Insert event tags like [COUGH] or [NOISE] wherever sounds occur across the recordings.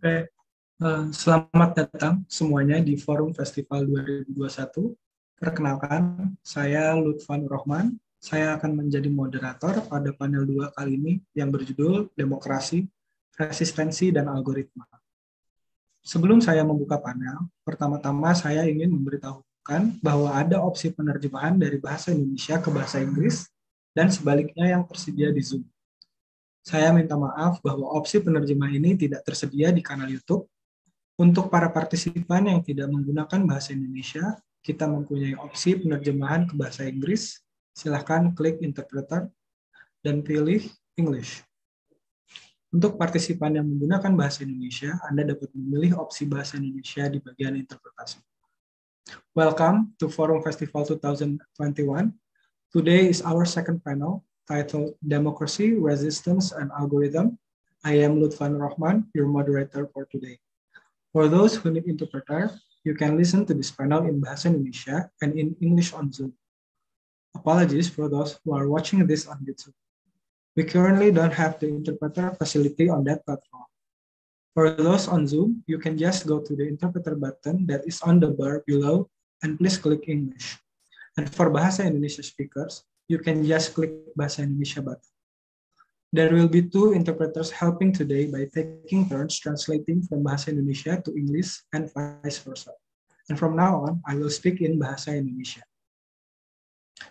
Oke, uh, selamat datang semuanya di Forum Festival 2021. Perkenalkan, saya Lutfan Rohman. Saya akan menjadi moderator pada panel dua kali ini yang berjudul Demokrasi, Resistensi, dan Algoritma. Sebelum saya membuka panel, pertama-tama saya ingin memberitahukan bahwa ada opsi penerjemahan dari bahasa Indonesia ke bahasa Inggris dan sebaliknya yang tersedia di Zoom. Saya minta maaf bahwa opsi penerjemah ini tidak tersedia di kanal YouTube. Untuk para partisipan yang tidak menggunakan bahasa Indonesia, kita mempunyai opsi penerjemahan ke bahasa Inggris. Silahkan klik interpreter dan pilih English. Untuk partisipan yang menggunakan bahasa Indonesia, Anda dapat memilih opsi bahasa Indonesia di bagian interpretasi. Welcome to Forum Festival 2021. Today is our second panel, titled Democracy, Resistance, and Algorithm. I am Lutfan Rahman, your moderator for today. For those who need interpreter, you can listen to this panel in Bahasa Indonesia and in English on Zoom. Apologies for those who are watching this on YouTube. We currently don't have the interpreter facility on that platform. For those on Zoom, you can just go to the interpreter button that is on the bar below and please click English. And for Bahasa Indonesia speakers, you can just click Bahasa Indonesia button. There will be two interpreters helping today by taking turns translating from Bahasa Indonesia to English and vice versa. And from now on, I will speak in Bahasa Indonesia.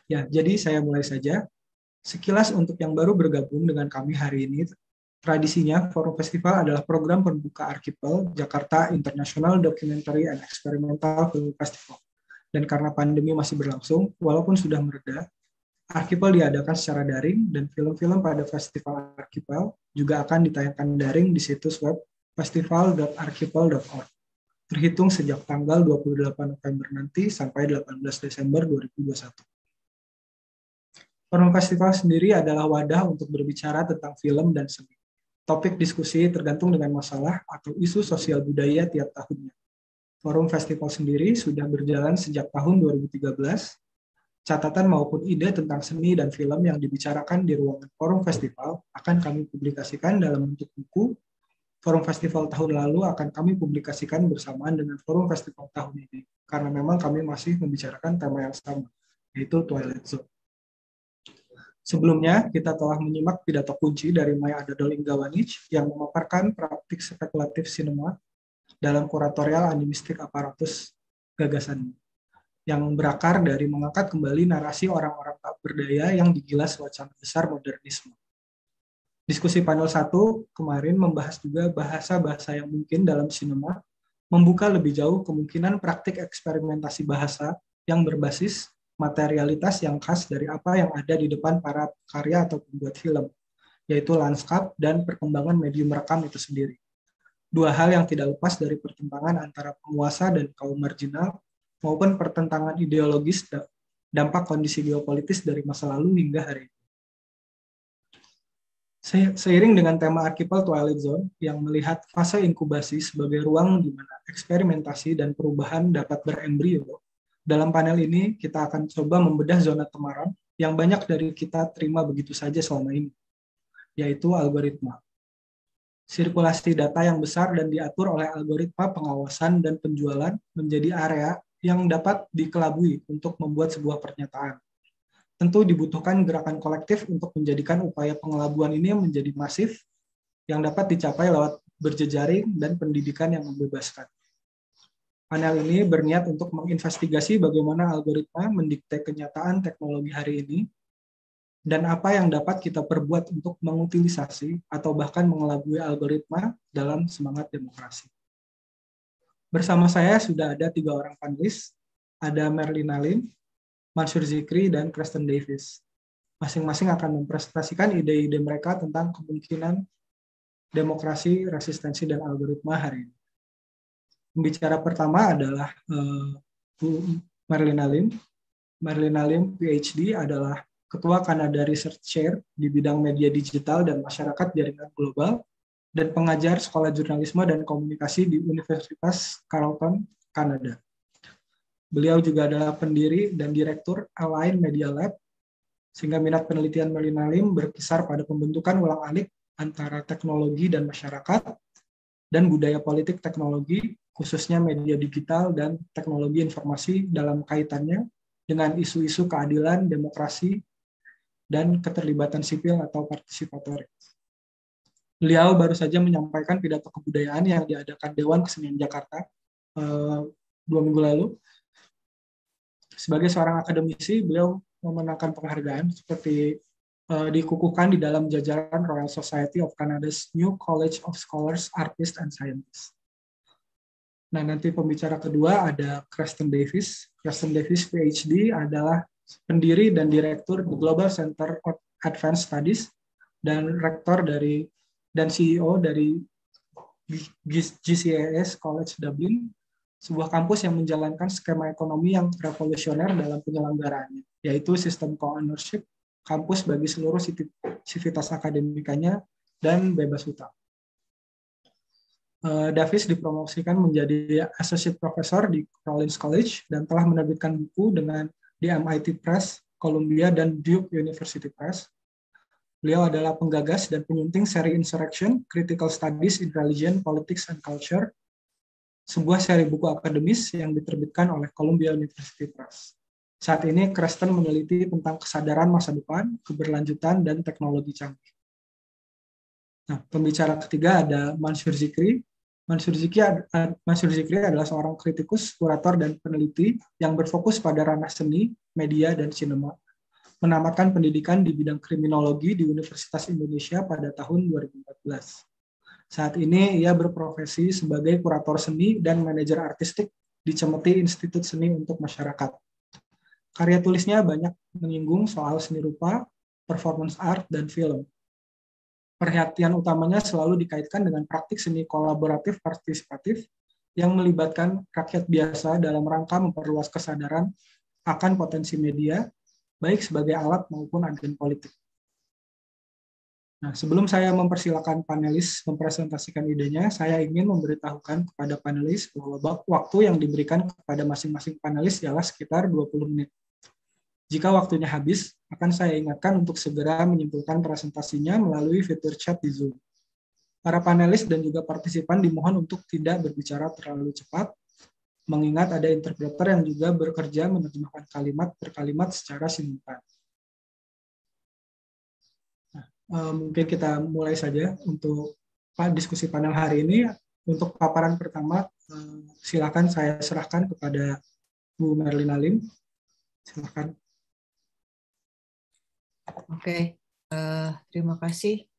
Ya, jadi saya mulai saja. Sekilas untuk yang baru bergabung dengan kami hari ini, Tradisinya, forum festival adalah program pembuka Arkipel Jakarta International Documentary and Experimental Film Festival. Dan karena pandemi masih berlangsung, walaupun sudah mereda, Archipel diadakan secara daring dan film-film pada festival Archipel juga akan ditayangkan daring di situs web festival.archipel.org. Terhitung sejak tanggal 28 November nanti sampai 18 Desember 2021. Forum festival sendiri adalah wadah untuk berbicara tentang film dan seni. Topik diskusi tergantung dengan masalah atau isu sosial budaya tiap tahunnya. Forum festival sendiri sudah berjalan sejak tahun 2013 Catatan maupun ide tentang seni dan film yang dibicarakan di ruangan forum festival akan kami publikasikan dalam bentuk buku. Forum festival tahun lalu akan kami publikasikan bersamaan dengan forum festival tahun ini, karena memang kami masih membicarakan tema yang sama, yaitu Twilight Zone. Sebelumnya, kita telah menyimak pidato kunci dari Maya Adadol Inggawanich yang memaparkan praktik spekulatif sinema dalam kuratorial animistik aparatus gagasannya yang berakar dari mengangkat kembali narasi orang-orang tak berdaya yang digilas wacana besar modernisme. Diskusi panel 1 kemarin membahas juga bahasa-bahasa yang mungkin dalam sinema, membuka lebih jauh kemungkinan praktik eksperimentasi bahasa yang berbasis materialitas yang khas dari apa yang ada di depan para karya atau pembuat film, yaitu lanskap dan perkembangan medium rekam itu sendiri. Dua hal yang tidak lepas dari pertimbangan antara penguasa dan kaum marginal maupun pertentangan ideologis dampak kondisi geopolitis dari masa lalu hingga hari ini. Seiring dengan tema Archipel Twilight Zone yang melihat fase inkubasi sebagai ruang di mana eksperimentasi dan perubahan dapat berembrio, dalam panel ini kita akan coba membedah zona temaram yang banyak dari kita terima begitu saja selama ini, yaitu algoritma. Sirkulasi data yang besar dan diatur oleh algoritma pengawasan dan penjualan menjadi area yang dapat dikelabui untuk membuat sebuah pernyataan. Tentu dibutuhkan gerakan kolektif untuk menjadikan upaya pengelabuan ini menjadi masif yang dapat dicapai lewat berjejaring dan pendidikan yang membebaskan. Panel ini berniat untuk menginvestigasi bagaimana algoritma mendikte kenyataan teknologi hari ini dan apa yang dapat kita perbuat untuk mengutilisasi atau bahkan mengelabui algoritma dalam semangat demokrasi. Bersama saya sudah ada tiga orang panelis, ada Merlin Alim, Mansur Zikri, dan Kristen Davis. Masing-masing akan mempresentasikan ide-ide mereka tentang kemungkinan demokrasi, resistensi, dan algoritma hari ini. Pembicara pertama adalah uh, Bu Merlin Alim. Merlin Alim, PhD, adalah Ketua Kanada Research Chair di bidang media digital dan masyarakat jaringan global dan pengajar Sekolah Jurnalisme dan Komunikasi di Universitas Carleton, Kanada. Beliau juga adalah pendiri dan direktur Align Media Lab, sehingga minat penelitian Melina Lim berkisar pada pembentukan ulang-alik antara teknologi dan masyarakat, dan budaya politik teknologi, khususnya media digital dan teknologi informasi dalam kaitannya dengan isu-isu keadilan, demokrasi, dan keterlibatan sipil atau partisipatorik. Beliau baru saja menyampaikan pidato kebudayaan yang diadakan Dewan Kesenian Jakarta uh, dua minggu lalu. Sebagai seorang akademisi, beliau memenangkan penghargaan seperti uh, dikukuhkan di dalam jajaran Royal Society of Canada's New College of Scholars, Artists, and Scientists. Nah, nanti pembicara kedua ada Kristen Davis. Kristen Davis, PhD, adalah pendiri dan direktur The Global Center of Advanced Studies dan rektor dari dan CEO dari GCIS e College Dublin, sebuah kampus yang menjalankan skema ekonomi yang revolusioner dalam penyelenggaraannya, yaitu sistem co-ownership kampus bagi seluruh sivitas akademikanya dan bebas hutang. Eh, Davis dipromosikan menjadi Associate Professor di Rollins College dan telah menerbitkan buku dengan di MIT Press, Columbia, dan Duke University Press. Beliau adalah penggagas dan penyunting seri Insurrection, Critical Studies in Religion, Politics, and Culture, sebuah seri buku akademis yang diterbitkan oleh Columbia University Press. Saat ini, Kristen meneliti tentang kesadaran masa depan, keberlanjutan, dan teknologi canggih. Nah, pembicara ketiga ada Mansur Zikri. Mansur Zikri, Mansur Zikri adalah seorang kritikus, kurator, dan peneliti yang berfokus pada ranah seni, media, dan sinema menamatkan pendidikan di bidang kriminologi di Universitas Indonesia pada tahun 2014. Saat ini ia berprofesi sebagai kurator seni dan manajer artistik di Cemeti Institut Seni untuk Masyarakat. Karya tulisnya banyak menyinggung soal seni rupa, performance art, dan film. Perhatian utamanya selalu dikaitkan dengan praktik seni kolaboratif partisipatif yang melibatkan rakyat biasa dalam rangka memperluas kesadaran akan potensi media, baik sebagai alat maupun agen politik. Nah, sebelum saya mempersilahkan panelis mempresentasikan idenya, saya ingin memberitahukan kepada panelis bahwa waktu yang diberikan kepada masing-masing panelis ialah sekitar 20 menit. Jika waktunya habis, akan saya ingatkan untuk segera menyimpulkan presentasinya melalui fitur chat di Zoom. Para panelis dan juga partisipan dimohon untuk tidak berbicara terlalu cepat mengingat ada interpreter yang juga bekerja menerjemahkan kalimat per kalimat secara simultan. Nah, eh, mungkin kita mulai saja untuk diskusi panel hari ini. Untuk paparan pertama, eh, silakan saya serahkan kepada Bu Merlina Lim. Silakan. Oke, uh, terima kasih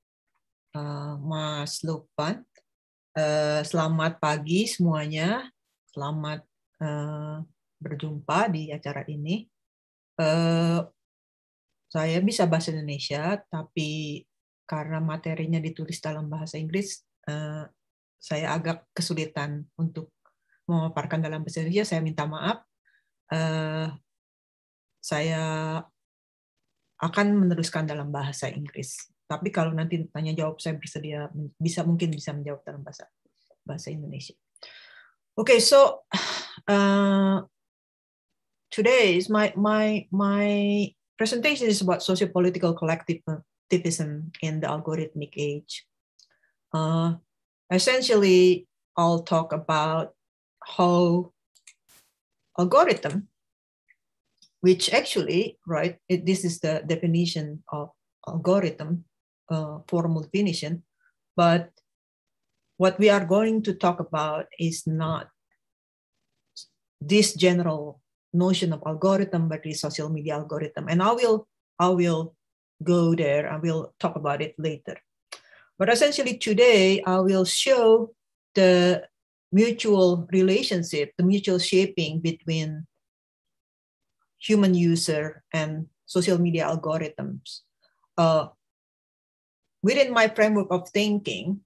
uh, Mas Lukman. Uh, selamat pagi semuanya. Selamat eh, berjumpa di acara ini. Eh, saya bisa bahasa Indonesia, tapi karena materinya ditulis dalam bahasa Inggris, eh, saya agak kesulitan untuk memaparkan dalam bahasa Indonesia. Saya minta maaf. saya akan meneruskan dalam bahasa Inggris. Tapi kalau nanti tanya jawab saya bersedia bisa mungkin bisa menjawab dalam bahasa bahasa Indonesia. Okay, so [SIGHS] uh, today is my my my presentation is about sociopolitical collectivism in the algorithmic age. Uh, essentially, I'll talk about how algorithm, which actually, right, it, this is the definition of algorithm, uh, formal definition, but what we are going to talk about is not this general notion of algorithm, but the social media algorithm. And I will, I will go there. I will talk about it later. But essentially today, I will show the mutual relationship, the mutual shaping between human user and social media algorithms. Uh, within my framework of thinking,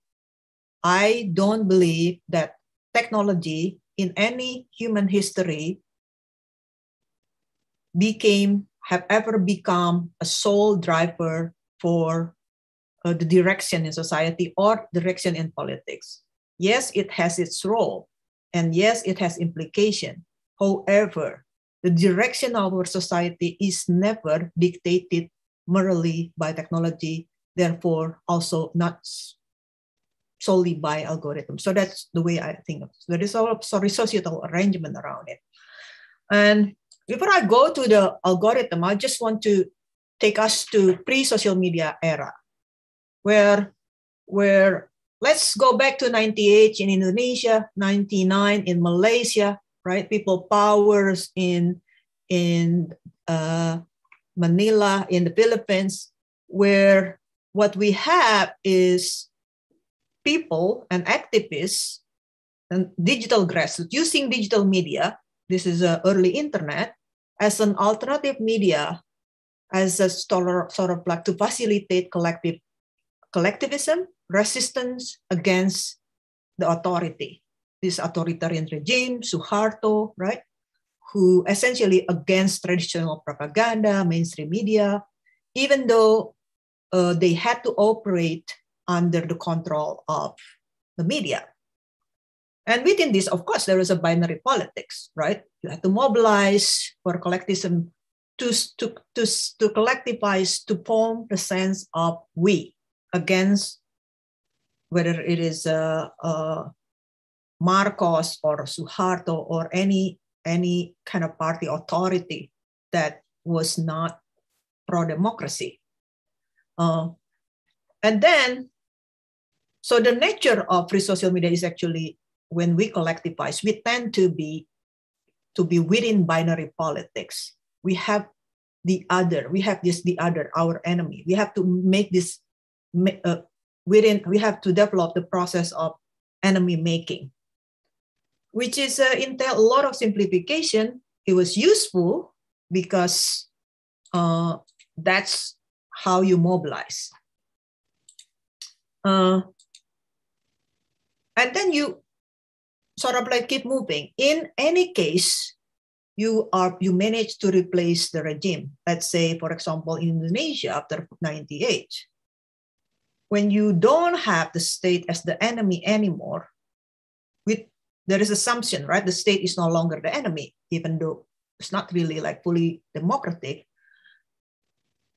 I don't believe that technology in any human history became have ever become a sole driver for uh, the direction in society or direction in politics. Yes, it has its role, and yes, it has implication. However, the direction of our society is never dictated merely by technology, therefore also not solely by algorithms. So that's the way I think of it. There is also societal arrangement around it. And before I go to the algorithm, I just want to take us to pre-social media era, where, where let's go back to 98 in Indonesia, 99 in Malaysia, right? People powers in, in uh, Manila, in the Philippines, where what we have is people and activists and digital grassroots using digital media, this is uh, early internet, as an alternative media, as a sort of like to facilitate collective collectivism, resistance against the authority. This authoritarian regime, Suharto, right? Who essentially against traditional propaganda, mainstream media, even though uh, they had to operate under the control of the media. And within this, of course, there is a binary politics, right? You have to mobilize for collectivism to, to, to, to collectivize, to form the sense of we against whether it is uh, uh, Marcos or Suharto or any, any kind of party authority that was not pro democracy. Uh, and then so the nature of free social media is actually when we collectivize, we tend to be to be within binary politics. We have the other, we have this the other, our enemy. We have to make this uh, within. We have to develop the process of enemy making, which is uh, entail a lot of simplification. It was useful because uh, that's how you mobilize. Uh, and then you sort of like keep moving. In any case, you are you manage to replace the regime. Let's say, for example, in Indonesia after 98. When you don't have the state as the enemy anymore, with there is assumption, right? The state is no longer the enemy, even though it's not really like fully democratic.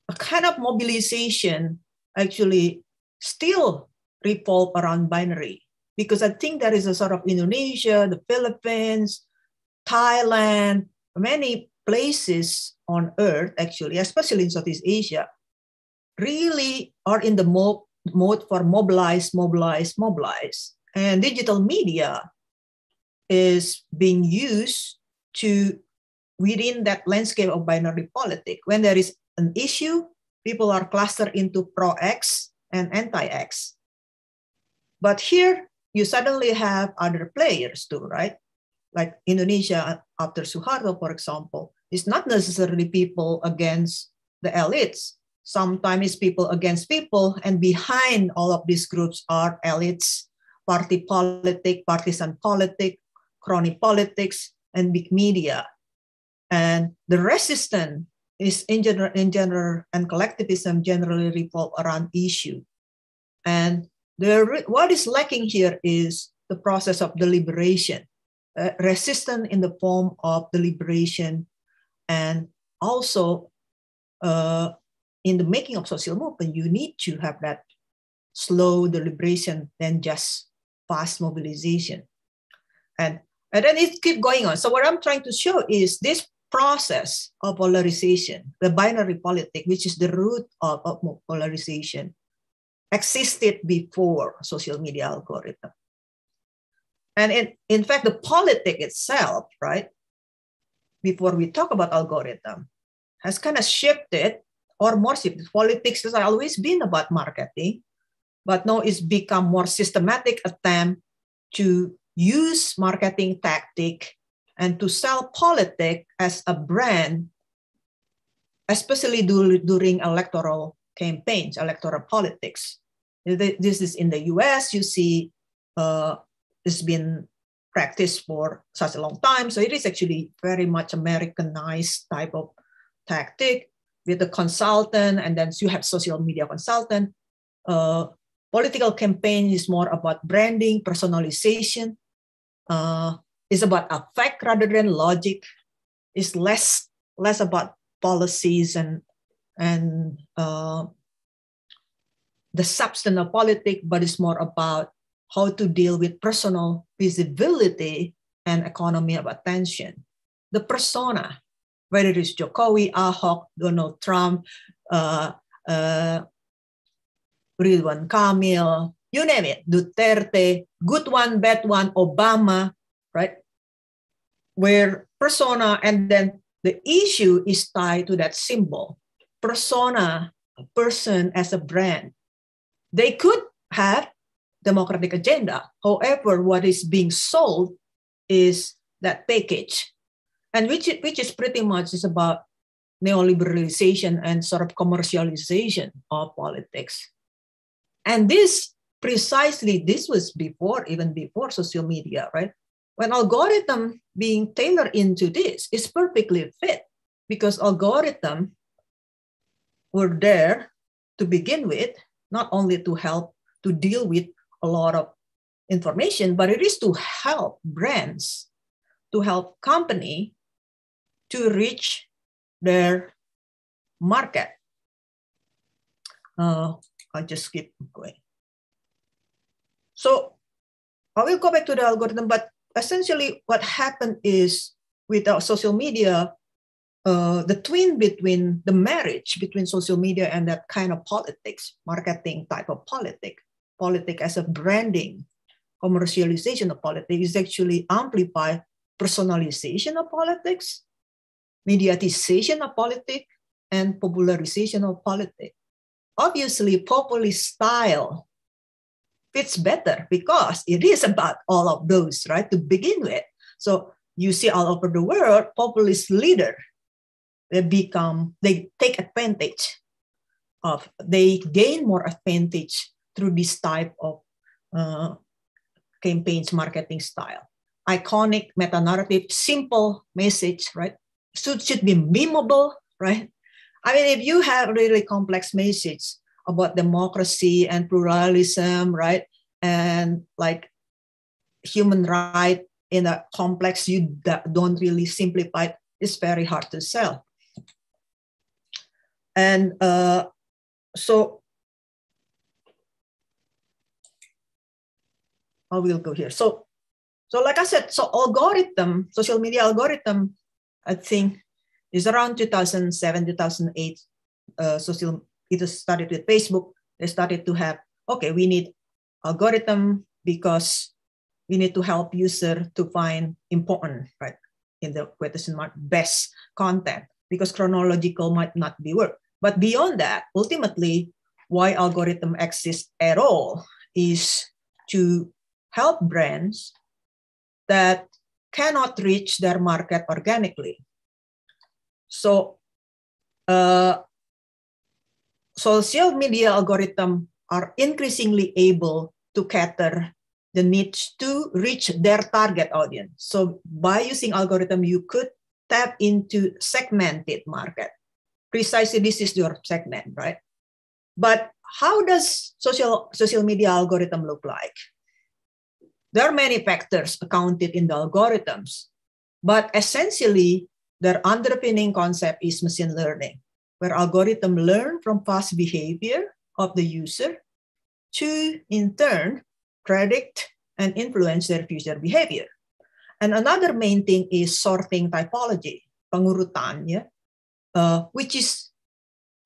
A kind of mobilization actually still revolve around binary because I think that is a sort of Indonesia, the Philippines, Thailand, many places on earth, actually, especially in Southeast Asia, really are in the mo- mode for mobilize, mobilize, mobilize. And digital media is being used to within that landscape of binary politics. When there is an issue, people are clustered into pro X and anti X. But here, you suddenly have other players too, right? Like Indonesia after Suharto, for example, it's not necessarily people against the elites. Sometimes it's people against people, and behind all of these groups are elites, party politics, partisan politics, crony politics, and big media. And the resistance is in general, in general and collectivism generally revolve around issue. And the, what is lacking here is the process of deliberation, uh, resistance in the form of deliberation, and also uh, in the making of social movement, you need to have that slow deliberation than just fast mobilization. And, and then it keep going on. So what I'm trying to show is this process of polarization, the binary politic, which is the root of, of polarization, existed before social media algorithm. And in, in fact, the politic itself, right, before we talk about algorithm, has kind of shifted or more shifted. Politics has always been about marketing, but now it's become more systematic attempt to use marketing tactic and to sell politic as a brand, especially do, during electoral campaigns, electoral politics. This is in the US, you see uh, it's been practiced for such a long time. So it is actually very much Americanized type of tactic with the consultant, and then you have social media consultant. Uh, political campaign is more about branding, personalization. Uh, it's about affect rather than logic. It's less less about policies and and uh, the substance of politics, but it's more about how to deal with personal visibility and economy of attention. The persona, whether it's Jokowi, Ahok, Donald Trump, uh, uh, Ridwan Kamil, you name it, Duterte, good one, bad one, Obama, right? Where persona and then the issue is tied to that symbol persona, a person as a brand. They could have democratic agenda. However, what is being sold is that package, and which which is pretty much is about neoliberalization and sort of commercialization of politics. And this precisely this was before even before social media, right? When algorithm being tailored into this is perfectly fit because algorithm were there to begin with, not only to help to deal with a lot of information, but it is to help brands, to help company to reach their market. Uh, I'll just keep going. So I will go back to the algorithm, but essentially what happened is with our social media, uh, the twin between the marriage between social media and that kind of politics, marketing type of politics, politics as a branding, commercialization of politics is actually amplified personalization of politics, mediatization of politics, and popularization of politics. Obviously, populist style fits better because it is about all of those, right, to begin with. So you see all over the world, populist leader they become they take advantage of they gain more advantage through this type of uh, campaigns marketing style iconic meta narrative simple message right should, should be memeable right i mean if you have really complex message about democracy and pluralism right and like human right in a complex you don't really simplify it's very hard to sell and uh, so I will go here. So, so like I said, so algorithm, social media algorithm, I think is around 2007, 2008. Uh, social, it started with Facebook. They started to have, okay, we need algorithm because we need to help user to find important, right? In the question mark, best content because chronological might not be work. But beyond that, ultimately, why algorithm exists at all is to help brands that cannot reach their market organically. So, uh, social media algorithm are increasingly able to cater the needs to reach their target audience. So by using algorithm, you could tap into segmented market precisely this is your segment, right? But how does social social media algorithm look like? There are many factors accounted in the algorithms, but essentially their underpinning concept is machine learning, where algorithm learn from past behavior of the user to in turn predict and influence their future behavior. And another main thing is sorting typology, pengurutan, uh, which is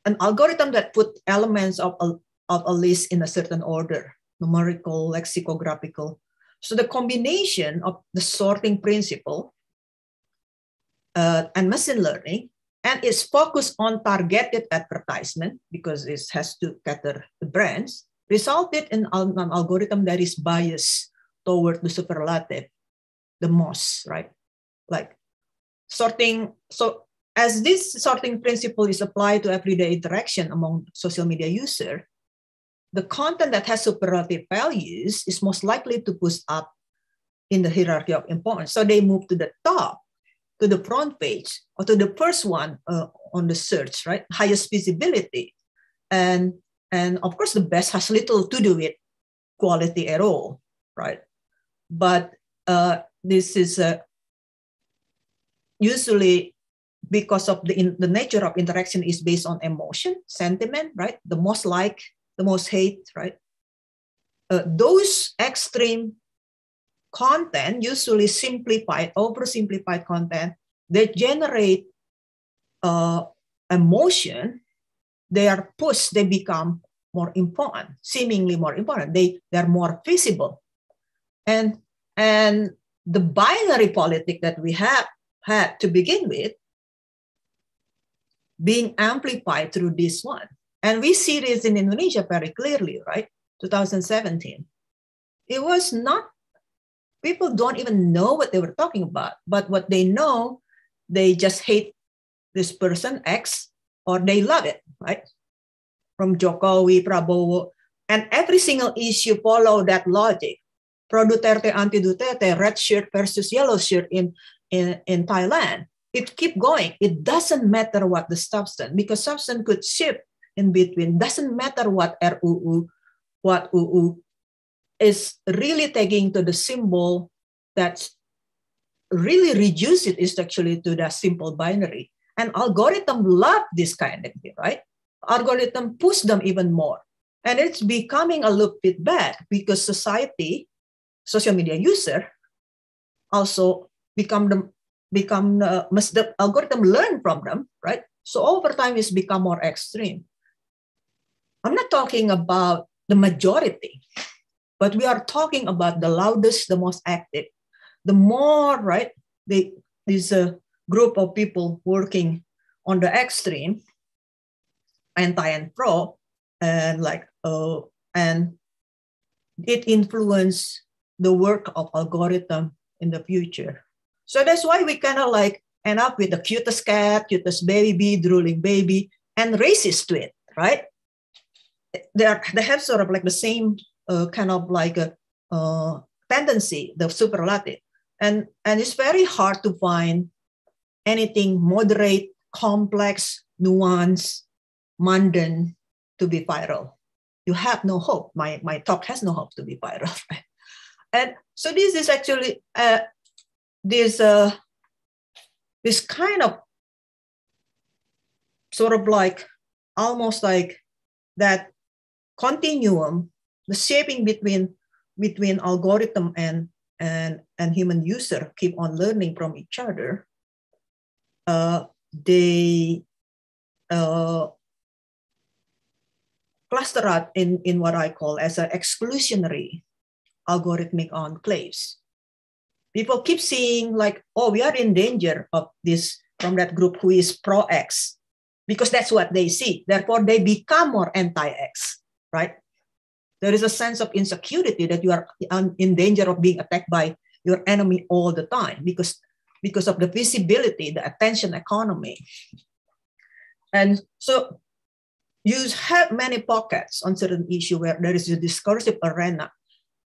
an algorithm that put elements of a, of a list in a certain order, numerical, lexicographical. So the combination of the sorting principle uh, and machine learning and it's focused on targeted advertisement because it has to cater the brands, resulted in an algorithm that is biased toward the superlative the most, right? Like sorting, so as this sorting principle is applied to everyday interaction among social media user, the content that has superlative values is most likely to push up in the hierarchy of importance. So they move to the top, to the front page, or to the first one uh, on the search, right? Highest visibility. And, and of course, the best has little to do with quality at all, right? But uh, this is uh, usually because of the, in, the nature of interaction is based on emotion, sentiment, right? The most like, the most hate, right? Uh, those extreme content, usually simplified, oversimplified content, they generate uh, emotion. They are pushed, they become more important, seemingly more important. They, they're more visible. And, and the binary politic that we have had to begin with being amplified through this one. And we see this in Indonesia very clearly, right? 2017. It was not, people don't even know what they were talking about, but what they know, they just hate this person X or they love it, right? From Jokowi, Prabowo, and every single issue follow that logic. Pro Duterte, anti Duterte, red shirt versus yellow shirt in, in, in Thailand it keep going it doesn't matter what the substance because substance could shift in between doesn't matter what ruu what uu is really taking to the symbol that really reduce it is actually to the simple binary and algorithm love this kind of thing right algorithm push them even more and it's becoming a little bit bad because society social media user also become the become uh, must the algorithm learn from them, right? So over time, it's become more extreme. I'm not talking about the majority, but we are talking about the loudest, the most active. The more right, they, there's a group of people working on the extreme, anti and pro, and like uh, and it influence the work of algorithm in the future. So that's why we kind of like end up with the cutest cat, cutest baby, drooling baby, and racist to it, right? They're, they have sort of like the same uh, kind of like a, uh, tendency, the superlative. And, and it's very hard to find anything moderate, complex, nuanced, mundane to be viral. You have no hope. My, my talk has no hope to be viral. [LAUGHS] Right? And so this is actually uh, this uh, this kind of sort of like almost like that continuum, the shaping between between algorithm and and and human user keep on learning from each other. Uh, they uh, cluster in, in what I call as an exclusionary algorithmic enclaves people keep seeing like, oh, we are in danger of this from that group who is pro-X because that's what they see. Therefore, they become more anti-X, right? There is a sense of insecurity that you are in danger of being attacked by your enemy all the time because, because of the visibility, the attention economy. And so you have many pockets on certain issue where there is a discursive arena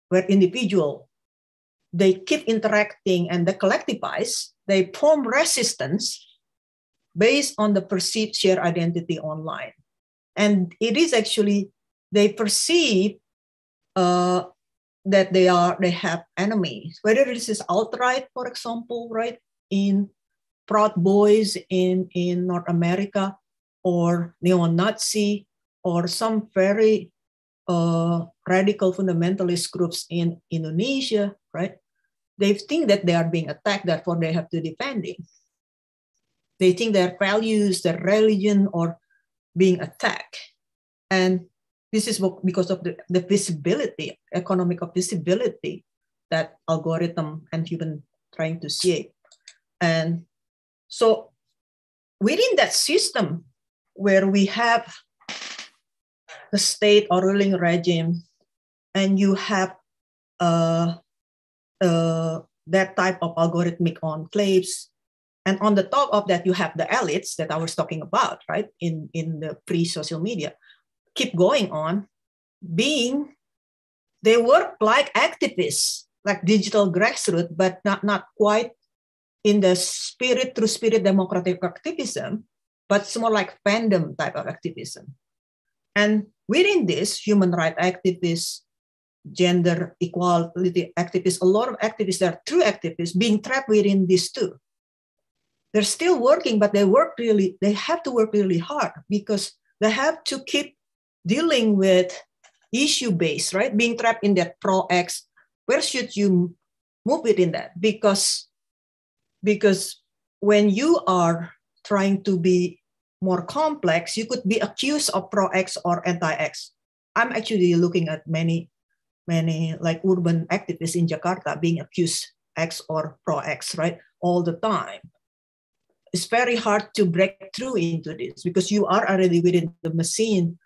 where individual they keep interacting and they collectivize, they form resistance based on the perceived shared identity online. And it is actually they perceive uh, that they are they have enemies. Whether this is outright, for example, right in Proud Boys in in North America, or neo-Nazi, or some very uh, radical fundamentalist groups in Indonesia, right? they think that they are being attacked, therefore they have to defend it. They think their values, their religion are being attacked. And this is because of the, the visibility, economic visibility that algorithm and human trying to see. And so within that system where we have the state or ruling regime and you have uh, that type of algorithmic enclaves. And on the top of that, you have the elites that I was talking about, right? In, in the pre-social media, keep going on being, they work like activists, like digital grassroots, but not, not quite in the spirit through spirit democratic activism, but it's more like fandom type of activism. And within this, human rights activists, gender equality activists, a lot of activists that are true activists being trapped within these two. They're still working, but they work really, they have to work really hard because they have to keep dealing with issue based, right? Being trapped in that pro X. Where should you move within that? Because, because when you are trying to be more complex, you could be accused of pro X or anti X. I'm actually looking at many many like urban activists in Jakarta being accused X or pro X, right, all the time. It's very hard to break through into this because you are already within the machine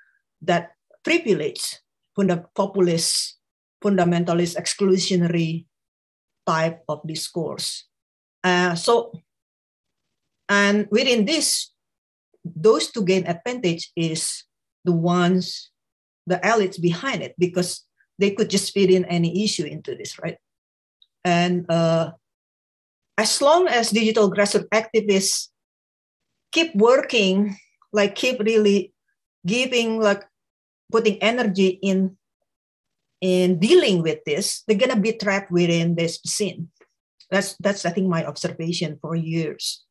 that privileges funda- populist, fundamentalist, exclusionary type of discourse. Uh, so, and within this, those to gain advantage is the ones, the elites behind it, because they could just fit in any issue into this, right? And uh, as long as digital grassroots activists keep working, like keep really giving, like putting energy in in dealing with this, they're gonna be trapped within this scene. That's that's I think my observation for years,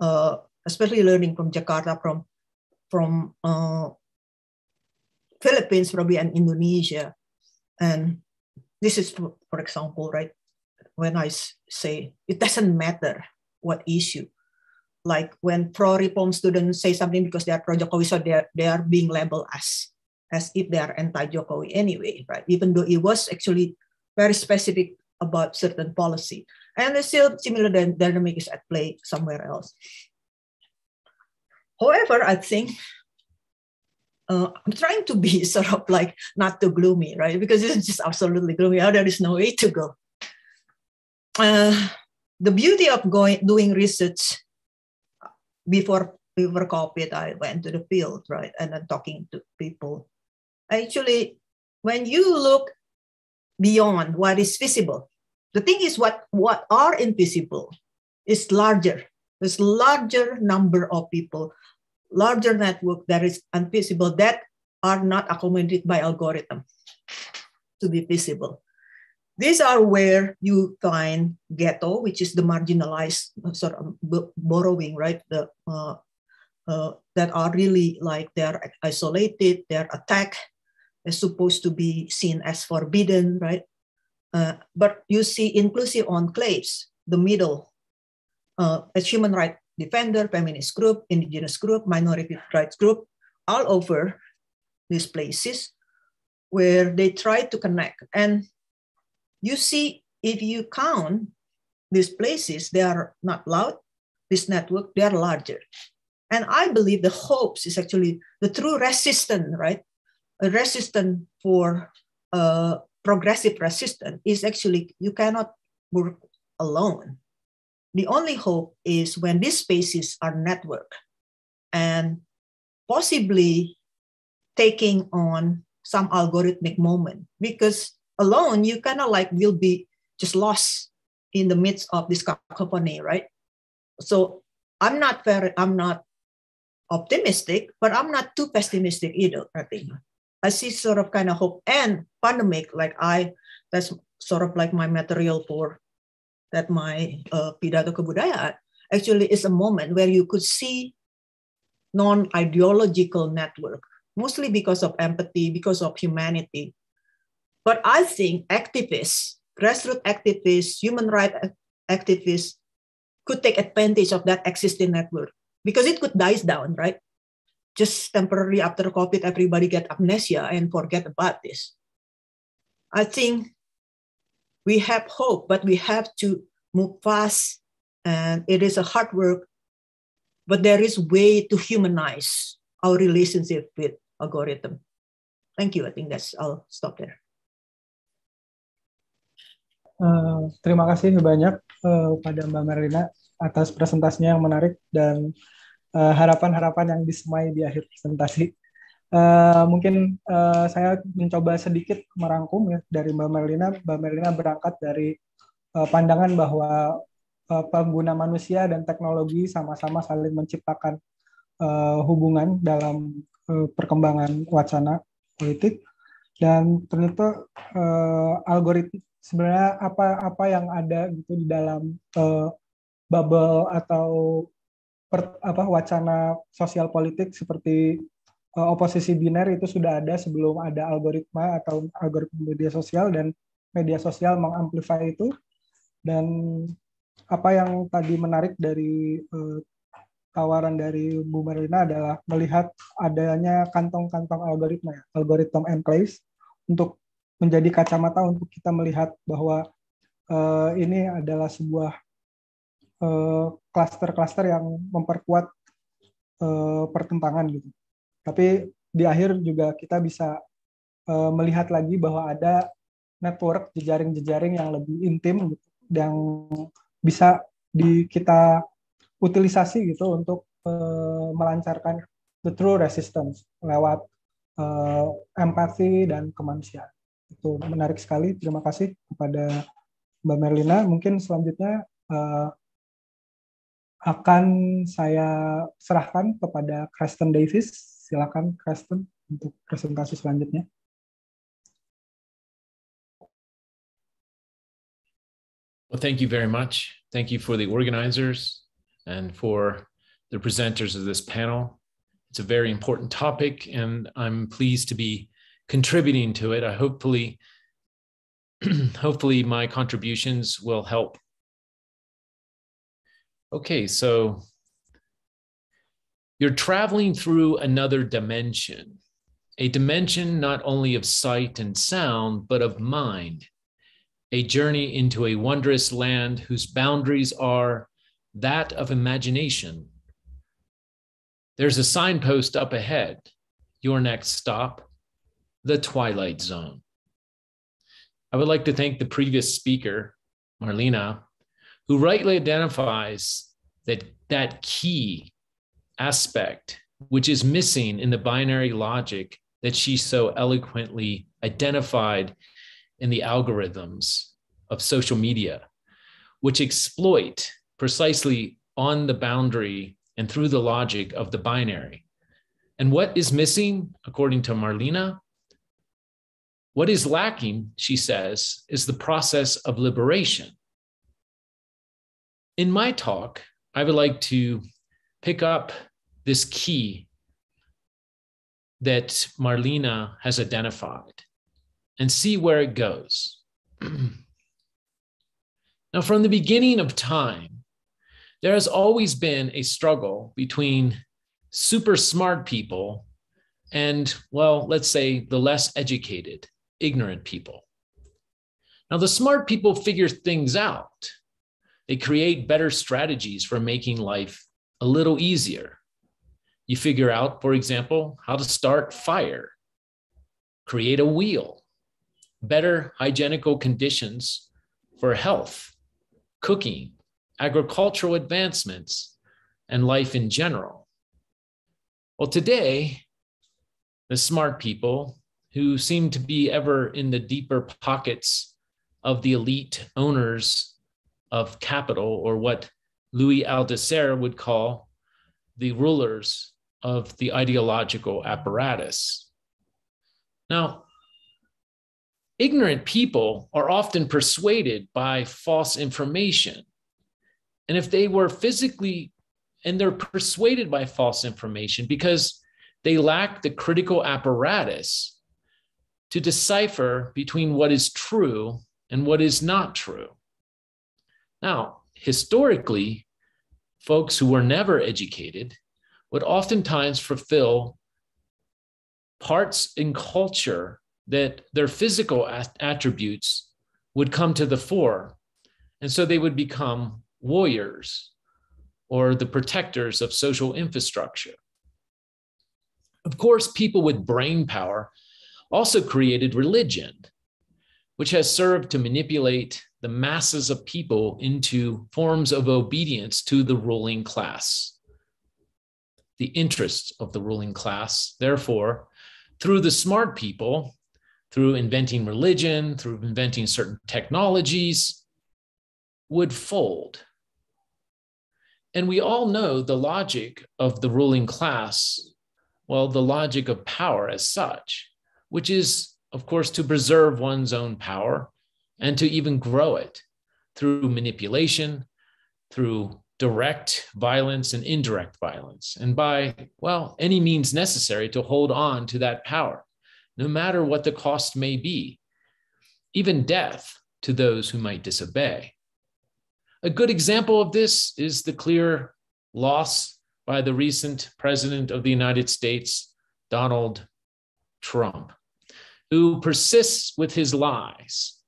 uh, especially learning from Jakarta, from from uh, Philippines probably and Indonesia, and this is, for example, right, when I say it doesn't matter what issue, like when pro-reform students say something because they are pro-Jokowi, so they are, they are being labeled as as if they are anti-Jokowi anyway, right? Even though it was actually very specific about certain policy. And still similar dynamic is at play somewhere else. However, I think uh, I'm trying to be [LAUGHS] sort of like not too gloomy, right? Because it's just absolutely gloomy. there is no way to go. Uh, the beauty of going doing research before before COVID, I went to the field, right, and then talking to people. Actually, when you look beyond what is visible, the thing is what what are invisible is larger. There's larger number of people larger network that is unfeasible that are not accommodated by algorithm to be feasible. These are where you find ghetto, which is the marginalized sort of borrowing, right? The, uh, uh, that are really like they're isolated, they're attacked, they're supposed to be seen as forbidden, right? Uh, but you see inclusive enclaves, the middle, uh, as human rights defender, feminist group, indigenous group, minority rights group, all over these places where they try to connect. And you see, if you count these places, they are not loud, this network, they are larger. And I believe the hopes is actually the true resistance, right? A resistance for uh, progressive resistance is actually you cannot work alone the only hope is when these spaces are networked and possibly taking on some algorithmic moment because alone you kind of like will be just lost in the midst of this cacophony right so i'm not very i'm not optimistic but i'm not too pessimistic either i think i see sort of kind of hope and pandemic like i that's sort of like my material for that my uh, pidato kebudayaan actually is a moment where you could see non-ideological network, mostly because of empathy, because of humanity. But I think activists, grassroots activists, human rights activists could take advantage of that existing network because it could die down, right? Just temporarily after COVID, everybody get amnesia and forget about this. I think we have hope, but we have to move fast. And it is a hard work, but there is way to humanize our relationship with algorithm. Thank you. I think that's. I'll stop there. Uh, terima kasih banyak uh, eh, pada Mbak Marina atas presentasinya yang menarik dan eh, harapan-harapan uh, harapan -harapan yang disemai di akhir presentasi. Eh, mungkin uh, saya mencoba sedikit merangkum ya dari Mbak Melina Mbak Melina berangkat dari uh, pandangan bahwa uh, pengguna manusia dan teknologi sama-sama saling menciptakan uh, hubungan dalam uh, perkembangan wacana politik dan ternyata uh, algoritma sebenarnya apa-apa yang ada gitu di dalam uh, bubble atau per, apa wacana sosial politik seperti Eh, oposisi biner itu sudah ada sebelum ada algoritma atau algoritma media sosial dan media sosial mengamplify itu dan apa yang tadi menarik dari eh, tawaran dari Bu Merlina adalah melihat adanya kantong-kantong algoritma ya, algoritma and place untuk menjadi kacamata untuk kita melihat bahwa uh, ini adalah sebuah kluster-kluster uh, yang memperkuat pertentangan gitu tapi di akhir juga kita bisa uh, melihat lagi bahwa ada network jejaring-jejaring yang lebih intim gitu, yang bisa di kita utilisasi gitu untuk uh, melancarkan the true resistance lewat uh, empati dan kemanusiaan. Itu menarik sekali. Terima kasih kepada Mbak Merlina. Mungkin selanjutnya uh, akan saya serahkan kepada Kristen Davis Silakan Kristen untuk presentasi selanjutnya. Well, thank you very much. Thank you for the organizers and for the presenters of this panel. It's a very important topic, and I'm pleased to be contributing to it. I hopefully, [CLEARS THROAT] hopefully my contributions will help. Okay, so you're traveling through another dimension, a dimension not only of sight and sound, but of mind, a journey into a wondrous land whose boundaries are that of imagination. There's a signpost up ahead. Your next stop, the Twilight Zone. I would like to thank the previous speaker, Marlena, who rightly identifies that that key aspect which is missing in the binary logic that she so eloquently identified in the algorithms of social media, which exploit precisely on the boundary and through the logic of the binary. And what is missing, according to Marlena? What is lacking, she says, is the process of liberation. In my talk, I would like to pick up this key that Marlena has identified and see where it goes. [CLEARS THROAT] now, from the beginning of time, there has always been a struggle between super smart people and, well, let's say the less educated, ignorant people. Now, the smart people figure things out, they create better strategies for making life a little easier. You figure out, for example, how to start fire, create a wheel, better hygienical conditions for health, cooking, agricultural advancements, and life in general. Well, today, the smart people who seem to be ever in the deeper pockets of the elite owners of capital or what Louis Althusser would call the rulers of the ideological apparatus. Now, ignorant people are often persuaded by false information. And if they were physically, and they're persuaded by false information because they lack the critical apparatus to decipher between what is true and what is not true. Now, historically, folks who were never educated would oftentimes fulfill parts in culture that their physical attributes would come to the fore. And so they would become warriors or the protectors of social infrastructure. Of course, people with brain power also created religion which has served to manipulate the masses of people into forms of obedience to the ruling class. The interests of the ruling class, therefore, through the smart people, through inventing religion, through inventing certain technologies, would fold. And we all know the logic of the ruling class, well, the logic of power as such, which is of course, to preserve one's own power and to even grow it through manipulation, through direct violence and indirect violence, and by, well, any means necessary to hold on to that power, no matter what the cost may be, even death to those who might disobey. A good example of this is the clear loss by the recent president of the United States, Donald Trump who persists with his lies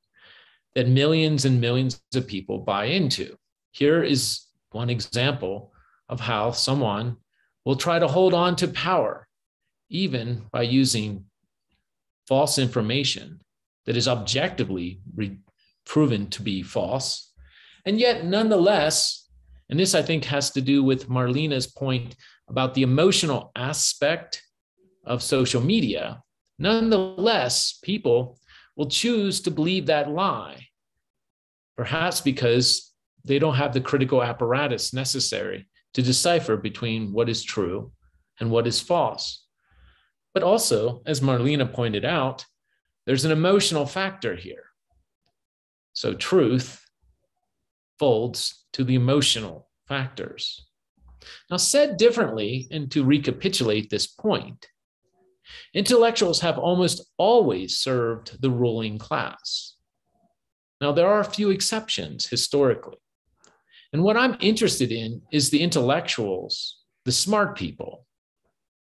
that millions and millions of people buy into. Here is one example of how someone will try to hold on to power, even by using false information that is objectively re- proven to be false. And yet, nonetheless, and this I think has to do with Marlena's point about the emotional aspect of social media, Nonetheless, people will choose to believe that lie, perhaps because they don't have the critical apparatus necessary to decipher between what is true and what is false. But also, as Marlena pointed out, there's an emotional factor here. So truth folds to the emotional factors. Now, said differently, and to recapitulate this point, Intellectuals have almost always served the ruling class. Now, there are a few exceptions historically. And what I'm interested in is the intellectuals, the smart people,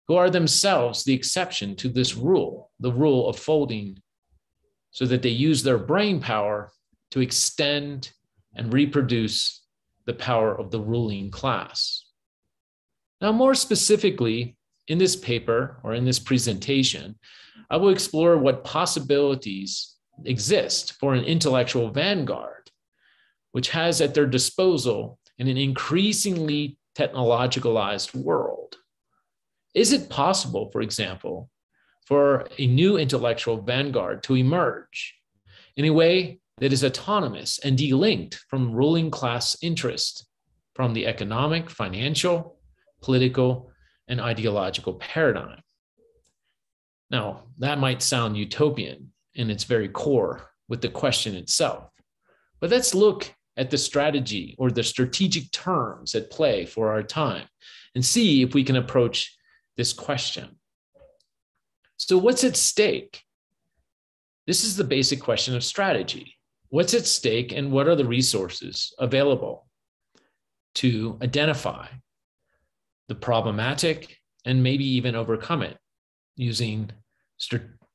who are themselves the exception to this rule, the rule of folding, so that they use their brain power to extend and reproduce the power of the ruling class. Now, more specifically, in this paper or in this presentation, I will explore what possibilities exist for an intellectual vanguard, which has at their disposal in an increasingly technologicalized world. Is it possible, for example, for a new intellectual vanguard to emerge in a way that is autonomous and delinked from ruling class interest, from the economic, financial, political, an ideological paradigm. Now, that might sound utopian in its very core with the question itself, but let's look at the strategy or the strategic terms at play for our time and see if we can approach this question. So, what's at stake? This is the basic question of strategy. What's at stake, and what are the resources available to identify the problematic and maybe even overcome it using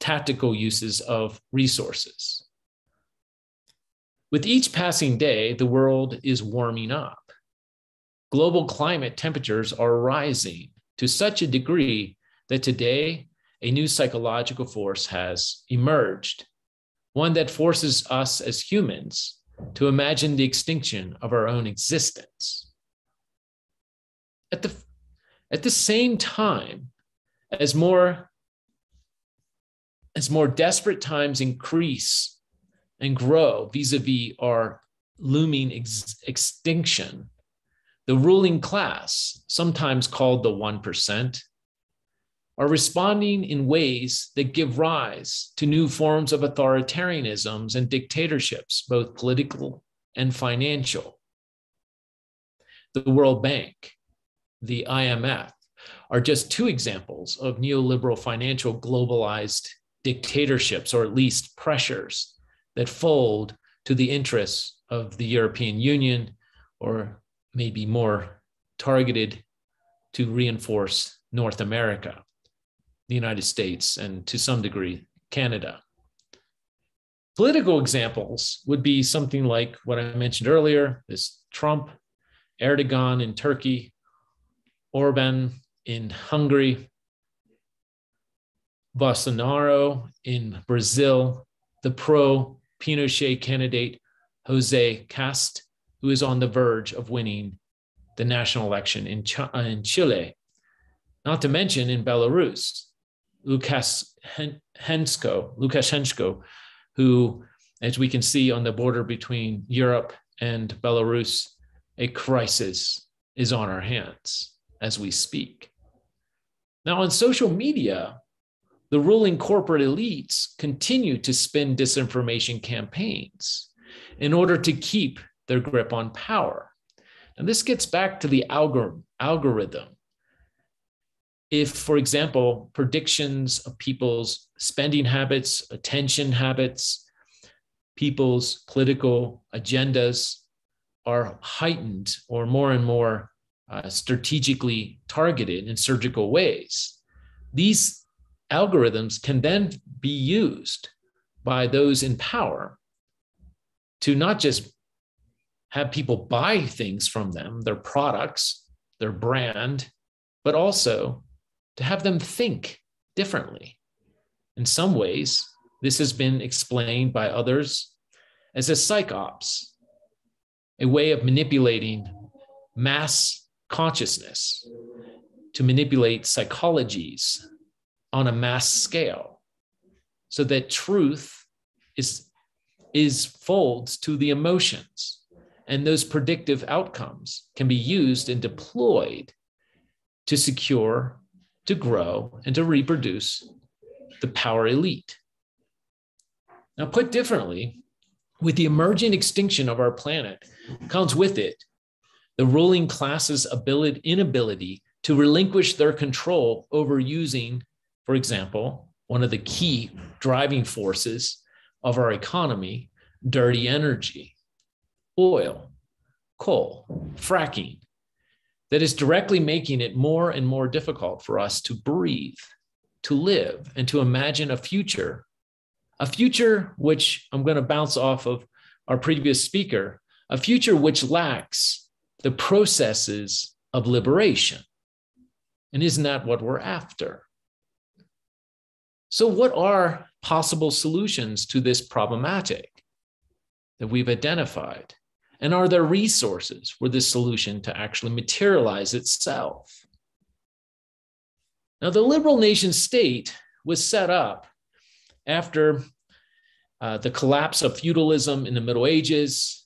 tactical uses of resources. With each passing day, the world is warming up. Global climate temperatures are rising to such a degree that today a new psychological force has emerged, one that forces us as humans to imagine the extinction of our own existence. At the at the same time, as more as more desperate times increase and grow vis-a-vis our looming ex- extinction, the ruling class, sometimes called the 1%, are responding in ways that give rise to new forms of authoritarianisms and dictatorships, both political and financial. The World Bank the IMF are just two examples of neoliberal financial globalized dictatorships, or at least pressures, that fold to the interests of the European Union, or maybe more targeted to reinforce North America, the United States, and to some degree, Canada. Political examples would be something like what I mentioned earlier this Trump, Erdogan in Turkey, Orban in Hungary, Bolsonaro in Brazil, the pro Pinochet candidate Jose Cast, who is on the verge of winning the national election in, Ch- uh, in Chile, not to mention in Belarus, Lukashenko, Hensko, Lukashenko, who, as we can see on the border between Europe and Belarus, a crisis is on our hands as we speak. Now, on social media, the ruling corporate elites continue to spin disinformation campaigns in order to keep their grip on power. And this gets back to the algorithm. If, for example, predictions of people's spending habits, attention habits, people's political agendas are heightened or more and more uh, strategically targeted in surgical ways. These algorithms can then be used by those in power to not just have people buy things from them, their products, their brand, but also to have them think differently. In some ways, this has been explained by others as a psychops, a way of manipulating mass consciousness to manipulate psychologies on a mass scale so that truth is is folds to the emotions and those predictive outcomes can be used and deployed to secure to grow and to reproduce the power elite now put differently with the emerging extinction of our planet comes with it the ruling class's ability, inability to relinquish their control over using, for example, one of the key driving forces of our economy, dirty energy, oil, coal, fracking, that is directly making it more and more difficult for us to breathe, to live, and to imagine a future. A future which I'm going to bounce off of our previous speaker, a future which lacks the processes of liberation. And isn't that what we're after? So, what are possible solutions to this problematic that we've identified? And are there resources for this solution to actually materialize itself? Now, the liberal nation state was set up after uh, the collapse of feudalism in the Middle Ages,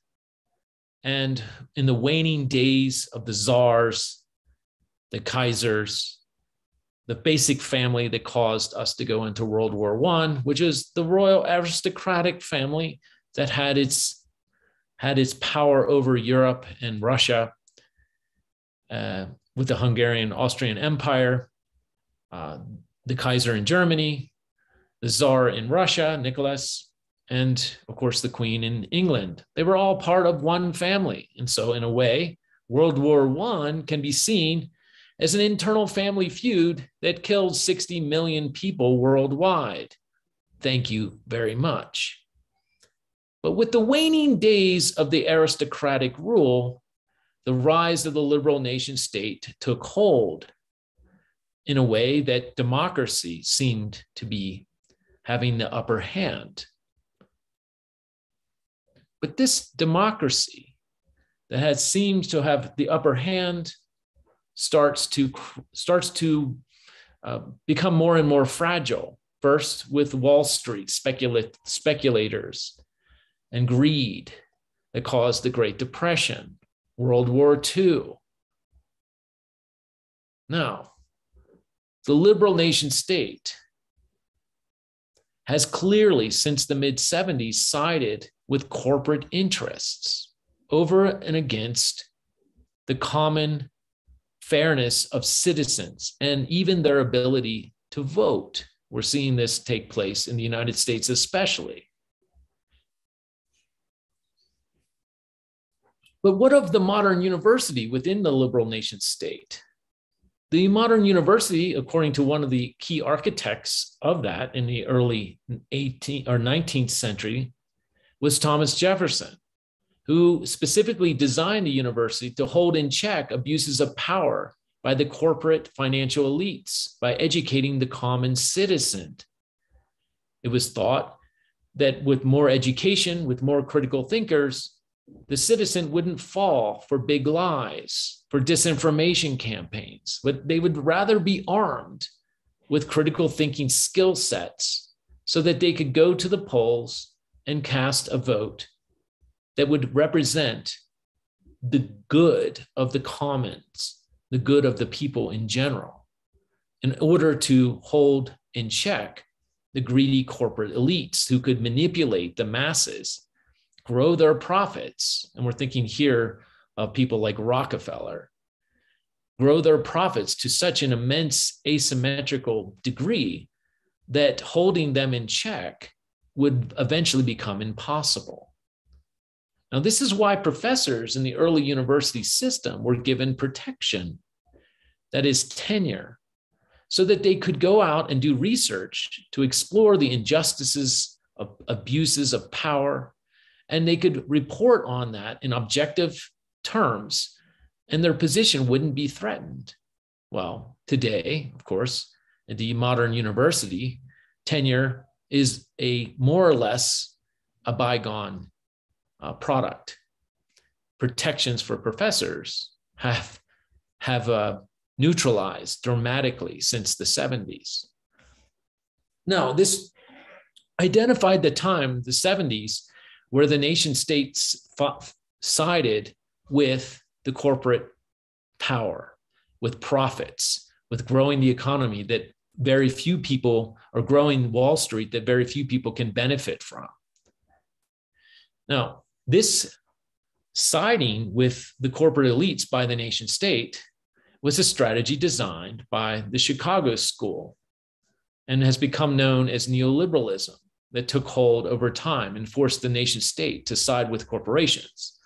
and in the waning days of the czars, the kaisers, the basic family that caused us to go into World War I, which is the royal aristocratic family that had its had its power over Europe and Russia uh, with the Hungarian Austrian Empire, uh, the Kaiser in Germany, the Tsar in Russia, Nicholas, and of course the queen in england they were all part of one family and so in a way world war one can be seen as an internal family feud that killed 60 million people worldwide thank you very much but with the waning days of the aristocratic rule the rise of the liberal nation state took hold in a way that democracy seemed to be having the upper hand but this democracy that has seemed to have the upper hand starts to starts to uh, become more and more fragile. First, with Wall Street speculate, speculators and greed that caused the Great Depression, World War II. Now, the liberal nation state has clearly, since the mid 70s, sided with corporate interests over and against the common fairness of citizens and even their ability to vote. We're seeing this take place in the United States, especially. But what of the modern university within the liberal nation state? The modern university, according to one of the key architects of that in the early 18th or 19th century, was Thomas Jefferson, who specifically designed the university to hold in check abuses of power by the corporate financial elites by educating the common citizen. It was thought that with more education, with more critical thinkers, the citizen wouldn't fall for big lies, for disinformation campaigns, but they would rather be armed with critical thinking skill sets so that they could go to the polls and cast a vote that would represent the good of the commons, the good of the people in general, in order to hold in check the greedy corporate elites who could manipulate the masses, grow their profits. And we're thinking here of people like Rockefeller, grow their profits to such an immense asymmetrical degree that holding them in check would eventually become impossible. Now, this is why professors in the early university system were given protection, that is, tenure, so that they could go out and do research to explore the injustices, of abuses of power, and they could report on that in objective terms, and their position wouldn't be threatened. Well, today, of course, at the modern university, tenure is a more or less a bygone uh, product. Protections for professors have have uh, neutralized dramatically since the 70s. Now, this identified the time, the 70s, where the nation states sided with the corporate power, with profits, with growing the economy that very few people are growing Wall Street that very few people can benefit from. Now, this siding with the corporate elites by the nation state was a strategy designed by the Chicago School and has become known as neoliberalism that took hold over time and forced the nation state to side with corporations.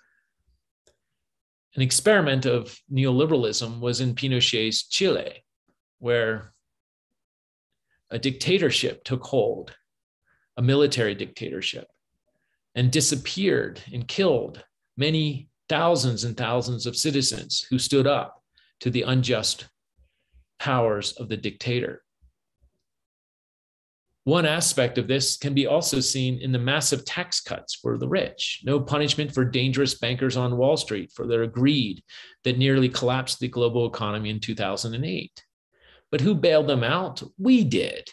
An experiment of neoliberalism was in Pinochet's Chile, where a dictatorship took hold, a military dictatorship, and disappeared and killed many thousands and thousands of citizens who stood up to the unjust powers of the dictator. One aspect of this can be also seen in the massive tax cuts for the rich, no punishment for dangerous bankers on Wall Street for their greed that nearly collapsed the global economy in 2008. But who bailed them out? We did.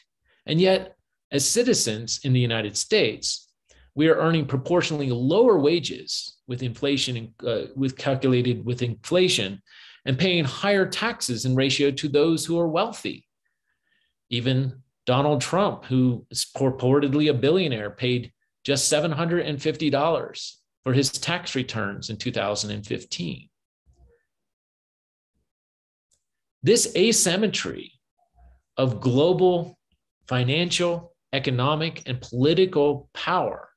And yet, as citizens in the United States, we are earning proportionally lower wages with inflation, uh, with calculated with inflation, and paying higher taxes in ratio to those who are wealthy. Even Donald Trump, who is purportedly a billionaire, paid just $750 for his tax returns in 2015. This asymmetry of global financial, economic, and political power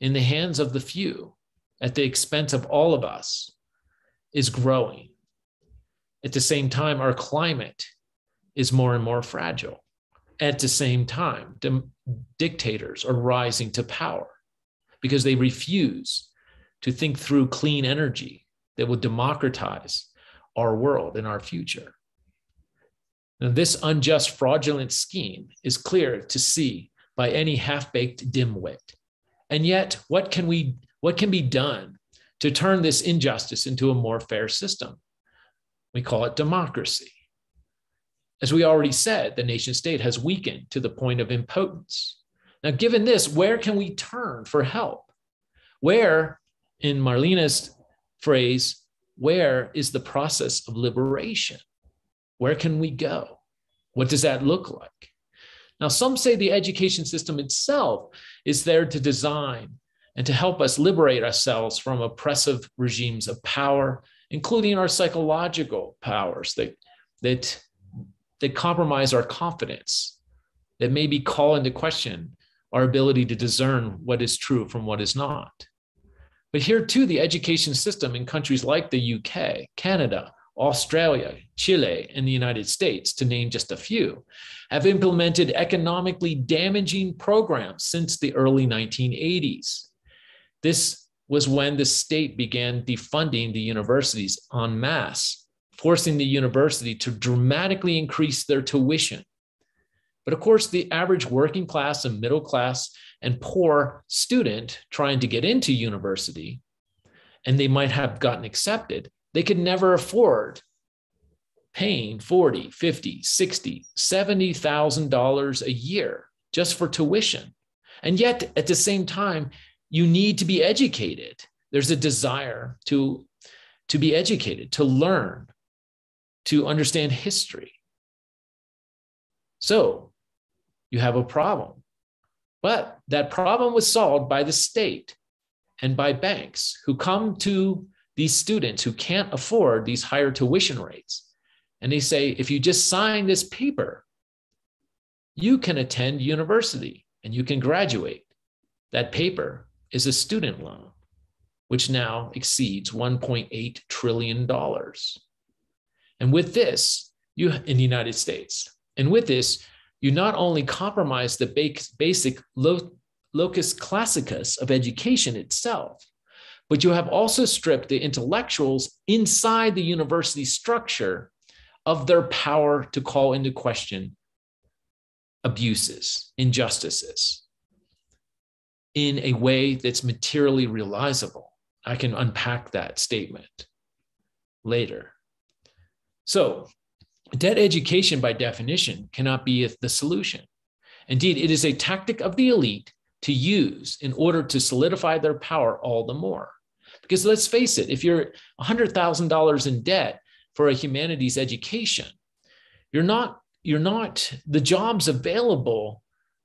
in the hands of the few at the expense of all of us is growing. At the same time, our climate is more and more fragile. At the same time, dictators are rising to power because they refuse to think through clean energy that will democratize our world and our future. this unjust, fraudulent scheme is clear to see by any half baked dimwit. And yet, what can, we, what can be done to turn this injustice into a more fair system? We call it democracy. As we already said, the nation state has weakened to the point of impotence. Now, given this, where can we turn for help? Where, in Marlena's phrase, where is the process of liberation? Where can we go? What does that look like? Now, some say the education system itself is there to design and to help us liberate ourselves from oppressive regimes of power, including our psychological powers that, that, that compromise our confidence, that maybe call into question our ability to discern what is true from what is not. But here too, the education system in countries like the UK, Canada, Australia, Chile, and the United States, to name just a few, have implemented economically damaging programs since the early 1980s. This was when the state began defunding the universities en masse, forcing the university to dramatically increase their tuition. But of course, the average working class and middle class and poor student trying to get into university and they might have gotten accepted they could never afford paying 40 50 60 70 thousand dollars a year just for tuition and yet at the same time you need to be educated there's a desire to to be educated to learn to understand history so you have a problem but that problem was solved by the state and by banks who come to these students who can't afford these higher tuition rates. And they say, if you just sign this paper, you can attend university and you can graduate. That paper is a student loan, which now exceeds $1.8 trillion. And with this, you in the United States, and with this, you not only compromise the basic locus classicus of education itself, but you have also stripped the intellectuals inside the university structure of their power to call into question abuses, injustices in a way that's materially realizable. I can unpack that statement later. So, debt education, by definition, cannot be the solution. Indeed, it is a tactic of the elite to use in order to solidify their power all the more. Because let's face it, if you're $100,000 in debt for a humanities education, you're not you're not the jobs available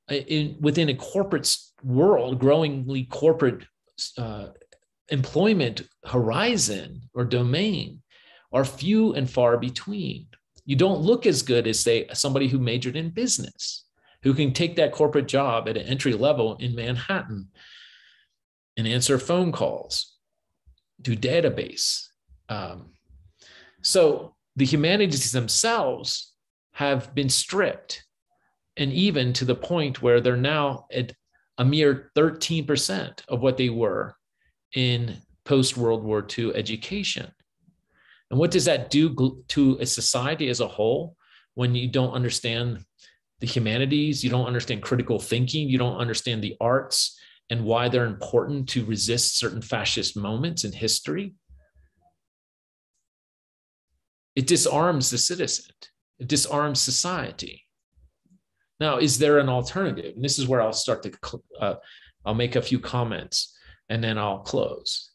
uh, in, within a corporate world, growingly corporate uh, employment horizon or domain are few and far between you don't look as good as say somebody who majored in business who can take that corporate job at an entry level in manhattan and answer phone calls do database um, so the humanities themselves have been stripped and even to the point where they're now at a mere 13% of what they were in post World War II education. And what does that do to a society as a whole when you don't understand the humanities, you don't understand critical thinking, you don't understand the arts and why they're important to resist certain fascist moments in history? It disarms the citizen, it disarms society. Now, is there an alternative? And this is where I'll start to, uh, I'll make a few comments and then I'll close.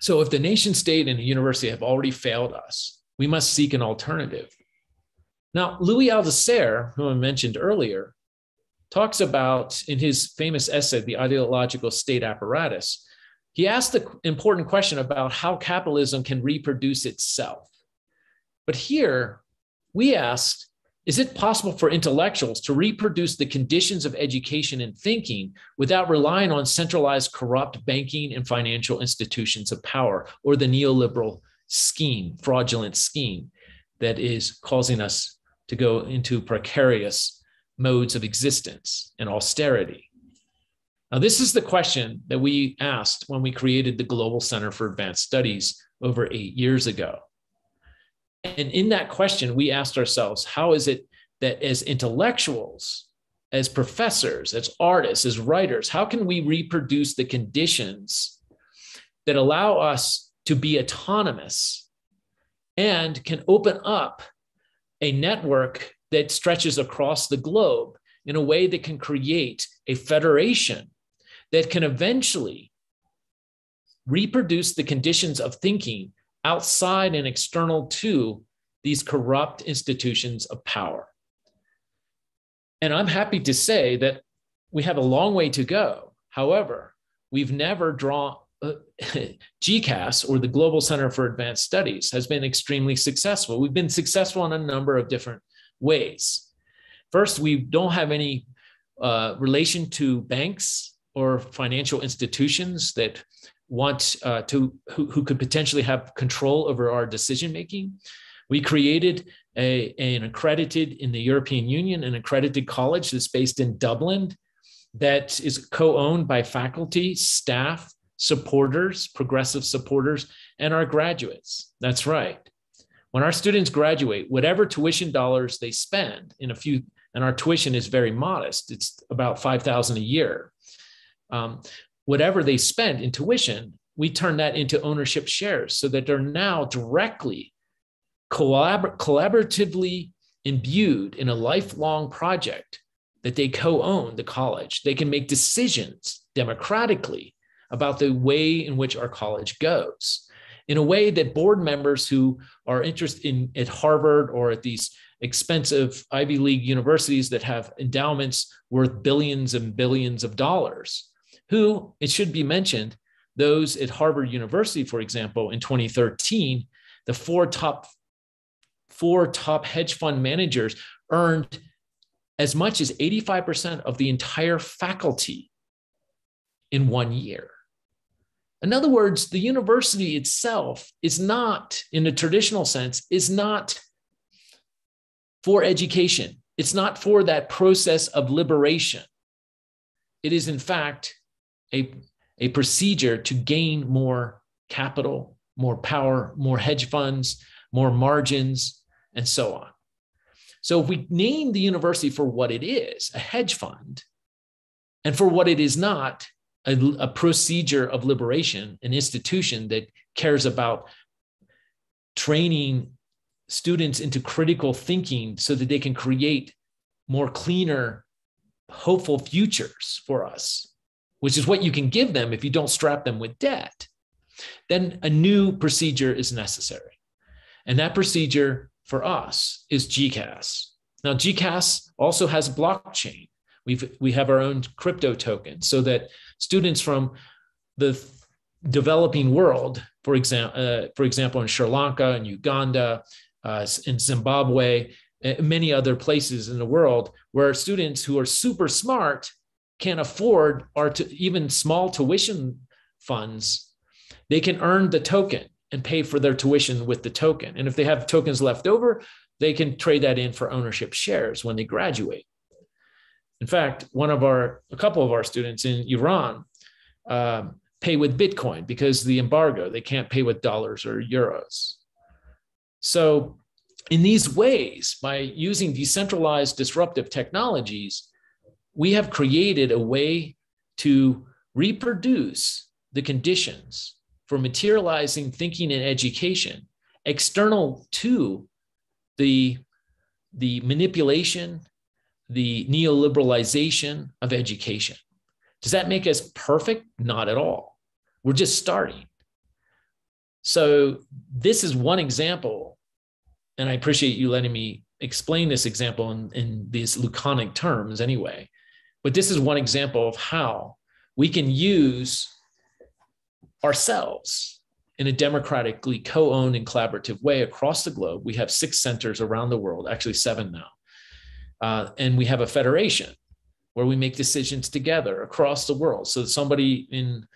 So if the nation state and the university have already failed us, we must seek an alternative. Now, Louis Althusser, who I mentioned earlier, talks about in his famous essay, The Ideological State Apparatus, he asked the important question about how capitalism can reproduce itself. But here, we asked is it possible for intellectuals to reproduce the conditions of education and thinking without relying on centralized corrupt banking and financial institutions of power or the neoliberal scheme, fraudulent scheme that is causing us to go into precarious modes of existence and austerity? Now, this is the question that we asked when we created the Global Center for Advanced Studies over eight years ago. And in that question, we asked ourselves, how is it that as intellectuals, as professors, as artists, as writers, how can we reproduce the conditions that allow us to be autonomous and can open up a network that stretches across the globe in a way that can create a federation that can eventually reproduce the conditions of thinking outside and external to these corrupt institutions of power. And I'm happy to say that we have a long way to go. However, we've never drawn uh, GCAS [LAUGHS] or the Global Center for Advanced Studies has been extremely successful. We've been successful in a number of different ways. First, we don't have any uh, relation to banks or financial institutions that want uh, to who, who could potentially have control over our decision making we created a, an accredited in the european union an accredited college that's based in dublin that is co-owned by faculty staff supporters progressive supporters and our graduates that's right when our students graduate whatever tuition dollars they spend in a few and our tuition is very modest it's about 5000 a year um, whatever they spent in tuition, we turn that into ownership shares so that they're now directly collabor- collaboratively imbued in a lifelong project that they co own the college. They can make decisions democratically about the way in which our college goes in a way that board members who are interested in at Harvard or at these expensive Ivy League universities that have endowments worth billions and billions of dollars who, it should be mentioned, those at Harvard University, for example, in 2013, the four top four top hedge fund managers earned as much as 85% of the entire faculty in one year. In other words, the university itself is not, in the traditional sense, is not for education. It's not for that process of liberation. It is, in fact, a, a procedure to gain more capital, more power, more hedge funds, more margins, and so on. So if we name the university for what it is, a hedge fund, and for what it is not, a, a procedure of liberation, an institution that cares about training students into critical thinking so that they can create more cleaner, hopeful futures for us, which is what you can give them if you don't strap them with debt, then a new procedure is necessary. And that procedure for us is GCAS. Now, GCAS also has blockchain. We've, we have our own crypto token so that students from the developing world, for, exa- uh, for example, in Sri Lanka and Uganda, uh, in Zimbabwe, uh, many other places in the world where students who are super smart can afford are to even small tuition funds, they can earn the token and pay for their tuition with the token. And if they have tokens left over, they can trade that in for ownership shares when they graduate. In fact, one of our, a couple of our students in Iran um, pay with Bitcoin because the embargo, they can't pay with dollars or euros. So, in these ways, by using decentralized disruptive technologies, we have created a way to reproduce the conditions for materializing thinking and education external to the, the manipulation, the neoliberalization of education. Does that make us perfect? Not at all. We're just starting. So, this is one example, and I appreciate you letting me explain this example in, in these laconic terms anyway. But this is one example of how we can use ourselves in a democratically co owned and collaborative way across the globe. We have six centers around the world, actually, seven now. Uh, and we have a federation where we make decisions together across the world. So somebody in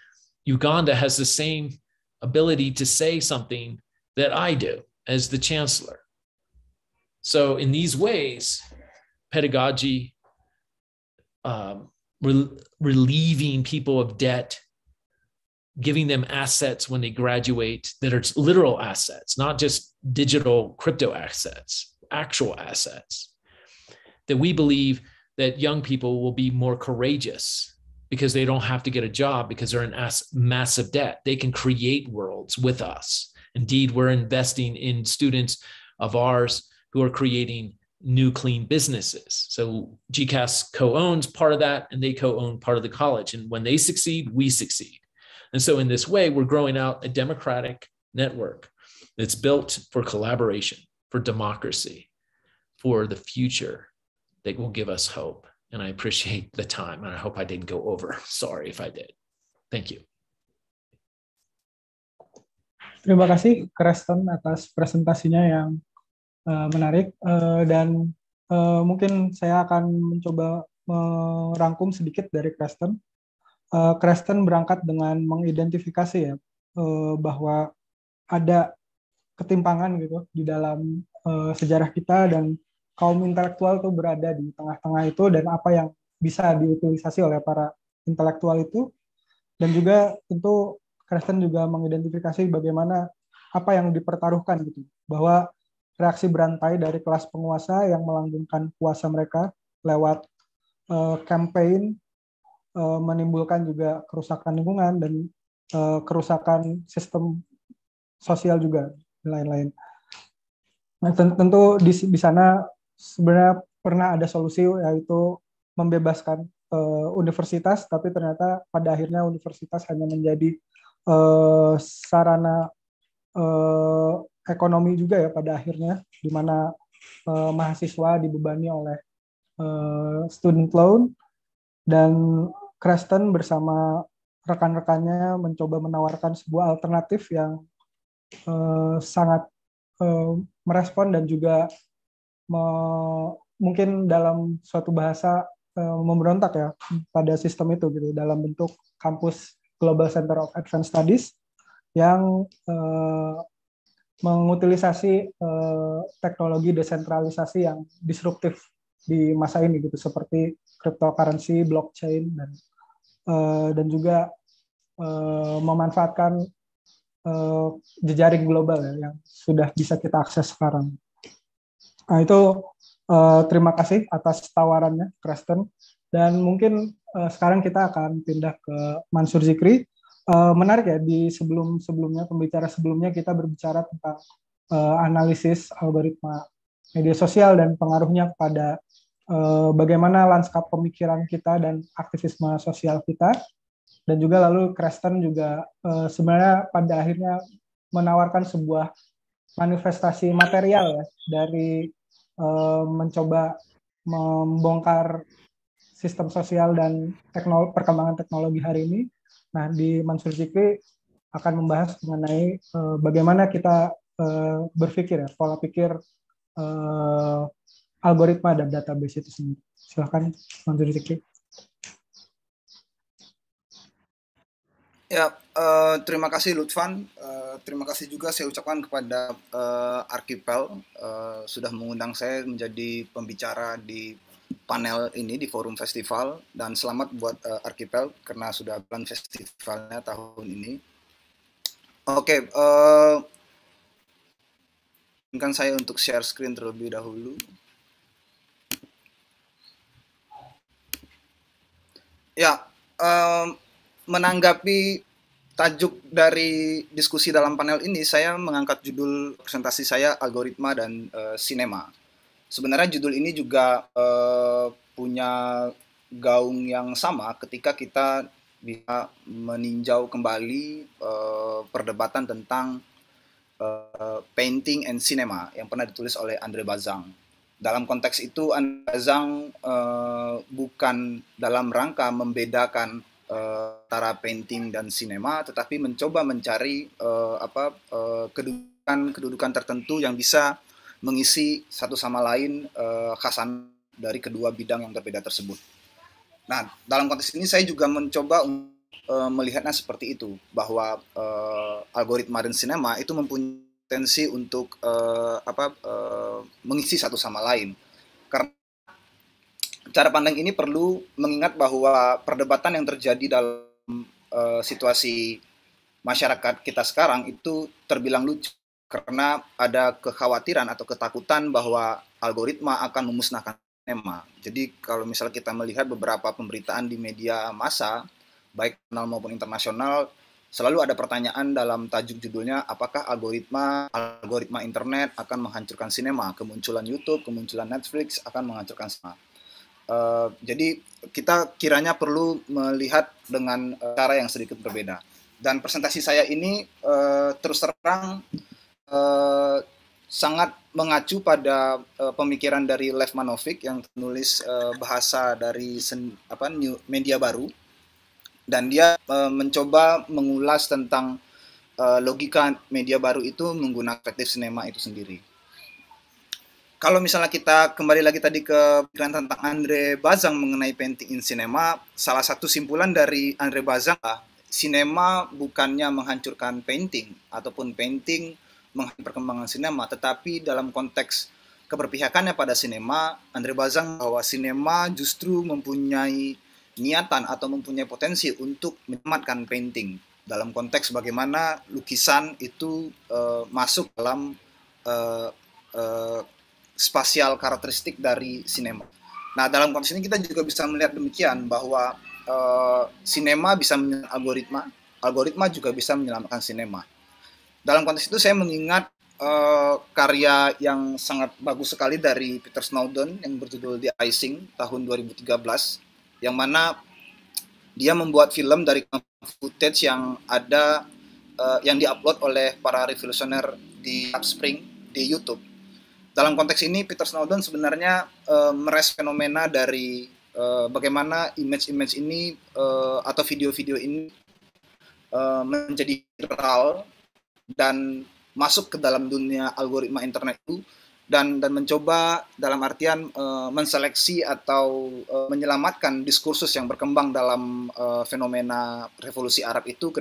Uganda has the same ability to say something that I do as the chancellor. So, in these ways, pedagogy um, relieving people of debt, giving them assets when they graduate that are literal assets, not just digital crypto assets, actual assets. That we believe that young people will be more courageous because they don't have to get a job because they're in ass- massive debt. They can create worlds with us. Indeed, we're investing in students of ours who are creating new clean businesses. So GCAS co owns part of that and they co own part of the college. And when they succeed, we succeed. And so in this way, we're growing out a democratic network that's built for collaboration, for democracy, for the future that will give us hope. And I appreciate the time. And I hope I didn't go over. [LAUGHS] Sorry if I did. Thank you. Terima kasih Kristen, atas presentasinya yang Eh, menarik eh, dan eh, mungkin saya akan mencoba merangkum sedikit dari Kristen. Kristen berangkat dengan mengidentifikasi ya bahwa ada ketimpangan gitu di dalam sejarah kita dan kaum intelektual itu berada di tengah-tengah itu dan apa yang bisa diutilisasi oleh para intelektual itu dan juga tentu Kristen juga mengidentifikasi bagaimana apa yang dipertaruhkan gitu bahwa reaksi berantai dari kelas penguasa yang melanggungkan kuasa mereka lewat uh, campaign uh, menimbulkan juga kerusakan lingkungan dan uh, kerusakan sistem sosial juga lain-lain. Nah, tentu di, di sana sebenarnya pernah ada solusi yaitu membebaskan uh, universitas, tapi ternyata pada akhirnya universitas hanya menjadi uh, sarana uh, ekonomi juga ya pada akhirnya di mana eh, mahasiswa dibebani oleh eh, student loan dan Kristen bersama rekan-rekannya mencoba menawarkan sebuah alternatif yang eh, sangat eh, merespon dan juga me, mungkin dalam suatu bahasa eh, memberontak ya pada sistem itu gitu dalam bentuk kampus Global Center of Advanced Studies yang eh, mengutilisasi eh, teknologi desentralisasi yang disruptif di masa ini gitu seperti cryptocurrency, blockchain dan eh, dan juga eh, memanfaatkan eh, jejaring global ya yang sudah bisa kita akses sekarang. Nah, itu eh, terima kasih atas tawarannya, Kristen. Dan mungkin eh, sekarang kita akan pindah ke Mansur Zikri Eh, menarik ya di sebelum sebelumnya pembicara sebelumnya kita berbicara tentang uh, analisis algoritma media sosial dan pengaruhnya kepada uh, bagaimana lanskap pemikiran kita dan aktivisme sosial kita dan juga lalu Kristen juga uh, sebenarnya pada akhirnya menawarkan sebuah manifestasi material ya dari uh, mencoba membongkar sistem sosial dan teknolo perkembangan teknologi hari ini Nah, di Mansur Zikri akan membahas mengenai uh, bagaimana kita uh, berpikir ya, pola pikir uh, algoritma dan database itu sendiri. Silahkan Mansur Zikri. Ya, uh, terima kasih Lutfan. Uh, terima kasih juga saya ucapkan kepada uh, Arkipel uh, sudah mengundang saya menjadi pembicara di panel ini di forum festival dan selamat buat uh, Archipel karena sudah bulan festivalnya tahun ini. Oke, okay, uh, eh, kan saya untuk share screen terlebih dahulu. Ya, uh, menanggapi tajuk dari diskusi dalam panel ini, saya mengangkat judul presentasi saya algoritma dan uh, sebenarnya judul ini juga uh, punya gaung yang sama ketika kita bisa meninjau kembali uh, perdebatan tentang uh, painting and cinema yang pernah ditulis oleh Andre Bazang. Dalam konteks itu Andre Bazang uh, bukan dalam rangka membedakan uh, antara painting dan cinema tetapi mencoba mencari uh, apa uh, kedudukan kedudukan tertentu yang bisa mengisi satu sama lain uh, khasan dari kedua bidang yang berbeda tersebut. Nah, dalam konteks ini saya juga mencoba uh, melihatnya seperti itu bahwa uh, algoritma dan sinema itu mempunyai potensi untuk uh, apa uh, mengisi satu sama lain. Karena cara pandang ini perlu mengingat bahwa perdebatan yang terjadi dalam uh, situasi masyarakat kita sekarang itu terbilang lucu karena ada kekhawatiran atau ketakutan bahwa algoritma akan memusnahkan tema. Jadi kalau misal kita melihat beberapa pemberitaan di media massa, baik nasional maupun internasional, selalu ada pertanyaan dalam tajuk judulnya apakah algoritma algoritma internet akan menghancurkan sinema, kemunculan YouTube, kemunculan Netflix akan menghancurkan sinema. Uh, jadi kita kiranya perlu melihat dengan cara yang sedikit berbeda. Dan presentasi saya ini uh, terus terang Eh, sangat mengacu pada uh, pemikiran dari Lev Manovic yang menulis uh, bahasa dari sen, apa new, media baru dan dia uh, mencoba mengulas tentang uh, logika media baru itu menggunakan kreatif sinema itu sendiri. Kalau misalnya kita kembali lagi tadi ke pikiran tentang Andre Bazang mengenai painting in cinema, salah satu simpulan dari Andre Bazang, sinema bukannya menghancurkan painting ataupun painting menghargai perkembangan sinema, tetapi dalam konteks keberpihakannya pada sinema, Andre Bazang bahwa sinema justru mempunyai niatan atau mempunyai potensi untuk menyematkan painting dalam konteks bagaimana lukisan itu uh, masuk dalam uh, uh, spasial karakteristik dari sinema. Nah, dalam konteks ini kita juga bisa melihat demikian bahwa uh, sinema bisa menyelamatkan algoritma, algoritma juga bisa menyelamatkan sinema dalam konteks itu saya mengingat uh, karya yang sangat bagus sekali dari Peter Snowden yang berjudul The Icing tahun 2013 yang mana dia membuat film dari footage yang ada uh, yang diupload oleh para revolusioner di Upspring di YouTube. Dalam konteks ini Peter Snowden sebenarnya uh, eh, meres fenomena dari uh, bagaimana image-image ini uh, atau video-video ini uh, menjadi viral dan masuk ke dalam dunia algoritma internet itu dan dan mencoba dalam artian uh, menseleksi atau uh, menyelamatkan diskursus yang berkembang dalam uh, fenomena revolusi Arab itu ke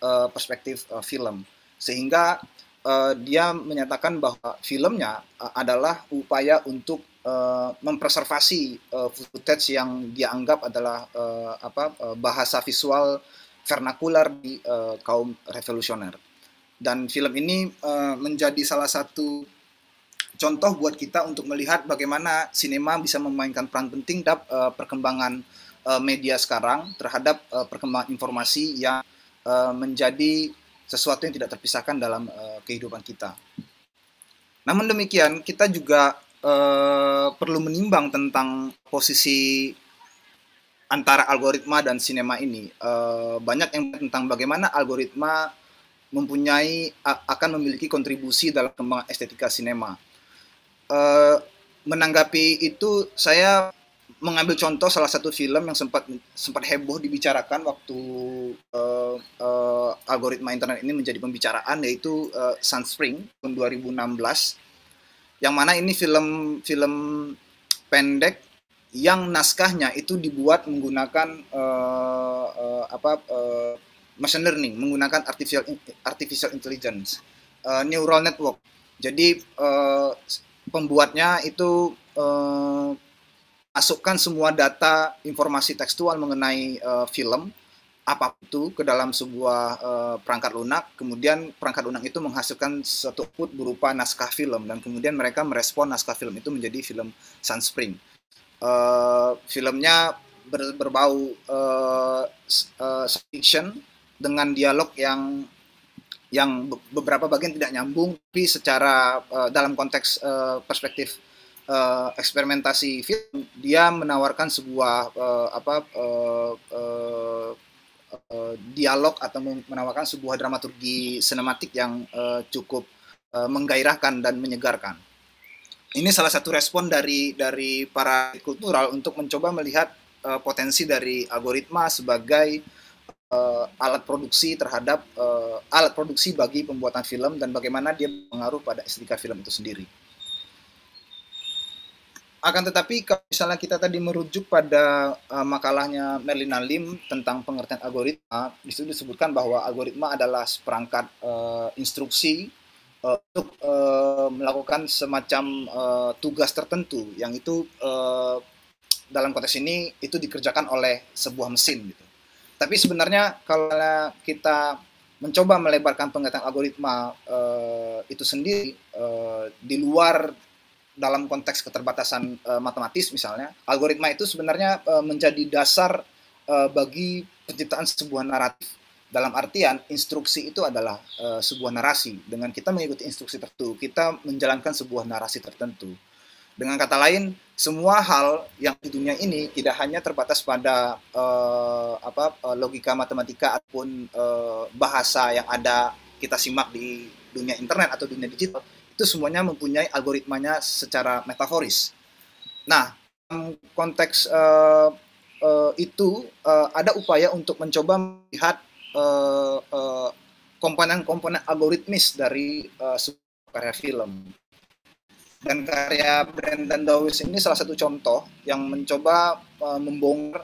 uh, perspektif uh, film sehingga uh, dia menyatakan bahwa filmnya uh, adalah upaya untuk uh, mempreservasi uh, footage yang dia anggap adalah uh, apa uh, bahasa visual vernakular di uh, kaum revolusioner dan film ini uh, menjadi salah satu contoh buat kita untuk melihat bagaimana sinema bisa memainkan peran penting dalam uh, eh, perkembangan uh, media sekarang terhadap uh, perkembangan informasi yang uh, menjadi sesuatu yang tidak terpisahkan dalam uh, kehidupan kita. Namun demikian, kita juga uh, perlu menimbang tentang posisi antara algoritma dan sinema ini. Uh, banyak yang tentang bagaimana algoritma mempunyai akan memiliki kontribusi dalam kembang estetika sinema. Uh, menanggapi itu saya mengambil contoh salah satu film yang sempat sempat heboh dibicarakan waktu uh, uh, algoritma internet ini menjadi pembicaraan yaitu uh, Sunspring tahun 2016 yang mana ini film film pendek yang naskahnya itu dibuat menggunakan uh, uh, apa uh, machine learning menggunakan artificial artificial intelligence uh, neural network jadi uh, pembuatnya itu uh, masukkan semua data informasi tekstual mengenai uh, film apa itu ke dalam sebuah uh, perangkat lunak kemudian perangkat lunak itu menghasilkan satu output berupa naskah film dan kemudian mereka merespon naskah film itu menjadi film Sunspring uh, filmnya ber, berbau uh, uh, fiction dengan dialog yang yang beberapa bagian tidak nyambung tapi secara uh, dalam konteks uh, perspektif uh, eksperimentasi film dia menawarkan sebuah uh, apa uh, uh, uh, dialog atau menawarkan sebuah dramaturgi sinematik yang uh, cukup uh, menggairahkan dan menyegarkan ini salah satu respon dari dari para kultural untuk mencoba melihat uh, potensi dari algoritma sebagai uh, alat produksi terhadap uh, alat produksi bagi pembuatan film dan bagaimana dia pengaruh pada estetika film itu sendiri. Akan tetapi kalau misalnya kita tadi merujuk pada uh, makalahnya Merlina Lim tentang pengertian algoritma, di situ disebutkan bahwa algoritma adalah seperangkat uh, instruksi uh, untuk uh, melakukan semacam uh, tugas tertentu yang itu uh, dalam konteks ini itu dikerjakan oleh sebuah mesin gitu tapi sebenarnya kalau kita mencoba melebarkan pengertian algoritma uh, itu sendiri uh, di luar dalam konteks keterbatasan uh, matematis misalnya, algoritma itu sebenarnya uh, menjadi dasar uh, bagi penciptaan sebuah naratif. Dalam artian instruksi itu adalah uh, sebuah narasi. Dengan kita mengikuti instruksi tertentu, kita menjalankan sebuah narasi tertentu. Dengan kata lain, semua hal yang di dunia ini tidak hanya terbatas pada uh, apa eh, logika matematika ataupun uh, bahasa yang ada kita simak di dunia internet atau dunia digital itu semuanya mempunyai algoritmanya secara metaforis. Nah, dalam konteks uh, uh, itu uh, ada upaya untuk mencoba melihat komponen-komponen uh, uh, algoritmis dari uh, karya film dan karya Brandon Dawes ini salah satu contoh yang mencoba uh, membongkar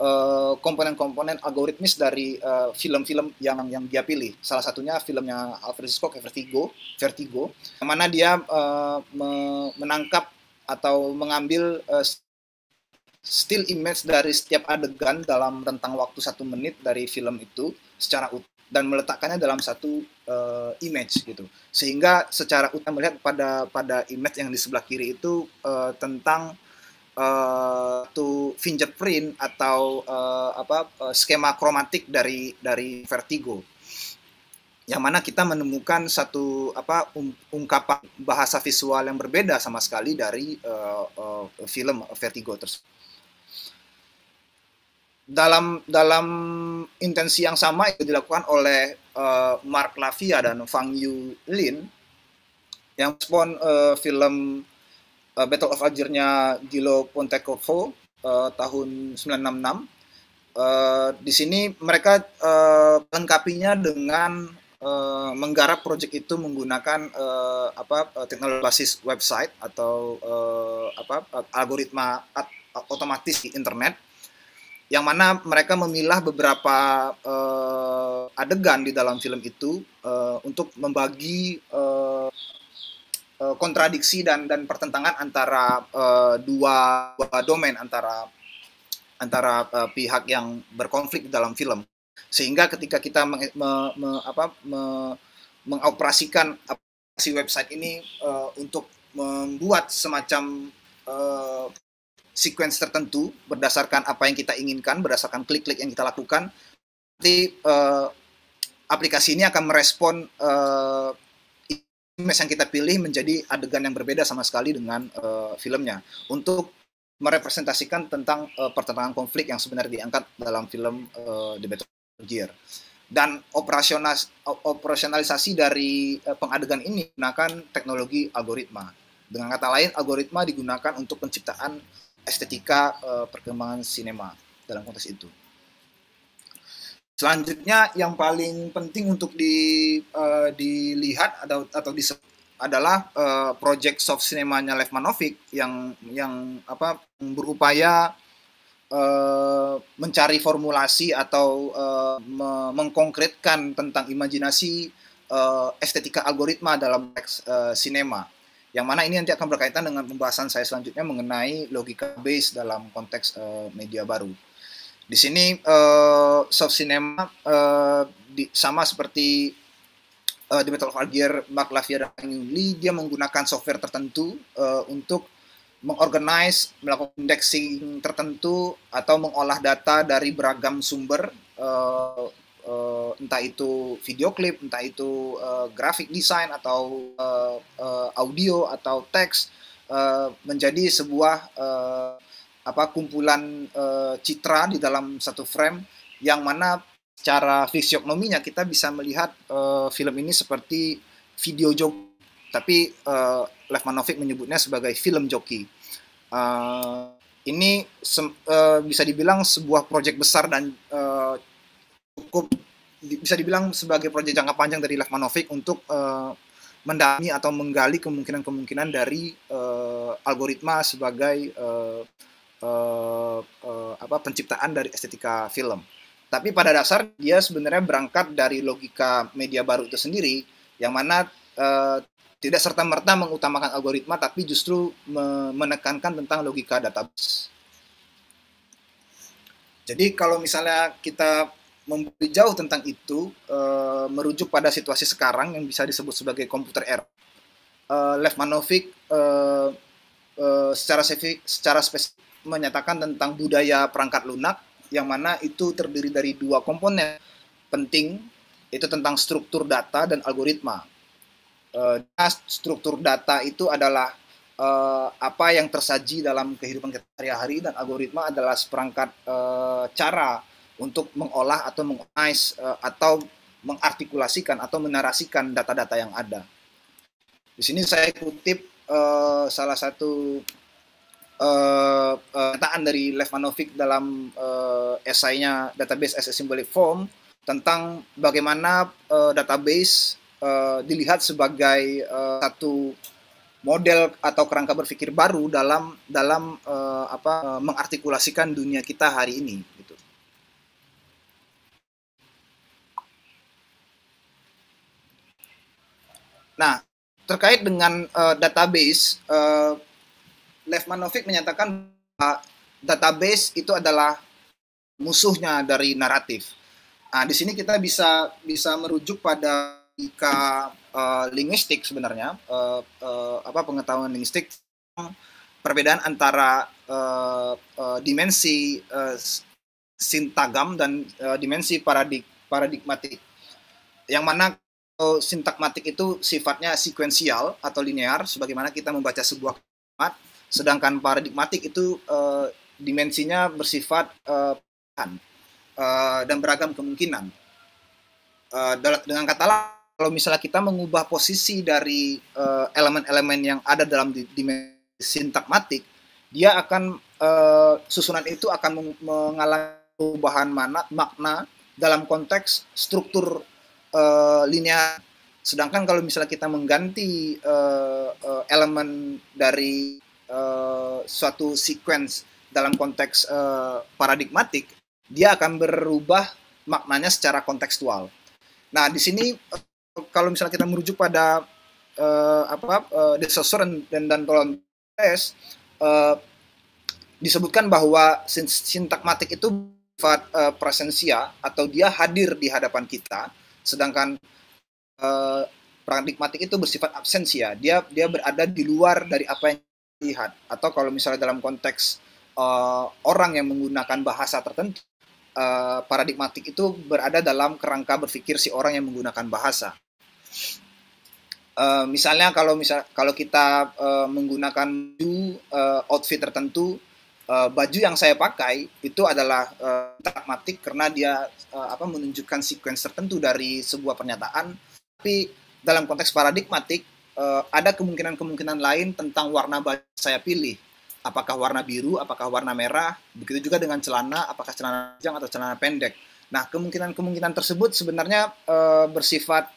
uh, komponen-komponen algoritmis dari uh, film-film yang yang dia pilih. Salah satunya filmnya Alfred Hitchcock Vertigo, Vertigo, mana dia uh, menangkap atau mengambil uh, still image dari setiap adegan dalam rentang waktu satu menit dari film itu secara utuh dan meletakkannya dalam satu uh, image gitu sehingga secara utama melihat pada pada image yang di sebelah kiri itu uh, tentang uh, eh, to fingerprint atau uh, apa uh, skema kromatik dari dari vertigo yang mana kita menemukan satu apa um, ungkapan bahasa visual yang berbeda sama sekali dari uh, uh, film vertigo tersebut dalam dalam intensi yang sama itu dilakukan oleh uh, Mark Lafia dan Fang Yu Lin yang respon uh, eh, film uh, Battle of Algiers-nya Gilo Pontecorvo uh, tahun 966. Uh, di sini mereka uh, lengkapinya dengan uh, menggarap proyek itu menggunakan uh, apa teknologi basis website atau uh, apa algoritma otomatis di internet yang mana mereka memilah beberapa uh, adegan di dalam film itu uh, untuk membagi uh, uh, kontradiksi dan dan pertentangan antara uh, dua, dua domain antara antara uh, pihak yang berkonflik di dalam film sehingga ketika kita meng, me, me, apa, me, mengoperasikan aplikasi website ini uh, untuk membuat semacam uh, sequence tertentu berdasarkan apa yang kita inginkan, berdasarkan klik-klik yang kita lakukan, nanti uh, aplikasi ini akan merespon uh, image yang kita pilih menjadi adegan yang berbeda sama sekali dengan uh, filmnya untuk merepresentasikan tentang uh, pertentangan konflik yang sebenarnya diangkat dalam film uh, The Battle Gear dan operasional operasionalisasi dari uh, pengadegan ini menggunakan teknologi algoritma dengan kata lain algoritma digunakan untuk penciptaan estetika uh, perkembangan sinema dalam konteks itu. Selanjutnya yang paling penting untuk di, uh, dilihat atau atau di, adalah uh, project soft sinemanya Lev Manovic yang yang apa berupaya uh, mencari formulasi atau uh, me mengkonkretkan tentang imajinasi uh, estetika algoritma dalam teks uh, sinema yang mana ini nanti akan berkaitan dengan pembahasan saya selanjutnya mengenai logika base dalam konteks uh, media baru. Di sini uh, soft cinema uh, di, sama seperti uh, The Metal of Algier, dan Yuli, dia menggunakan software tertentu uh, untuk mengorganize, melakukan indexing tertentu atau mengolah data dari beragam sumber uh, uh, entah itu video klip, entah itu uh, eh, grafik desain atau uh, uh, audio atau teks uh, menjadi sebuah uh, apa kumpulan uh, citra di dalam satu frame yang mana secara fisiognominya kita bisa melihat uh, film ini seperti video joki tapi uh, Levmanovic menyebutnya sebagai film joki. Uh, ini uh, bisa dibilang sebuah proyek besar dan uh, cukup bisa dibilang sebagai proyek jangka panjang dari Lakmanovic untuk uh, mendalami atau menggali kemungkinan-kemungkinan dari uh, algoritma sebagai uh, uh, uh, apa penciptaan dari estetika film. Tapi pada dasar dia sebenarnya berangkat dari logika media baru itu sendiri, yang mana uh, tidak serta merta mengutamakan algoritma, tapi justru menekankan tentang logika database. Jadi kalau misalnya kita memberi jauh tentang itu uh, merujuk pada situasi sekarang yang bisa disebut sebagai komputer era. Uh, Lev Manovic uh, uh, secara spesifik, secara spesifik menyatakan tentang budaya perangkat lunak yang mana itu terdiri dari dua komponen penting itu tentang struktur data dan algoritma. Uh, struktur data itu adalah uh, apa yang tersaji dalam kehidupan kita sehari-hari dan algoritma adalah seperangkat uh, cara untuk mengolah atau mengais eh, atau mengartikulasikan atau menarasikan data-data yang ada. Di sini saya kutip uh, salah satu uh, uh, dari Levanovic dalam uh, esainya Database as a Symbolic Form tentang bagaimana uh, database uh, dilihat sebagai uh, satu model atau kerangka berpikir baru dalam dalam uh, apa uh, mengartikulasikan dunia kita hari ini. Nah, terkait dengan uh, database, uh, eh, Manovic menyatakan bahwa database itu adalah musuhnya dari naratif. Nah, di sini kita bisa bisa merujuk pada ika uh, eh, linguistik sebenarnya, uh, uh, apa pengetahuan linguistik perbedaan antara uh, uh, dimensi uh, sintagam dan uh, dimensi paradig paradigmatik yang mana atau sintagmatik itu sifatnya sekuensial atau linear, sebagaimana kita membaca sebuah kalimat, sedangkan paradigmatik itu uh, dimensinya bersifat uh, dan beragam kemungkinan. Uh, dengan kata lain, kalau misalnya kita mengubah posisi dari elemen-elemen uh, yang ada dalam dimensi sintagmatik, dia akan uh, susunan itu akan mengalami perubahan makna dalam konteks struktur uh, linear. Sedangkan kalau misalnya kita mengganti uh, uh, elemen dari uh, suatu sequence dalam konteks uh, paradigmatik, dia akan berubah maknanya secara kontekstual. Nah, di sini uh, kalau misalnya kita merujuk pada uh, apa uh, De Saussure dan dan Tolontes uh, disebutkan bahwa sintagmatik itu sifat uh, presensia atau dia hadir di hadapan kita Sedangkan uh, paradigmatik itu bersifat absensi ya dia dia berada di luar dari apa yang dilihat Atau kalau misalnya dalam konteks uh, orang yang menggunakan bahasa tertentu, uh, paradigmatik itu berada dalam kerangka berpikir si orang yang menggunakan bahasa. Uh, misalnya kalau misal kalau kita uh, menggunakan uh, outfit tertentu uh, baju yang saya pakai itu adalah uh, eh, matik karena dia uh, apa menunjukkan sekuens tertentu dari sebuah pernyataan tapi dalam konteks paradigmatik uh, ada kemungkinan-kemungkinan lain tentang warna baju saya pilih apakah warna biru apakah warna merah begitu juga dengan celana apakah celana panjang atau celana pendek nah kemungkinan-kemungkinan tersebut sebenarnya uh, bersifat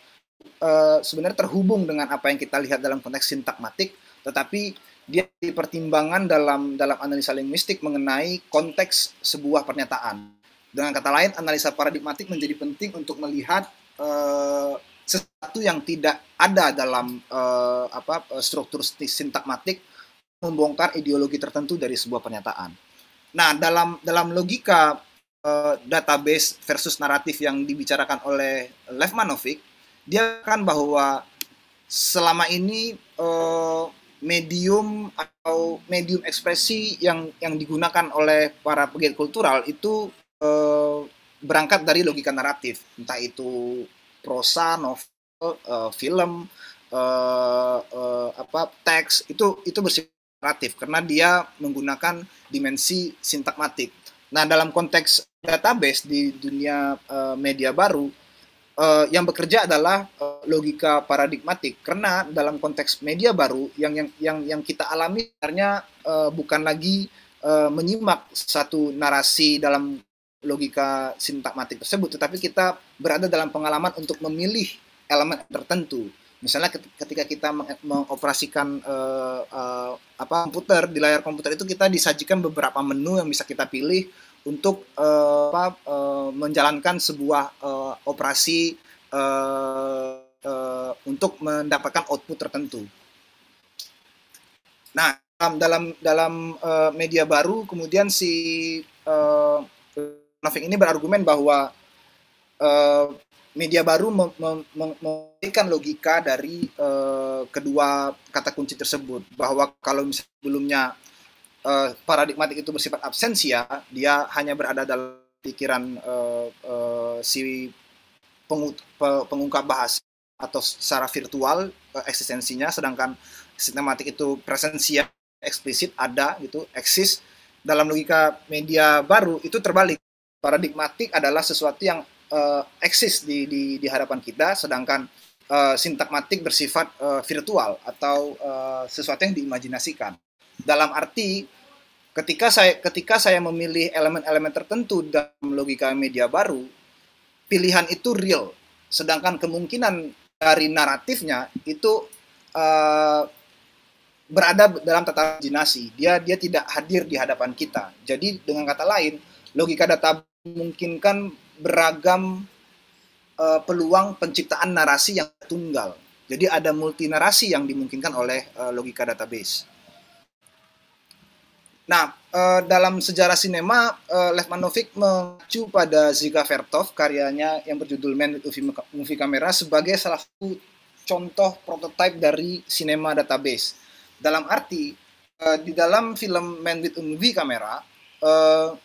uh, sebenarnya terhubung dengan apa yang kita lihat dalam konteks sintagmatik tetapi dia dipertimbangkan dalam dalam analisa linguistik mengenai konteks sebuah pernyataan. Dengan kata lain, analisa paradigmatik menjadi penting untuk melihat uh, sesuatu yang tidak ada dalam uh, apa eh, struktur sintagmatik membongkar ideologi tertentu dari sebuah pernyataan. Nah, dalam dalam logika uh, database versus naratif yang dibicarakan oleh Lev Manovic, dia kan bahwa selama ini uh, medium atau medium ekspresi yang yang digunakan oleh para pegiat kultural itu eh, berangkat dari logika naratif entah itu prosa novel eh, film eh, eh, apa teks itu itu bersifat naratif karena dia menggunakan dimensi sintagmatik nah dalam konteks database di dunia eh, media baru uh, yang bekerja adalah uh, logika paradigmatik karena dalam konteks media baru yang yang yang yang kita alami sebenarnya uh, bukan lagi uh, menyimak satu narasi dalam logika sintagmatik tersebut tetapi kita berada dalam pengalaman untuk memilih elemen tertentu misalnya ketika kita mengoperasikan uh, uh, apa komputer di layar komputer itu kita disajikan beberapa menu yang bisa kita pilih untuk uh, apa, uh, menjalankan sebuah uh, operasi uh, uh, untuk mendapatkan output tertentu. Nah dalam dalam uh, media baru kemudian si uh, Nafik ini berargumen bahwa uh, media baru memberikan logika dari uh, kedua kata kunci tersebut bahwa kalau misalnya sebelumnya Eh, paradigmatik itu bersifat absensia, dia hanya berada dalam pikiran uh, uh, si pengu pengungkap bahasa atau secara virtual uh, eksistensinya, sedangkan sistematik itu presensia eksplisit ada gitu, eksis dalam logika media baru itu terbalik. Paradigmatik adalah sesuatu yang uh, eksis di, di di hadapan kita, sedangkan uh, sintagmatik bersifat uh, virtual atau uh, sesuatu yang diimajinasikan. Dalam arti ketika saya ketika saya memilih elemen-elemen tertentu dalam logika media baru pilihan itu real sedangkan kemungkinan dari naratifnya itu uh, berada dalam tata imajinasi dia dia tidak hadir di hadapan kita jadi dengan kata lain logika data memungkinkan beragam uh, peluang penciptaan narasi yang tunggal jadi ada multi narasi yang dimungkinkan oleh uh, logika database Nah, uh, dalam sejarah sinema, uh, eh, Lev Manovic mengacu pada Ziga Vertov, karyanya yang berjudul Man with Movie Camera, sebagai salah satu contoh prototipe dari sinema database. Dalam arti, uh, di dalam film Man with Movie Camera, uh,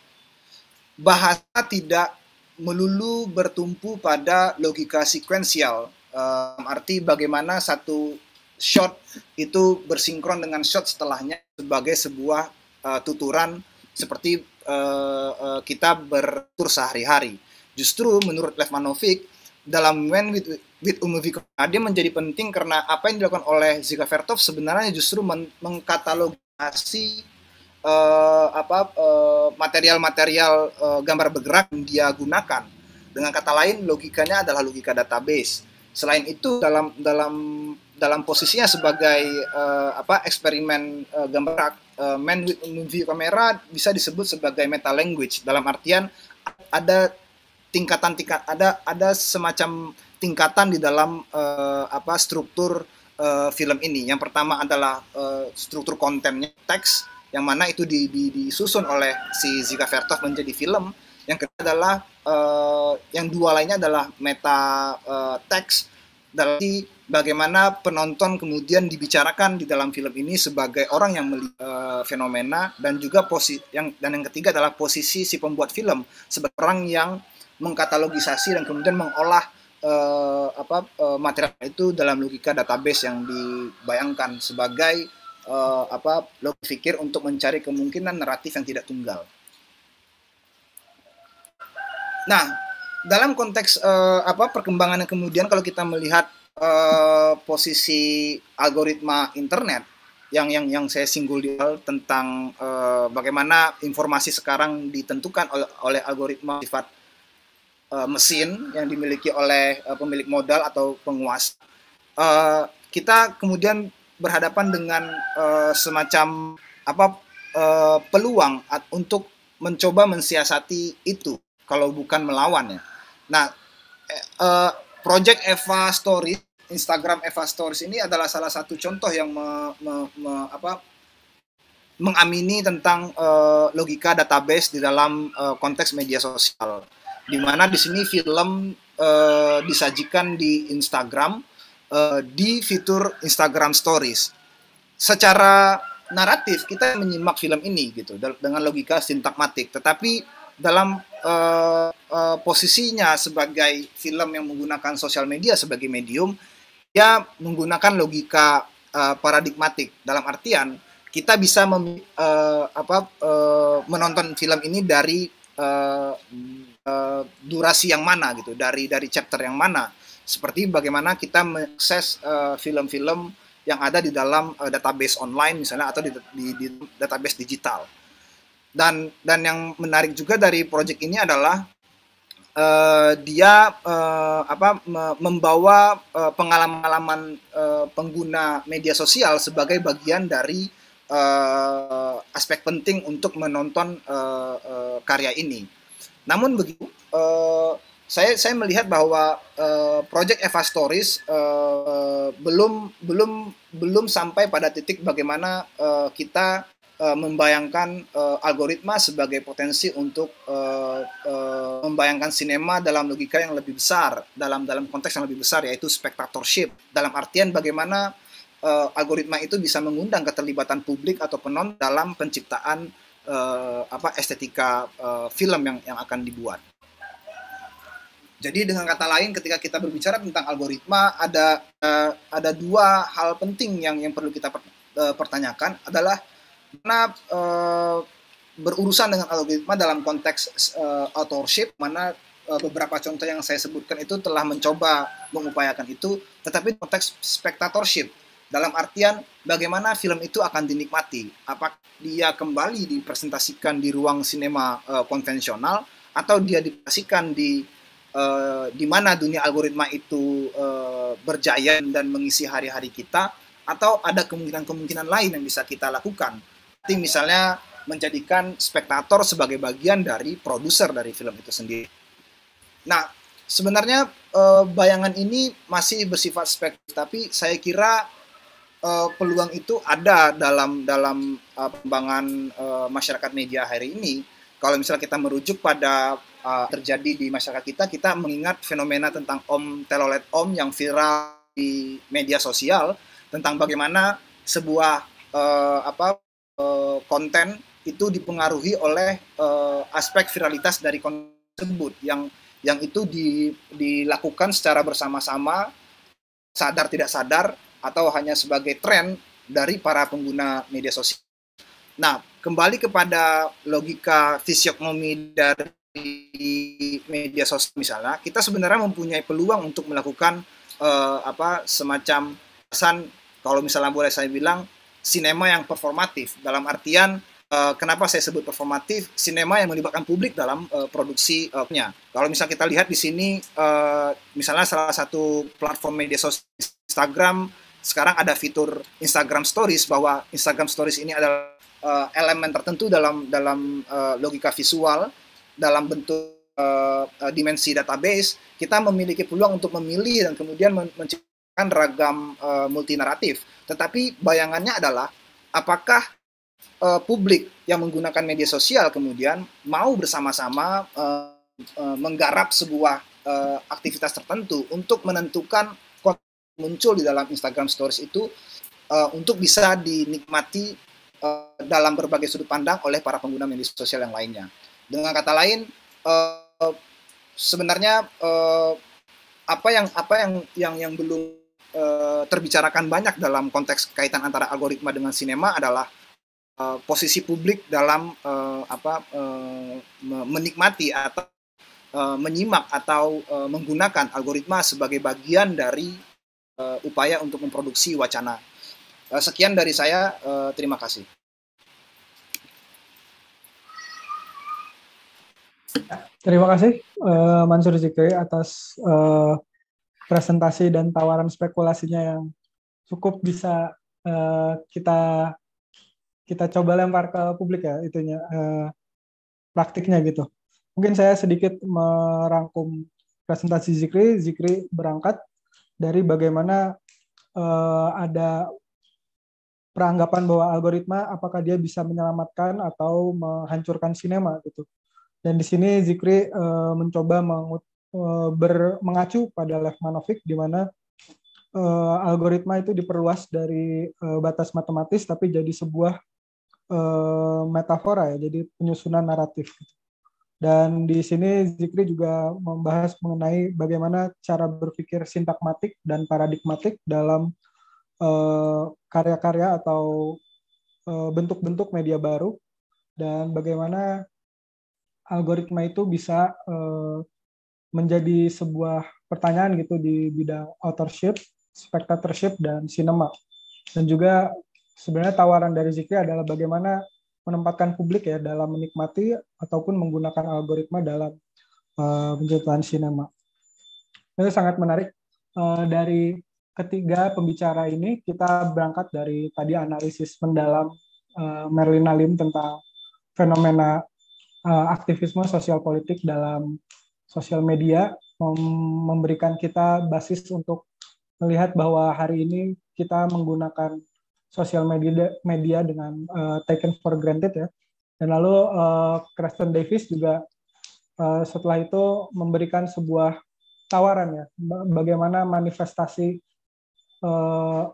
bahasa tidak melulu bertumpu pada logika sekuensial, uh, arti bagaimana satu shot itu bersinkron dengan shot setelahnya sebagai sebuah uh, tuturan seperti uh, uh, kita bertur sehari-hari. Justru menurut Lev Levmanovic dalam Man with, with Umuvi dia menjadi penting karena apa yang dilakukan oleh Zika Vertov sebenarnya justru men mengkatalogasi apa material-material uh, uh, gambar bergerak yang dia gunakan. Dengan kata lain logikanya adalah logika database. Selain itu dalam dalam dalam posisinya sebagai uh, apa eksperimen uh, gambar Eh, man with movie kamera bisa disebut sebagai meta language dalam artian ada tingkatan tingkat ada ada semacam tingkatan di dalam uh, apa struktur uh, film ini. Yang pertama adalah uh, struktur kontennya teks yang mana itu di, di, disusun oleh si Zika Vertov menjadi film. Yang kedua adalah uh, yang dua lainnya adalah meta uh, teks dari bagaimana penonton kemudian dibicarakan di dalam film ini sebagai orang yang melihat uh, fenomena dan juga posisi yang dan yang ketiga adalah posisi si pembuat film sebagai orang yang mengkatalogisasi dan kemudian mengolah uh, apa uh, material itu dalam logika database yang dibayangkan sebagai uh, apa logika pikir untuk mencari kemungkinan naratif yang tidak tunggal. Nah, dalam konteks uh, apa perkembangan yang kemudian kalau kita melihat Eh, posisi algoritma internet yang yang yang saya singgul di awal tentang uh, bagaimana informasi sekarang ditentukan oleh, oleh algoritma sifat uh, eh, mesin yang dimiliki oleh uh, pemilik modal atau penguasa uh, kita kemudian berhadapan dengan uh, semacam apa uh, peluang at, untuk mencoba mensiasati itu kalau bukan melawannya nah uh, Project Eva Stories, Instagram Eva Stories ini adalah salah satu contoh yang me, me, me, apa, mengamini tentang uh, logika database di dalam uh, konteks media sosial. Di mana di sini film uh, disajikan di Instagram uh, di fitur Instagram Stories. Secara naratif kita menyimak film ini gitu dengan logika sintagmatik, tetapi dalam uh, uh, posisinya sebagai film yang menggunakan sosial media sebagai medium, dia menggunakan logika uh, paradigmatik. Dalam artian, kita bisa mem, uh, apa, uh, menonton film ini dari uh, uh, durasi yang mana gitu, dari dari chapter yang mana. Seperti bagaimana kita mengakses uh, film-film yang ada di dalam uh, database online misalnya atau di, di, di database digital dan dan yang menarik juga dari proyek ini adalah uh, dia uh, apa me membawa eh, pengalaman-pengalaman uh, pengguna media sosial sebagai bagian dari uh, aspek penting untuk menonton uh, uh, karya ini. Namun begitu, uh, saya saya melihat bahwa uh, project Eva Stories uh, belum belum belum sampai pada titik bagaimana uh, kita Eh, membayangkan uh, algoritma sebagai potensi untuk uh, uh, membayangkan sinema dalam logika yang lebih besar, dalam dalam konteks yang lebih besar yaitu spectatorship. Dalam artian bagaimana uh, algoritma itu bisa mengundang keterlibatan publik atau penonton dalam penciptaan uh, apa estetika uh, film yang yang akan dibuat. Jadi dengan kata lain ketika kita berbicara tentang algoritma ada uh, ada dua hal penting yang yang perlu kita per, uh, pertanyakan adalah mana uh, eh, berurusan dengan algoritma dalam konteks uh, authorship mana uh, beberapa contoh yang saya sebutkan itu telah mencoba mengupayakan itu tetapi konteks spectatorship dalam artian bagaimana film itu akan dinikmati apakah dia kembali dipresentasikan di ruang sinema uh, konvensional atau dia dipresentasikan di uh, di mana dunia algoritma itu uh, berjaya dan mengisi hari-hari kita atau ada kemungkinan-kemungkinan lain yang bisa kita lakukan misalnya menjadikan spektator sebagai bagian dari produser dari film itu sendiri. Nah, sebenarnya eh, bayangan ini masih bersifat spektif, tapi saya kira eh, peluang itu ada dalam dalam eh, eh, masyarakat media hari ini. Kalau misalnya kita merujuk pada terjadi di masyarakat kita, kita mengingat fenomena tentang Om Telolet Om yang viral di media sosial tentang bagaimana sebuah apa Eh, konten itu dipengaruhi oleh uh, aspek viralitas dari konten tersebut yang yang itu di, dilakukan secara bersama-sama sadar tidak sadar atau hanya sebagai tren dari para pengguna media sosial. Nah, kembali kepada logika fisiognomi dari media sosial misalnya, kita sebenarnya mempunyai peluang untuk melakukan uh, apa semacam pesan kalau misalnya boleh saya bilang sinema yang performatif dalam artian uh, kenapa saya sebut performatif sinema yang melibatkan publik dalam uh, eh, produksinya. Eh, Kalau misalnya kita lihat di sini uh, misalnya salah satu platform media sosial Instagram sekarang ada fitur Instagram Stories bahwa Instagram Stories ini adalah uh, elemen tertentu dalam dalam uh, logika visual dalam bentuk uh, uh, dimensi database, kita memiliki peluang untuk memilih dan kemudian menciptakan ragam uh, multinaratif. Tetapi bayangannya adalah apakah uh, publik yang menggunakan media sosial kemudian mau bersama-sama uh, uh, menggarap sebuah uh, aktivitas tertentu untuk menentukan konten muncul di dalam Instagram Stories itu uh, untuk bisa dinikmati uh, dalam berbagai sudut pandang oleh para pengguna media sosial yang lainnya. Dengan kata lain, uh, sebenarnya uh, apa yang apa yang yang yang belum Eh, terbicarakan banyak dalam konteks kaitan antara algoritma dengan sinema adalah uh, posisi publik dalam uh, apa uh, menikmati atau uh, menyimak atau uh, menggunakan algoritma sebagai bagian dari uh, upaya untuk memproduksi wacana. Uh, sekian dari saya, uh, terima kasih. Terima kasih uh, Mansur Zikri atas uh, presentasi dan tawaran spekulasinya yang cukup bisa uh, kita kita coba lempar ke publik ya itunya uh, praktiknya gitu. Mungkin saya sedikit merangkum presentasi Zikri. Zikri berangkat dari bagaimana uh, ada peranggapan bahwa algoritma apakah dia bisa menyelamatkan atau menghancurkan sinema gitu. Dan di sini Zikri uh, mencoba mengut Eh, ber, mengacu pada Lefmanovic di mana uh, algoritma itu diperluas dari uh, batas matematis tapi jadi sebuah uh, metafora ya, jadi penyusunan naratif. Gitu. Dan di sini Zikri juga membahas mengenai bagaimana cara berpikir sintagmatik dan paradigmatik dalam karya-karya uh, atau bentuk-bentuk uh, media baru dan bagaimana algoritma itu bisa uh, menjadi sebuah pertanyaan gitu di bidang authorship, spectatorship, dan cinema. Dan juga sebenarnya tawaran dari Zikri adalah bagaimana menempatkan publik ya dalam menikmati ataupun menggunakan algoritma dalam uh, penciptaan sinema. Itu sangat menarik. Uh, dari ketiga pembicara ini kita berangkat dari tadi analisis mendalam uh, eh, Merlina Lim tentang fenomena uh, aktivisme sosial politik dalam sosial media memberikan kita basis untuk melihat bahwa hari ini kita menggunakan sosial media media dengan uh, taken for granted ya. Dan lalu uh, eh, Kristen Davis juga uh, setelah itu memberikan sebuah tawaran ya bagaimana manifestasi uh,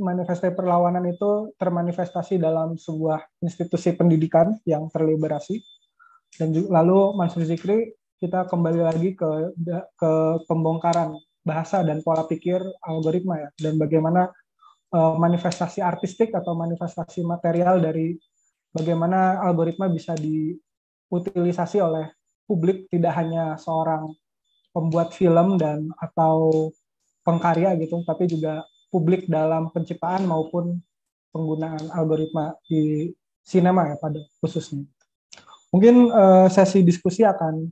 manifestasi perlawanan itu termanifestasi dalam sebuah institusi pendidikan yang terliberasi dan juga, lalu Mansur Zikri kita kembali lagi ke ke pembongkaran bahasa dan pola pikir algoritma ya dan bagaimana uh, manifestasi artistik atau manifestasi material dari bagaimana algoritma bisa diutilisasi oleh publik tidak hanya seorang pembuat film dan atau pengkarya gitu tapi juga publik dalam penciptaan maupun penggunaan algoritma di sinema ya pada khususnya. Mungkin eh, sesi diskusi akan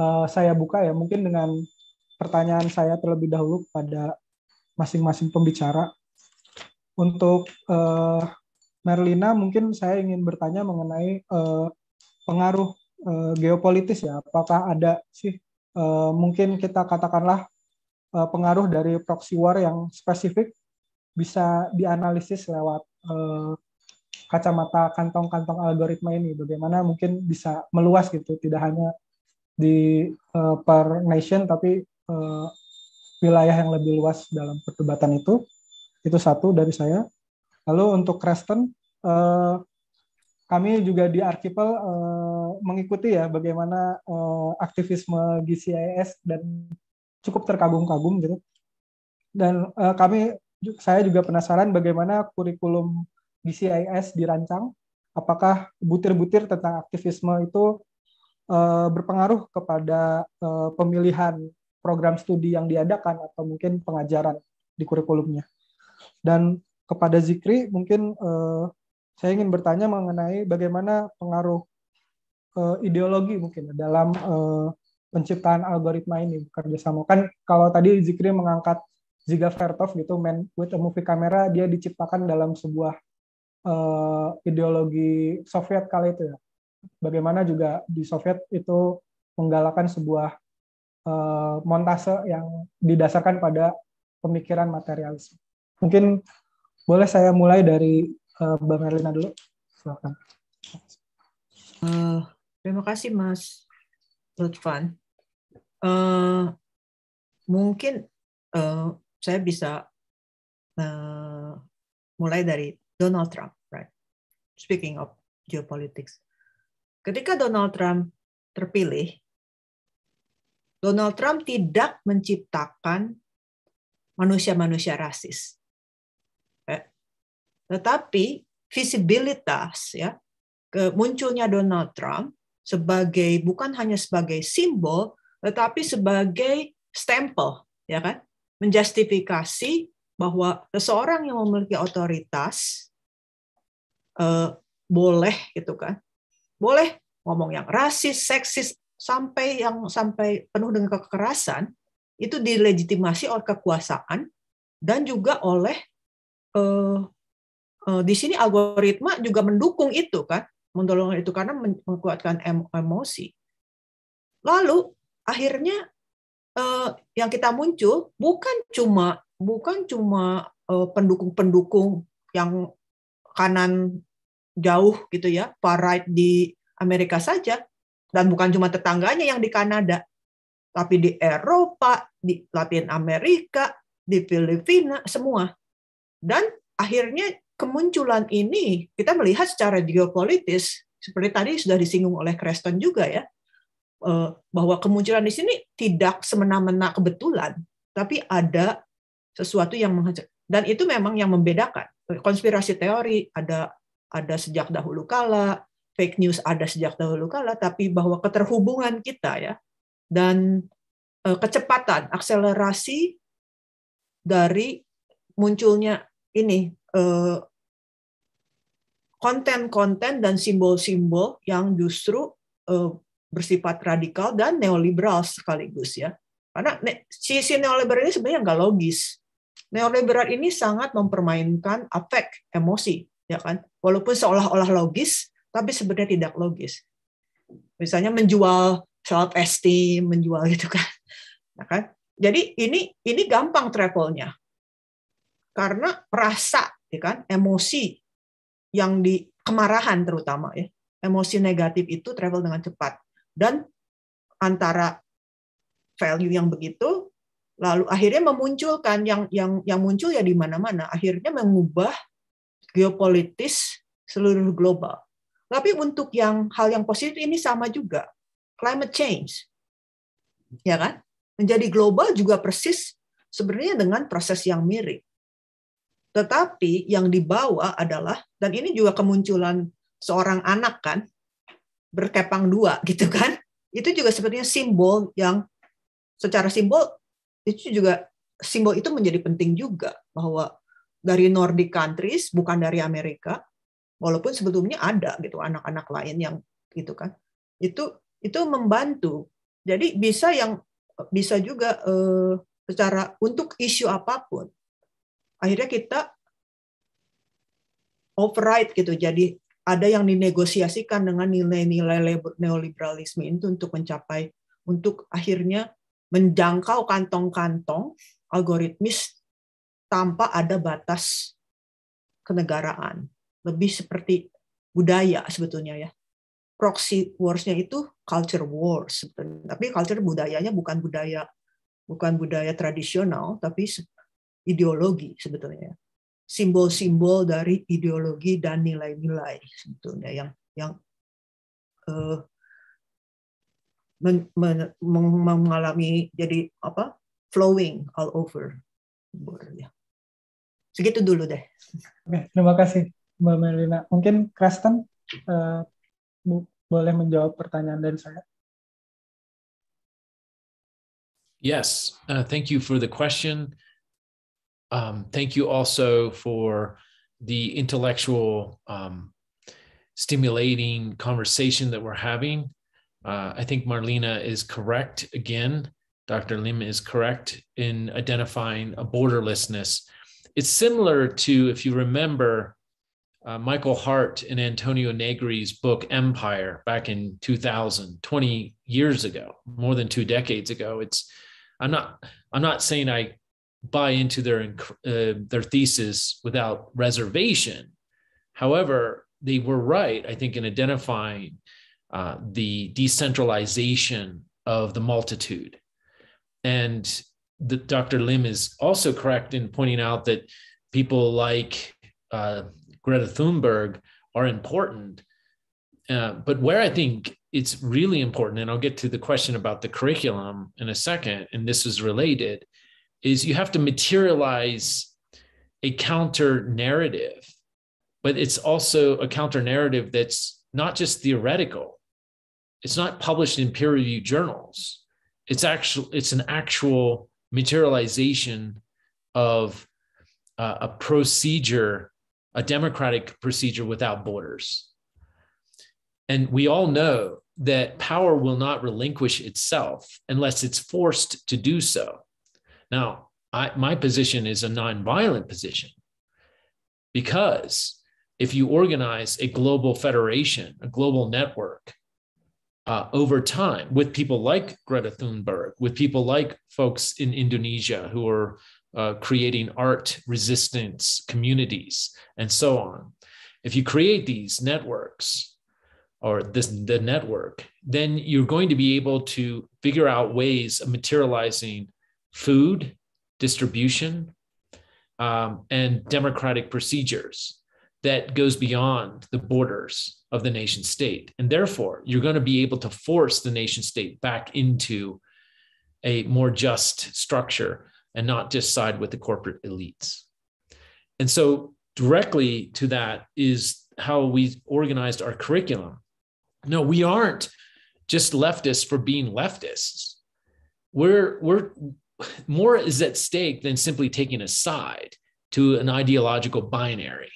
Eh, saya buka ya mungkin dengan pertanyaan saya terlebih dahulu pada masing-masing pembicara. Untuk uh, Merlina mungkin saya ingin bertanya mengenai uh, pengaruh uh, geopolitis ya. Apakah ada sih uh, mungkin kita katakanlah uh, pengaruh dari proxy war yang spesifik bisa dianalisis lewat uh, kacamata kantong-kantong algoritma ini bagaimana mungkin bisa meluas gitu tidak hanya di uh, per nation tapi uh, wilayah yang lebih luas dalam perdebatan itu itu satu dari saya lalu untuk Kristen uh, kami juga di Archipel uh, mengikuti ya bagaimana uh, aktivisme GCIS dan cukup terkagum-kagum gitu dan uh, kami saya juga penasaran bagaimana kurikulum GCIS dirancang apakah butir-butir tentang aktivisme itu Eh, berpengaruh kepada uh, pemilihan program studi yang diadakan atau mungkin pengajaran di kurikulumnya. Dan kepada Zikri mungkin uh, saya ingin bertanya mengenai bagaimana pengaruh uh, ideologi mungkin dalam uh, penciptaan algoritma ini kerjasama. Kan kalau tadi Zikri mengangkat Ziga Vertov gitu, Man with a Movie Camera, dia diciptakan dalam sebuah uh, ideologi Soviet kali itu ya bagaimana juga di Soviet itu menggalakkan sebuah uh, montase yang didasarkan pada pemikiran materialisme. Mungkin boleh saya mulai dari uh, Mbak Merlina dulu, silakan. Uh, terima kasih Mas Lutfan. Uh, mungkin uh, saya bisa uh, mulai dari Donald Trump, right? Speaking of geopolitics, ketika Donald Trump terpilih, Donald Trump tidak menciptakan manusia-manusia rasis. Eh, tetapi visibilitas ya munculnya Donald Trump sebagai bukan hanya sebagai simbol tetapi sebagai stempel ya kan menjustifikasi bahwa seseorang yang memiliki otoritas eh, boleh gitu kan boleh ngomong yang rasis, seksis, sampai yang sampai penuh dengan kekerasan itu dilegitimasi oleh kekuasaan dan juga oleh eh, eh, di sini algoritma juga mendukung itu kan mendorong itu karena menguatkan emosi lalu akhirnya eh, yang kita muncul bukan cuma bukan cuma eh, pendukung-pendukung yang kanan jauh gitu ya, right di Amerika saja, dan bukan cuma tetangganya yang di Kanada, tapi di Eropa, di Latin Amerika, di Filipina, semua. Dan akhirnya kemunculan ini kita melihat secara geopolitis, seperti tadi sudah disinggung oleh Creston juga ya, eh, bahwa kemunculan di sini tidak semena-mena kebetulan, tapi ada sesuatu yang menghasilkan. Dan itu memang yang membedakan. Konspirasi teori, ada ada sejak dahulu kala, fake news ada sejak dahulu kala, tapi bahwa keterhubungan kita ya dan e, kecepatan akselerasi dari munculnya ini e, konten-konten dan simbol-simbol yang justru e, bersifat radikal dan neoliberal sekaligus ya. Karena sisi neoliberal ini sebenarnya nggak logis. Neoliberal ini sangat mempermainkan afek, emosi ya kan? Walaupun seolah-olah logis, tapi sebenarnya tidak logis. Misalnya menjual self esteem, menjual gitu kan, ya kan? Jadi ini ini gampang travelnya karena rasa, ya kan, emosi yang di kemarahan terutama ya, emosi negatif itu travel dengan cepat dan antara value yang begitu lalu akhirnya memunculkan yang yang yang muncul ya di mana-mana akhirnya mengubah geopolitis seluruh global. Tapi untuk yang hal yang positif ini sama juga, climate change. Ya kan? Menjadi global juga persis sebenarnya dengan proses yang mirip. Tetapi yang dibawa adalah dan ini juga kemunculan seorang anak kan berkepang dua [LAUGHS] gitu kan. Itu juga sepertinya simbol yang secara simbol itu juga simbol itu menjadi penting juga bahwa dari Nordic countries, bukan dari Amerika, walaupun sebelumnya ada gitu anak-anak lain yang gitu kan. Itu itu membantu. Jadi bisa yang bisa juga eh, secara untuk isu apapun. Akhirnya kita override gitu. Jadi ada yang dinegosiasikan dengan nilai-nilai neoliberalisme itu untuk mencapai untuk akhirnya menjangkau kantong-kantong algoritmis tanpa ada batas kenegaraan. Lebih seperti budaya sebetulnya ya. Proxy wars-nya itu culture wars sebetulnya. Tapi culture budayanya bukan budaya bukan budaya tradisional tapi ideologi sebetulnya. Simbol-simbol dari ideologi dan nilai-nilai sebetulnya yang yang uh, men, men, mengalami jadi apa flowing all over. Ya. segitu dulu deh. Oke, terima kasih Mbak Melina. Mungkin Kristen uh, boleh menjawab pertanyaan dari saya. Yes, uh, thank you for the question. Um, thank you also for the intellectual um, stimulating conversation that we're having. Uh, I think Marlena is correct again. Dr. Lim is correct in identifying a borderlessness it's similar to, if you remember, uh, Michael Hart and Antonio Negri's book Empire back in 2000, 20 years ago, more than two decades ago. It's I'm not I'm not saying I buy into their uh, their thesis without reservation. However, they were right, I think, in identifying uh, the decentralization of the multitude and the, Dr. Lim is also correct in pointing out that people like uh, Greta Thunberg are important. Uh, but where I think it's really important, and I'll get to the question about the curriculum in a second, and this is related, is you have to materialize a counter narrative, but it's also a counter narrative that's not just theoretical. It's not published in peer reviewed journals. It's actual, it's an actual materialization of uh, a procedure, a democratic procedure without borders. And we all know that power will not relinquish itself unless it's forced to do so. Now, I, my position is a nonviolent position because if you organize a global federation, a global network uh, over time with people like Greta Thunberg, with people like folks in Indonesia who are uh, creating art resistance communities, and so on. If you create these networks or this the network, then you're going to be able to figure out ways of materializing food distribution um, and democratic procedures that goes beyond the borders of the nation state. And therefore, you're going to be able to force the nation state back into a more just structure and not just side with the corporate elites. And so, directly to that is how we organized our curriculum. No, we aren't just leftists for being leftists. We're, we're more is at stake than simply taking a side to an ideological binary.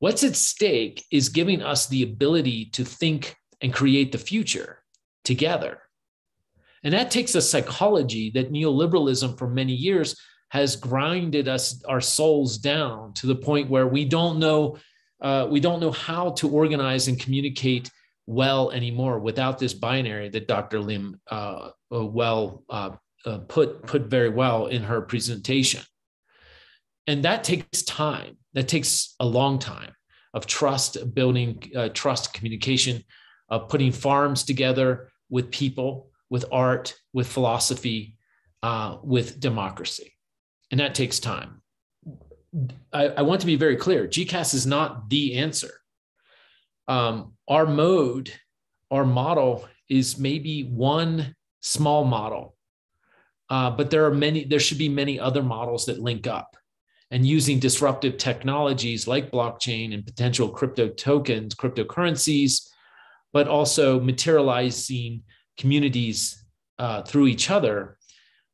What's at stake is giving us the ability to think and create the future together. And that takes a psychology that neoliberalism for many years has grinded us our souls down to the point where we don't know uh, we don't know how to organize and communicate well anymore without this binary that Dr. Lim uh, uh well uh, uh, put put very well in her presentation and that takes time that takes a long time of trust building uh, trust communication of putting farms together with people with art with philosophy uh, with democracy and that takes time I, I, want to be very clear gcas is not the answer um, our mode our model is maybe one small model uh, but there are many there should be many other models that link up and using disruptive technologies like blockchain and potential crypto tokens, cryptocurrencies, but also materializing communities uh, through each other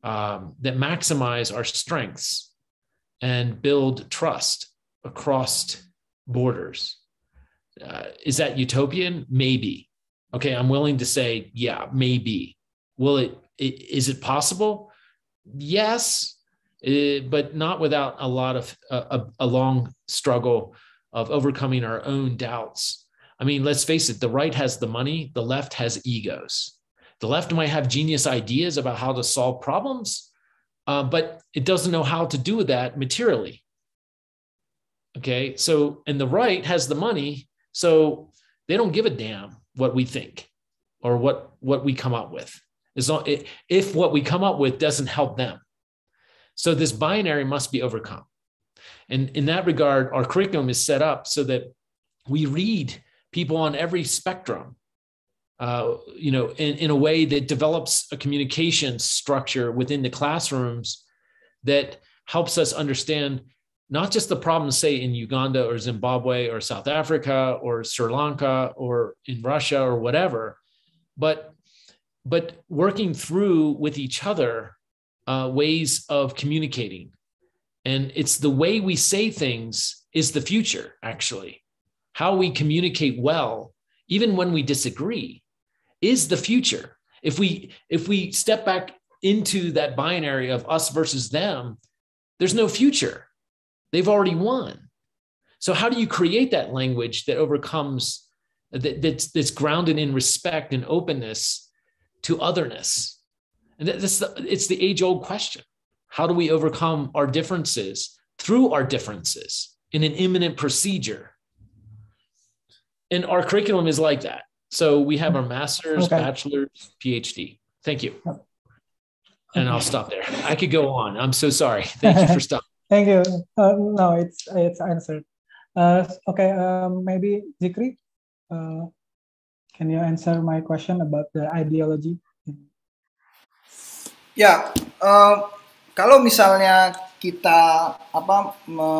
um, that maximize our strengths and build trust across borders. Uh, is that utopian? Maybe. Okay, I'm willing to say, yeah, maybe. Will it, it is it possible? Yes, Eh, but not without a lot of uh, a, a long struggle of overcoming our own doubts. I mean, let's face it, the right has the money, the left has egos. The left might have genius ideas about how to solve problems, uh, but it doesn't know how to do that materially. Okay. So, and the right has the money. So they don't give a damn what we think or what, what we come up with. As long, if what we come up with doesn't help them. So this binary must be overcome. And in that regard, our curriculum is set up so that we read people on every spectrum, uh, you know, in, in a way that develops a communication structure within the classrooms that helps us understand not just the problems, say, in Uganda or Zimbabwe or South Africa or Sri Lanka or in Russia or whatever, but but working through with each other uh, ways of communicating. And it's the way we say things is the future, actually. How we communicate well, even when we disagree, is the future. If we if we step back into that binary of us versus them, there's no future. They've already won. So how do you create that language that overcomes that, that's, that's grounded in respect and openness to otherness? And this, it's the age old question. How do we overcome our differences through our differences in an imminent procedure? And our curriculum is like that. So we have our master's, okay. bachelor's, PhD. Thank you. And I'll stop there. I could go on. I'm so sorry. [LAUGHS] Thank you for stopping. Thank you. Uh, no, it's it's answered. Uh, okay, uh, maybe Zikri, uh, can you answer my question about the ideology? Ya, uh, kalau misalnya kita apa me,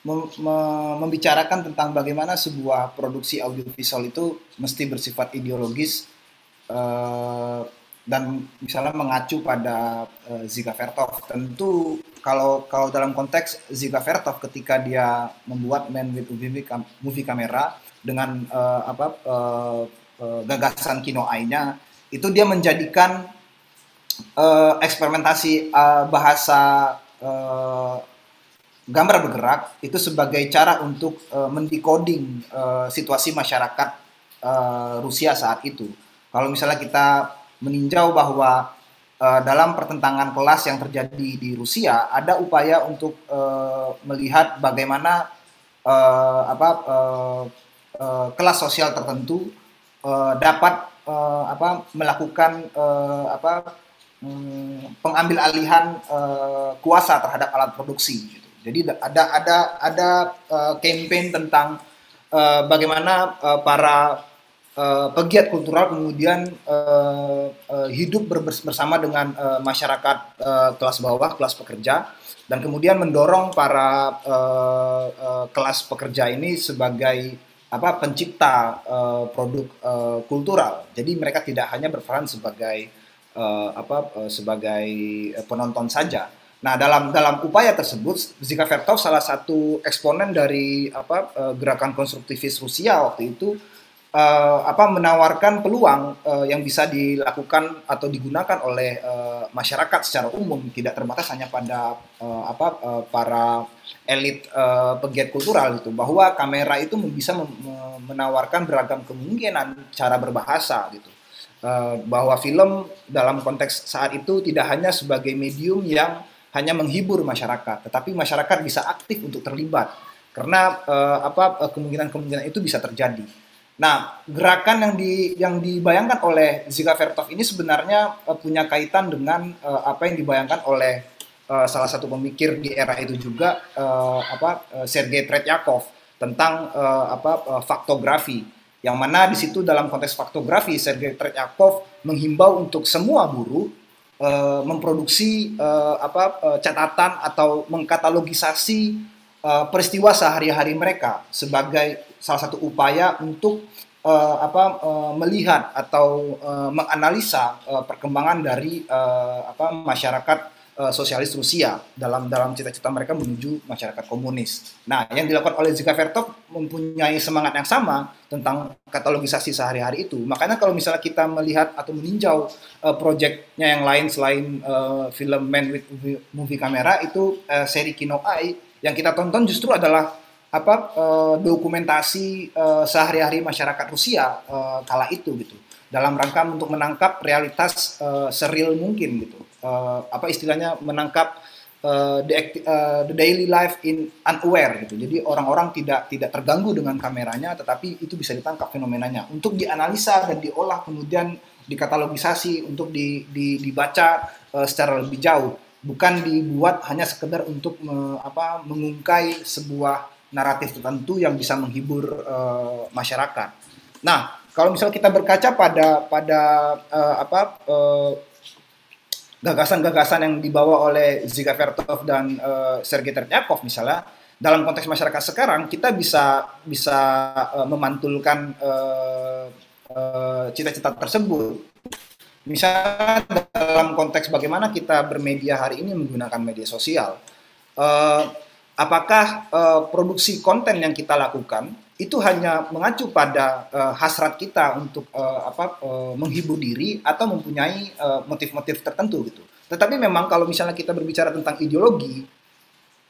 me, me, membicarakan tentang bagaimana sebuah produksi audiovisual itu mesti bersifat ideologis uh, dan misalnya mengacu pada uh, eh, Ziga Vertov, tentu kalau kalau dalam konteks Ziga Vertov ketika dia membuat Man with Movie, movie Camera dengan uh, apa uh, uh, gagasan kino nya itu dia menjadikan uh, eksperimentasi uh, bahasa uh, gambar bergerak itu sebagai cara untuk uh, mendecoding uh, situasi masyarakat uh, Rusia saat itu. Kalau misalnya kita meninjau bahwa uh, dalam pertentangan kelas yang terjadi di Rusia ada upaya untuk uh, melihat bagaimana uh, apa uh, uh, kelas sosial tertentu uh, dapat uh, apa melakukan uh, apa Hmm, pengambil alihan uh, kuasa terhadap alat produksi. Gitu. Jadi ada ada ada uh, campaign tentang uh, bagaimana uh, para uh, pegiat kultural kemudian uh, uh, hidup bersama dengan uh, masyarakat uh, kelas bawah, kelas pekerja, dan kemudian mendorong para uh, uh, kelas pekerja ini sebagai apa pencipta uh, produk uh, kultural. Jadi mereka tidak hanya berperan sebagai uh, apa uh, sebagai eh, penonton saja. Nah, dalam dalam upaya tersebut, Zika Vertov salah satu eksponen dari apa uh, gerakan konstruktivis Rusia waktu itu uh, apa menawarkan peluang uh, yang bisa dilakukan atau digunakan oleh uh, masyarakat secara umum tidak terbatas hanya pada uh, apa uh, para elit uh, pegiat kultural itu. bahwa kamera itu bisa menawarkan beragam kemungkinan cara berbahasa gitu Eh, bahwa film dalam konteks saat itu tidak hanya sebagai medium yang hanya menghibur masyarakat, tetapi masyarakat bisa aktif untuk terlibat karena uh, apa eh, kemungkinan-kemungkinan itu bisa terjadi. Nah, gerakan yang di yang dibayangkan oleh Zika Vertov ini sebenarnya uh, punya kaitan dengan uh, apa yang dibayangkan oleh uh, salah satu pemikir di era itu juga uh, apa uh, Sergei Tretyakov tentang uh, apa uh, faktografi yang mana di situ dalam konteks faktografi Sergei Tretyakov menghimbau untuk semua buruh eh, uh, memproduksi uh, apa uh, catatan atau mengkatalogisasi uh, peristiwa sehari-hari mereka sebagai salah satu upaya untuk uh, apa uh, melihat atau uh, menganalisa uh, perkembangan dari uh, apa masyarakat Eh, sosialis Rusia dalam dalam cita-cita mereka menuju masyarakat komunis. Nah, yang dilakukan oleh Zika Vertov mempunyai semangat yang sama tentang katalogisasi sehari-hari itu. Makanya kalau misalnya kita melihat atau meninjau uh, eh, proyeknya yang lain selain uh, film Man with Movie Camera itu uh, seri Kino Ai yang kita tonton justru adalah apa uh, dokumentasi uh, sehari-hari masyarakat Rusia uh, kala itu gitu dalam rangka untuk menangkap realitas uh, seril mungkin gitu uh, apa istilahnya menangkap uh, the, uh, the daily life in unaware gitu. Jadi orang-orang tidak tidak terganggu dengan kameranya, tetapi itu bisa ditangkap fenomenanya untuk dianalisa dan diolah kemudian dikatalogisasi untuk di, di, dibaca uh, secara lebih jauh, bukan dibuat hanya sekedar untuk me, apa mengungkai sebuah naratif tertentu yang bisa menghibur uh, masyarakat. Nah, kalau misalnya kita berkaca pada pada uh, apa uh, gagasan-gagasan yang dibawa oleh Ziga Vertov dan uh, Sergei Tertyakov misalnya dalam konteks masyarakat sekarang kita bisa bisa uh, memantulkan eh, cita-cita uh, uh, tersebut misalnya dalam konteks bagaimana kita bermedia hari ini menggunakan media sosial uh, apakah uh, produksi konten yang kita lakukan itu hanya mengacu pada uh, hasrat kita untuk uh, apa uh, menghibur diri atau mempunyai motif-motif uh, tertentu gitu. Tetapi memang kalau misalnya kita berbicara tentang ideologi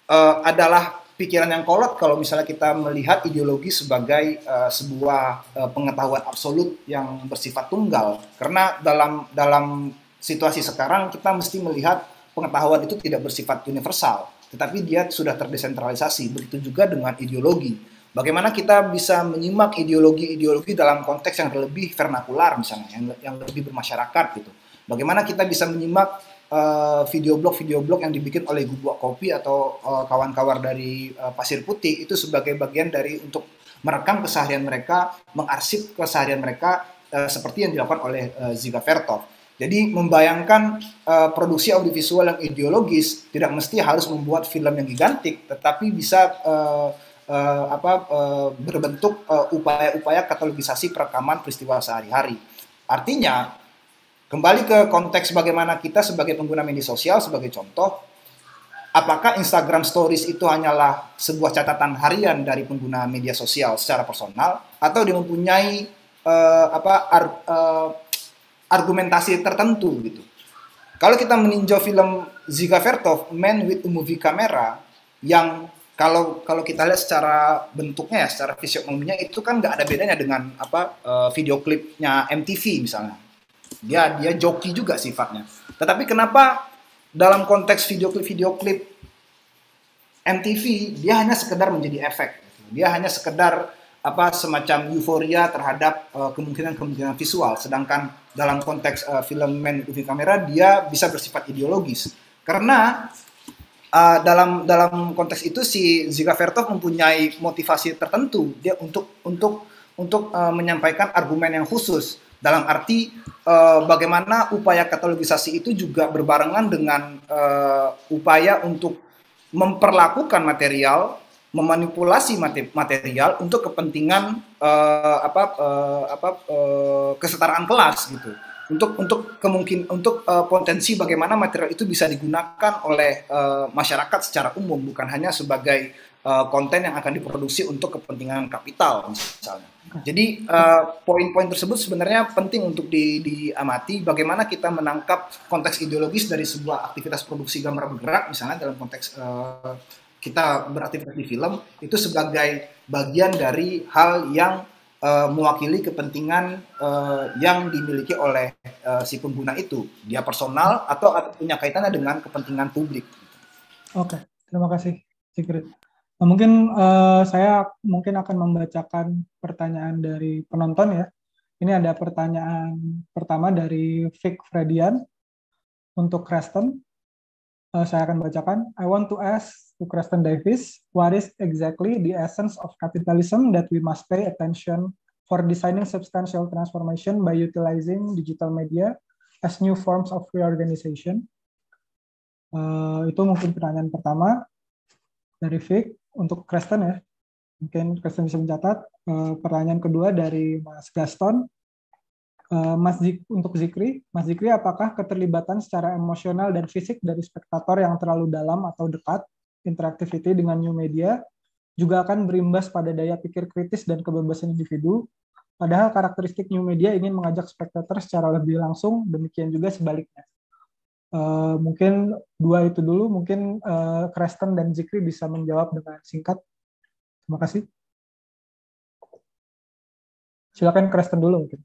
uh, adalah pikiran yang kolot kalau misalnya kita melihat ideologi sebagai uh, sebuah uh, pengetahuan absolut yang bersifat tunggal karena dalam dalam situasi sekarang kita mesti melihat pengetahuan itu tidak bersifat universal tetapi dia sudah terdesentralisasi begitu juga dengan ideologi Bagaimana kita bisa menyimak ideologi-ideologi dalam konteks yang lebih vernakular misalnya, yang, yang lebih bermasyarakat gitu. Bagaimana kita bisa menyimak uh, video blog-video blog yang dibikin oleh Gubuk Kopi atau kawan eh, kawan-kawan dari uh, Pasir Putih itu sebagai bagian dari untuk merekam keseharian mereka, mengarsip keseharian mereka uh, seperti yang dilakukan oleh uh, Ziga Vertov. Jadi membayangkan uh, produksi audiovisual yang ideologis tidak mesti harus membuat film yang gigantik, tetapi bisa uh, uh, apa uh, berbentuk uh, upaya-upaya katalogisasi perekaman peristiwa sehari-hari. Artinya kembali ke konteks bagaimana kita sebagai pengguna media sosial sebagai contoh apakah Instagram Stories itu hanyalah sebuah catatan harian dari pengguna media sosial secara personal atau dia mempunyai uh, apa ar, uh, argumentasi tertentu gitu. Kalau kita meninjau film Ziga Vertov Man with a Movie Camera yang kalau kalau kita lihat secara bentuknya ya, secara fisionominya itu kan nggak ada bedanya dengan apa uh, video klipnya MTV misalnya dia dia joki juga sifatnya tetapi kenapa dalam konteks video klip video klip MTV dia hanya sekedar menjadi efek dia hanya sekedar apa semacam euforia terhadap eh, kemungkinan-kemungkinan uh, visual sedangkan dalam konteks uh, film Man kamera kamera dia bisa bersifat ideologis karena uh, dalam dalam konteks itu si Ziga Vertov mempunyai motivasi tertentu dia untuk untuk untuk uh, menyampaikan argumen yang khusus dalam arti uh, bagaimana upaya katalogisasi itu juga berbarengan dengan uh, upaya untuk memperlakukan material memanipulasi material untuk kepentingan uh, apa uh, apa uh, kesetaraan kelas gitu untuk untuk kemungkin untuk uh, potensi bagaimana material itu bisa digunakan oleh uh, masyarakat secara umum bukan hanya sebagai uh, konten yang akan diproduksi untuk kepentingan kapital misalnya. Jadi poin poin-poin tersebut sebenarnya penting untuk di, diamati bagaimana kita menangkap konteks ideologis dari sebuah aktivitas produksi gambar bergerak misalnya dalam konteks uh, kita beraktivitas di film itu sebagai bagian dari hal yang uh, mewakili kepentingan uh, yang dimiliki oleh uh, si pengguna itu, dia personal atau, punya kaitannya dengan kepentingan publik. Oke, okay. terima kasih, Secret. Nah, mungkin uh, saya mungkin akan membacakan pertanyaan dari penonton ya. Ini ada pertanyaan pertama dari Vic Fredian untuk Kristen. Uh, saya akan bacakan. I want to ask to Creston Davis, what is exactly the essence of capitalism that we must pay attention for designing substantial transformation by utilizing digital media as new forms of reorganization? Uh, itu mungkin pertanyaan pertama dari Vic untuk Kristen ya. Mungkin Kristen bisa mencatat. Uh, pertanyaan kedua dari Mas Gaston. Eh, Mas Zik, untuk Zikri, Mas Zikri, apakah keterlibatan secara emosional dan fisik dari spektator yang terlalu dalam atau dekat interaktiviti dengan new media juga akan berimbas pada daya pikir kritis dan kebebasan individu, padahal karakteristik new media ingin mengajak spektator secara lebih langsung, demikian juga sebaliknya. Uh, mungkin dua itu dulu, mungkin uh, Kristen dan Zikri bisa menjawab dengan singkat. Terima kasih. Silakan Kristen dulu mungkin.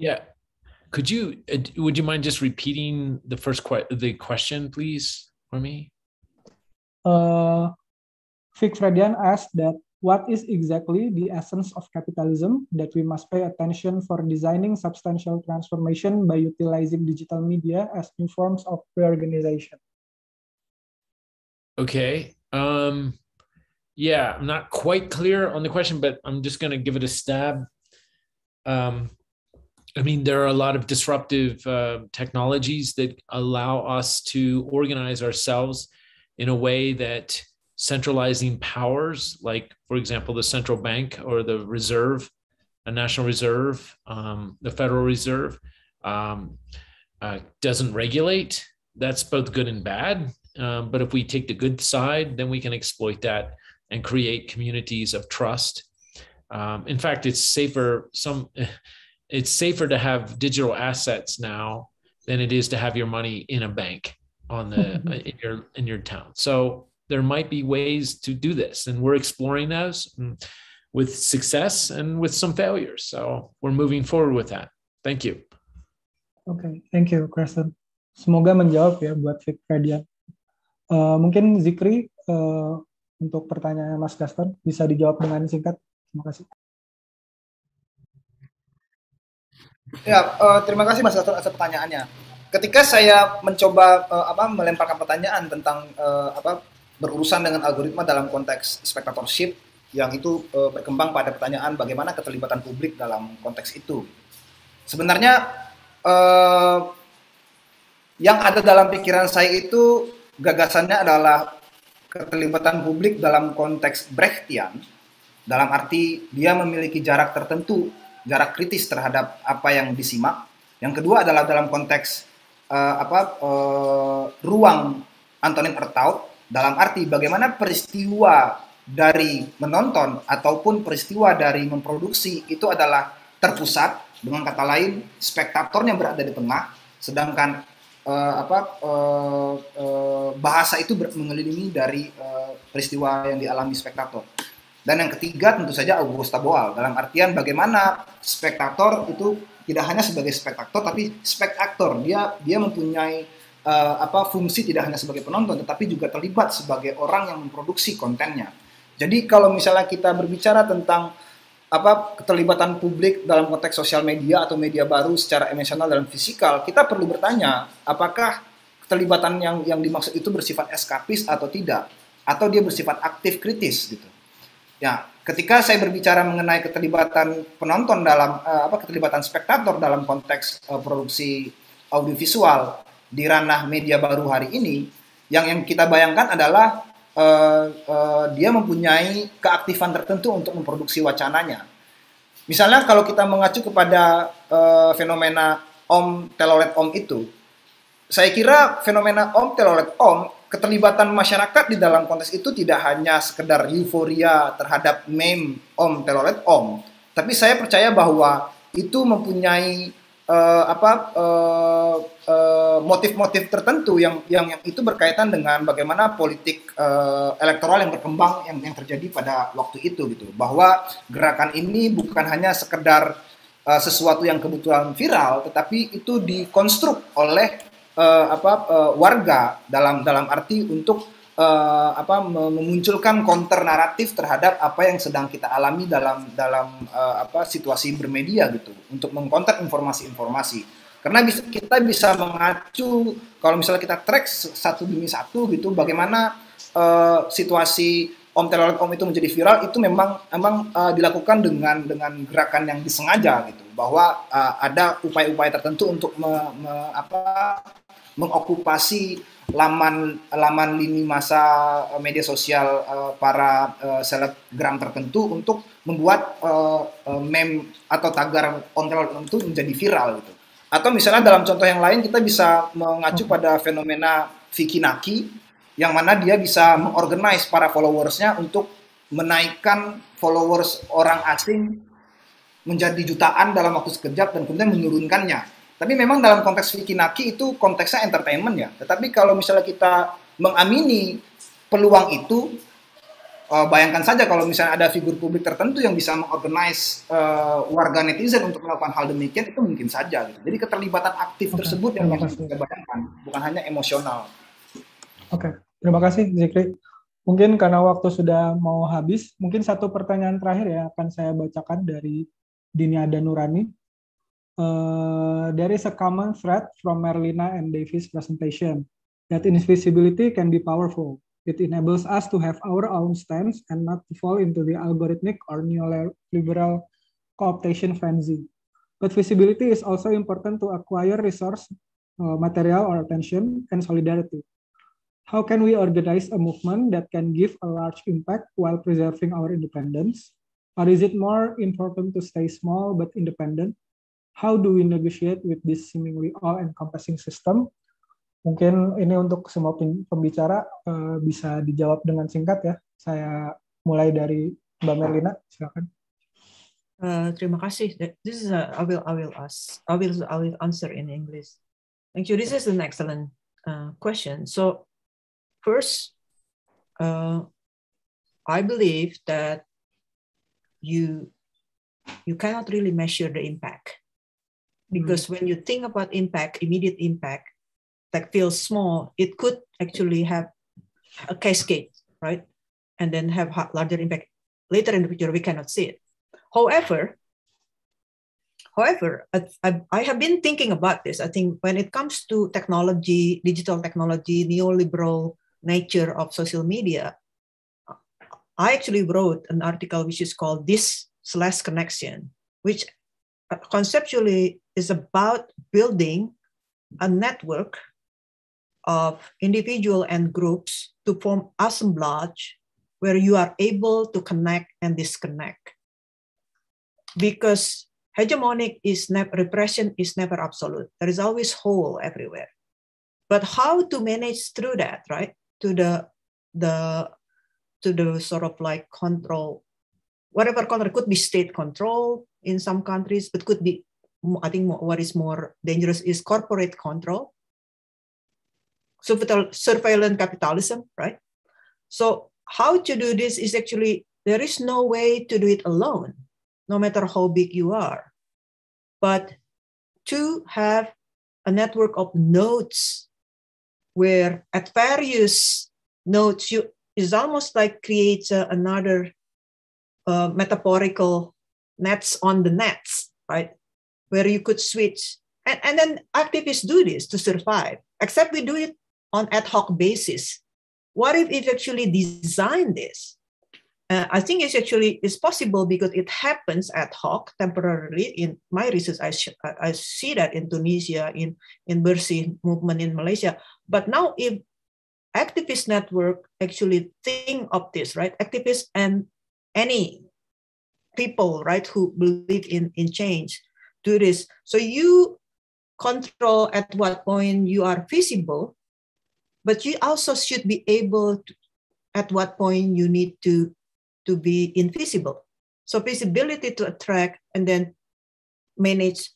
Yeah. Could you, uh, would you mind just repeating the first que- the question, please, for me? Uh, Fikfredian asked that what is exactly the essence of capitalism that we must pay attention for designing substantial transformation by utilizing digital media as new forms of reorganization? Okay. Um, yeah, I'm not quite clear on the question, but I'm just going to give it a stab. Um, I mean, there are a lot of disruptive uh, technologies that allow us to organize ourselves in a way that centralizing powers, like, for example, the central bank or the reserve, a national reserve, um, the Federal Reserve, um, uh, doesn't regulate. That's both good and bad. Um, but if we take the good side, then we can exploit that and create communities of trust. Um, in fact, it's safer. Some [LAUGHS] it's safer to have digital assets now than it is to have your money in a bank on the [LAUGHS] uh, in your in your town. So there might be ways to do this, and we're exploring those mm, with success and with some failures. So we're moving forward with that. Thank you. Okay, thank you, Crescent. Semoga menjawab ya buat Fitfedia. Uh, eh, mungkin Zikri uh, untuk pertanyaan Mas Gaston bisa dijawab dengan singkat. Terima kasih. Ya, uh, terima kasih Mas Gatot atas pertanyaannya. Ketika saya mencoba uh, apa melemparkan pertanyaan tentang uh, apa berurusan dengan algoritma dalam konteks spectatorship yang itu uh, berkembang pada pertanyaan bagaimana keterlibatan publik dalam konteks itu. Sebenarnya uh, yang ada dalam pikiran saya itu gagasannya adalah keterlibatan publik dalam konteks Brechtian dalam arti dia memiliki jarak tertentu jarak kritis terhadap apa yang disimak. Yang kedua adalah dalam konteks uh, apa uh, ruang Antonin Artaud dalam arti bagaimana peristiwa dari menonton ataupun peristiwa dari memproduksi itu adalah terpusat dengan kata lain spektatornya berada di tengah sedangkan uh, apa uh, uh, bahasa itu mengelilingi dari uh, peristiwa yang dialami spektator. Dan yang ketiga tentu saja Augusta Boal dalam artian bagaimana spektator itu tidak hanya sebagai spektator tapi spektaktor dia dia mempunyai uh, apa fungsi tidak hanya sebagai penonton tetapi juga terlibat sebagai orang yang memproduksi kontennya. Jadi kalau misalnya kita berbicara tentang apa keterlibatan publik dalam konteks sosial media atau media baru secara emosional dan fisikal, kita perlu bertanya apakah keterlibatan yang yang dimaksud itu bersifat eskapis atau tidak atau dia bersifat aktif kritis gitu. Ya, ketika saya berbicara mengenai keterlibatan penonton dalam uh, apa keterlibatan spektator dalam konteks uh, produksi audiovisual di ranah media baru hari ini, yang yang kita bayangkan adalah uh, uh, dia mempunyai keaktifan tertentu untuk memproduksi wacananya. Misalnya kalau kita mengacu kepada uh, fenomena Om telolet Om itu, saya kira fenomena Om telolet Om keterlibatan masyarakat di dalam kontes itu tidak hanya sekedar euforia terhadap meme Om Telolet Om, tapi saya percaya bahwa itu mempunyai uh, apa eh, eh, motif-motif uh, uh, tertentu yang, yang yang itu berkaitan dengan bagaimana politik uh, elektoral yang berkembang yang, yang terjadi pada waktu itu gitu bahwa gerakan ini bukan hanya sekedar uh, sesuatu yang kebetulan viral tetapi itu dikonstruk oleh uh, apa uh, warga dalam dalam arti untuk uh, apa memunculkan counter naratif terhadap apa yang sedang kita alami dalam dalam uh, apa situasi bermedia gitu untuk mengkontak informasi-informasi karena bisa, kita bisa mengacu kalau misalnya kita track satu demi satu gitu bagaimana uh, situasi om telolet om itu menjadi viral itu memang memang uh, dilakukan dengan dengan gerakan yang disengaja gitu bahwa uh, ada upaya-upaya tertentu untuk me, me, apa mengokupasi laman laman lini masa eh, media sosial uh, para uh, selebgram tertentu untuk membuat uh, uh, meme atau tagar kontrol tertentu menjadi viral gitu. Atau misalnya dalam contoh yang lain kita bisa mengacu hmm. pada fenomena Vicky Naki yang mana dia bisa mengorganize para followersnya untuk menaikkan followers orang asing menjadi jutaan dalam waktu sekejap dan kemudian menurunkannya tapi memang dalam konteks Fikinaki itu konteksnya entertainment ya. Tetapi kalau misalnya kita mengamini peluang itu, eh, bayangkan saja kalau misalnya ada figur publik tertentu yang bisa mengorganize uh, warga netizen untuk melakukan hal demikian itu mungkin saja. Gitu. Jadi keterlibatan aktif okay. tersebut yang harus kita bayangkan, bukan hanya emosional. Oke, okay. terima kasih Zikri. Mungkin karena waktu sudah mau habis, mungkin satu pertanyaan terakhir ya akan saya bacakan dari Dini Ada uh, there is a common thread from Merlina and Davis' presentation that invisibility can be powerful. It enables us to have our own stance and not to fall into the algorithmic or neoliberal cooptation frenzy. But visibility is also important to acquire resource, uh, material, or attention, and solidarity. How can we organize a movement that can give a large impact while preserving our independence? Or is it more important to stay small but independent how do we negotiate with this seemingly all-encompassing system? Mungkin ini untuk semua pembicara uh, bisa dijawab dengan singkat ya. Saya mulai dari Mbak Merlina, silakan. Uh, terima kasih. This is a, I will I will ask I will I will answer in English. Thank you. This is an excellent uh, question. So first, uh, I believe that you you cannot really measure the impact because mm-hmm. when you think about impact immediate impact that feels small it could actually have a cascade right and then have larger impact later in the future we cannot see it however however I, I have been thinking about this i think when it comes to technology digital technology neoliberal nature of social media i actually wrote an article which is called this slash connection which uh, conceptually is about building a network of individual and groups to form assemblage where you are able to connect and disconnect. Because hegemonic is never repression is never absolute. There is always whole everywhere. But how to manage through that, right? To the the to the sort of like control, whatever control could be state control in some countries, but could be I think what is more dangerous is corporate control, surveillance capitalism, right? So how to do this is actually there is no way to do it alone, no matter how big you are. But to have a network of nodes where at various nodes you is almost like creates another uh, metaphorical nets on the nets, right? where you could switch. And, and then activists do this to survive, except we do it on ad hoc basis. What if it actually designed this? Uh, I think it's actually it's possible because it happens ad hoc temporarily. In my research, I, I see that in Tunisia, in in Bersih movement in Malaysia. But now, if activist network actually think of this, right? Activists and any people, right, who believe in in change, do this. So you control at what point you are visible, but you also should be able to, at what point you need to, to be invisible. So visibility to attract and then manage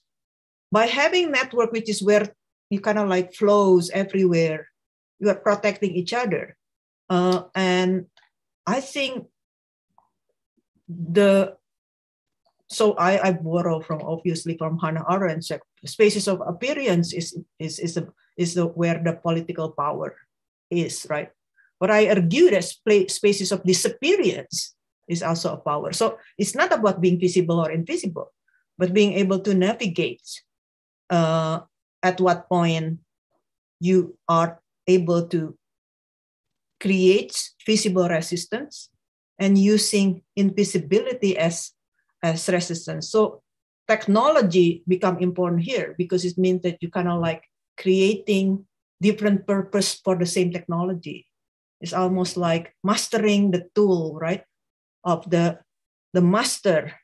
by having network, which is where you kind of like flows everywhere, you are protecting each other. Uh, and I think the so I, I borrow from obviously from Hannah Arendt, spaces of appearance is is is is the where the political power is, right? But I argue that spaces of disappearance is also a power. So it's not about being visible or invisible, but being able to navigate uh, at what point you are able to create visible resistance and using invisibility as as uh, resistance. So technology become important here because it means that you kind of like creating different purpose for the same technology. It's almost like mastering the tool, right? Of the the master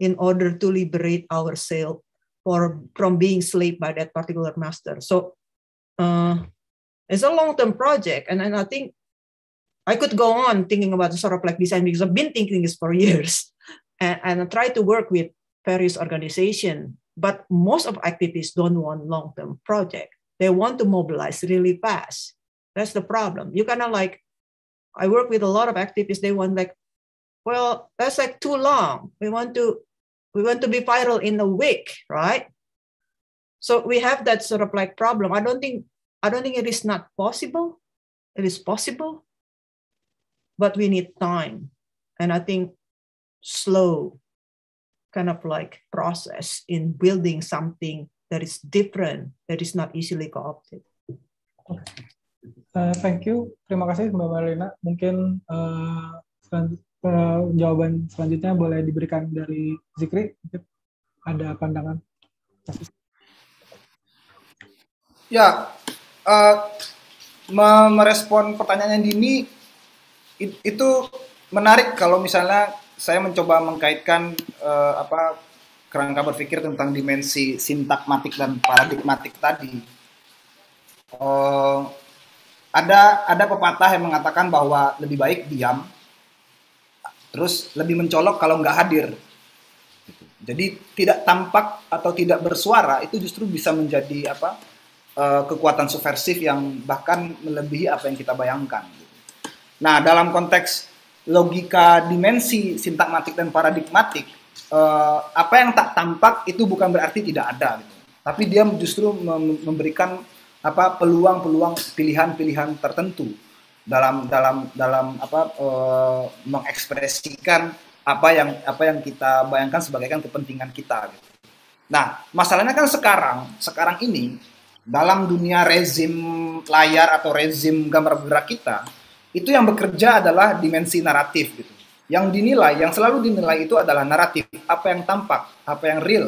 in order to liberate ourselves for from being slave by that particular master. So uh, it's a long-term project. And, and I think I could go on thinking about the sort of like design because I've been thinking this for years and, and try to work with various organizations. But most of activists don't want long-term project. They want to mobilize really fast. That's the problem. You of like, I work with a lot of activists. They want like, well, that's like too long. We want to, we want to be viral in a week, right? So we have that sort of like problem. I don't think, I don't think it is not possible. It is possible, but we need time. And I think slow kind of like process in building something that is different, that is not easily co-opted. Okay. Uh, thank you. Terima kasih Mbak Marlena. Mungkin uh, selan uh, jawaban selanjutnya boleh diberikan dari Zikri. Ada pandangan? Ya, uh, merespon yang Dini, it, itu menarik kalau misalnya saya mencoba mengkaitkan uh, apa kerangka berpikir tentang dimensi sintagmatik dan paradigmatik tadi. Uh, ada ada pepatah yang mengatakan bahwa lebih baik diam, terus lebih mencolok kalau nggak hadir. Jadi tidak tampak atau tidak bersuara itu justru bisa menjadi apa uh, kekuatan subversif yang bahkan melebihi apa yang kita bayangkan. Nah dalam konteks logika dimensi sintagmatik dan paradigmatik uh, apa yang tak tampak itu bukan berarti tidak ada gitu. tapi dia justru memberikan apa peluang-peluang pilihan-pilihan tertentu dalam dalam dalam apa eh, mengekspresikan apa yang apa yang kita bayangkan sebagai kan kepentingan kita gitu. Nah, masalahnya kan sekarang, sekarang ini dalam dunia rezim layar atau rezim gambar bergerak kita, itu yang bekerja adalah dimensi naratif gitu. Yang dinilai, yang selalu dinilai itu adalah naratif, apa yang tampak, apa yang real,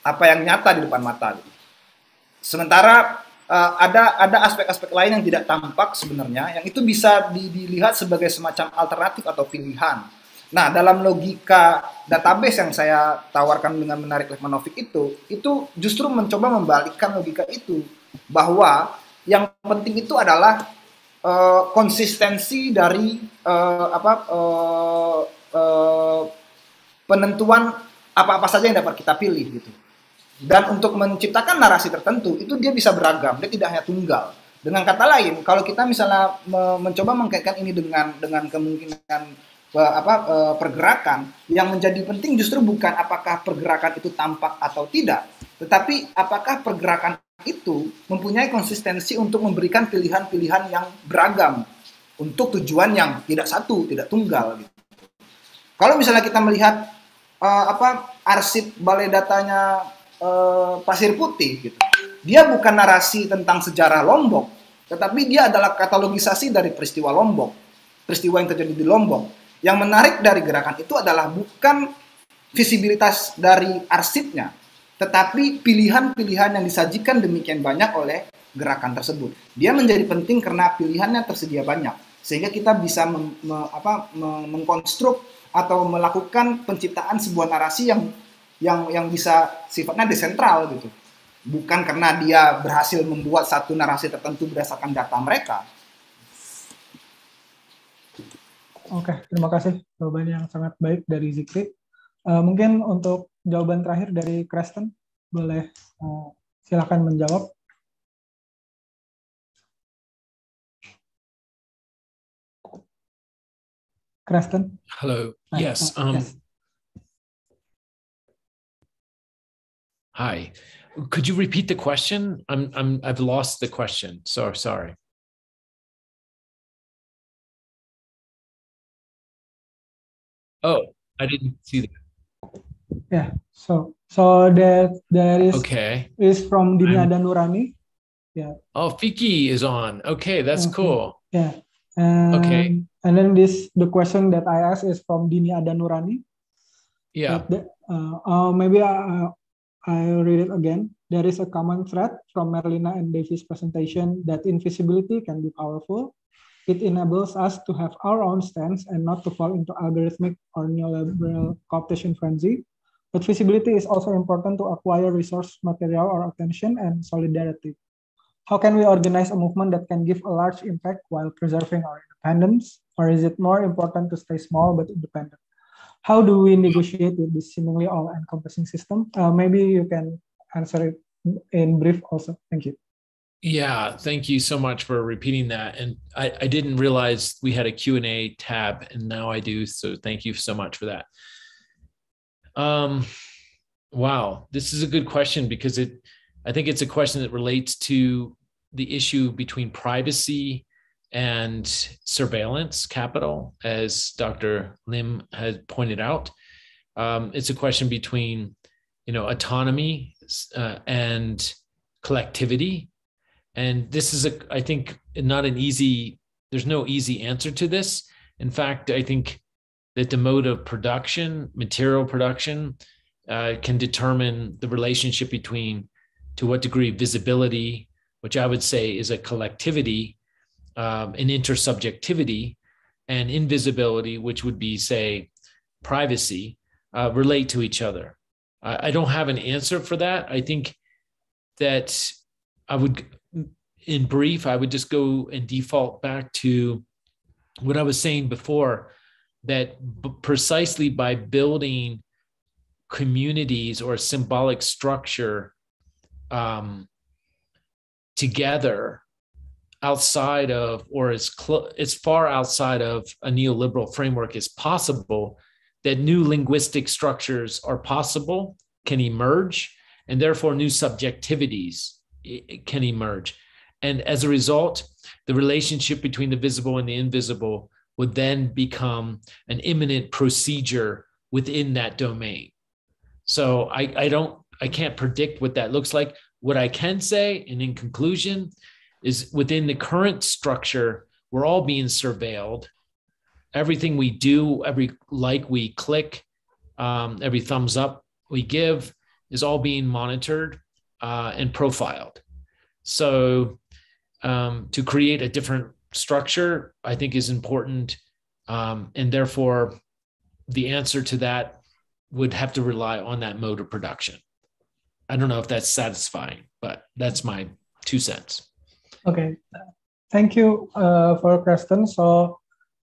apa yang nyata di depan mata. Gitu. Sementara eh, ada ada aspek-aspek lain yang tidak tampak sebenarnya, yang itu bisa dilihat sebagai semacam alternatif atau pilihan. Nah, dalam logika database yang saya tawarkan dengan menarik Lekmanovic itu, itu justru mencoba membalikkan logika itu bahwa yang penting itu adalah uh, konsistensi dari uh, apa uh, uh, penentuan apa-apa saja yang dapat kita pilih gitu. Dan untuk menciptakan narasi tertentu itu dia bisa beragam, dia tidak hanya tunggal. Dengan kata lain, kalau kita misalnya mencoba mengkaitkan ini dengan dengan kemungkinan apa pergerakan yang menjadi penting justru bukan apakah pergerakan itu tampak atau tidak, tetapi apakah pergerakan itu mempunyai konsistensi untuk memberikan pilihan-pilihan yang beragam untuk tujuan yang tidak satu, tidak tunggal. Gitu. Kalau misalnya kita melihat uh, apa arsip balai datanya uh, Pasir Putih, gitu, dia bukan narasi tentang sejarah Lombok, tetapi dia adalah katalogisasi dari peristiwa Lombok, peristiwa yang terjadi di Lombok. Yang menarik dari gerakan itu adalah bukan visibilitas dari arsipnya, tetapi pilihan-pilihan yang disajikan demikian banyak oleh gerakan tersebut. Dia menjadi penting karena pilihannya tersedia banyak, sehingga kita bisa mem, atau melakukan penciptaan sebuah narasi yang yang yang bisa sifatnya desentral gitu. Bukan karena dia berhasil membuat satu narasi tertentu berdasarkan data mereka. Oke, terima kasih jawaban yang sangat baik dari Zikri. Uh, mungkin untuk jawaban terakhir dari Kristen boleh eh, silakan menjawab. Kristen Halo Yes. Um, yes. Hi. Could you repeat the question? I'm, I'm, I've lost the question. So sorry. Oh, I didn't see that. Yeah. So so that there is okay is from Dini Adanurani. dan Nurani. Yeah. Oh, Fiki is on. Okay, that's cool. Yeah. And, okay. And then this the question that I asked is from Dini Adanurani. Yeah. The, uh, uh, maybe I, uh, uh, I read it again. There is a common thread from Merlina and Davis' presentation that invisibility can be powerful. It enables us to have our own stance and not to fall into algorithmic or neoliberal cooptation frenzy. But visibility is also important to acquire resource, material, or attention and solidarity. How can we organize a movement that can give a large impact while preserving our independence? Or is it more important to stay small but independent? How do we negotiate with this seemingly all encompassing system? Uh, maybe you can answer it in brief also. Thank you. Yeah, thank you so much for repeating that. And I, I didn't realize we had a Q&A tab and now I do. So thank you so much for that. Um, wow, this is a good question because it, I think it's a question that relates to the issue between privacy and surveillance capital, as Dr. Lim has pointed out. Um, it's a question between, you know, autonomy uh, and collectivity, and this is a, I think, not an easy. There's no easy answer to this. In fact, I think that the mode of production, material production, uh, can determine the relationship between to what degree visibility, which I would say is a collectivity, um, an intersubjectivity, and invisibility, which would be, say, privacy, uh, relate to each other. I don't have an answer for that. I think that I would, in brief, I would just go and default back to what I was saying before that b- precisely by building communities or symbolic structure um, together outside of or as cl- as far outside of a neoliberal framework as possible that new linguistic structures are possible can emerge and therefore new subjectivities can emerge and as a result the relationship between the visible and the invisible would then become an imminent procedure within that domain. So I, I don't, I can't predict what that looks like. What I can say, and in conclusion, is within the current structure, we're all being surveilled. Everything we do, every like we click, um, every thumbs up we give is all being monitored uh, and profiled. So um, to create a different structure, I think, is important. Um, and therefore, the answer to that would have to rely on that mode of production. I don't know if that's satisfying, but that's my two cents. Okay. Thank you uh, for Preston. So,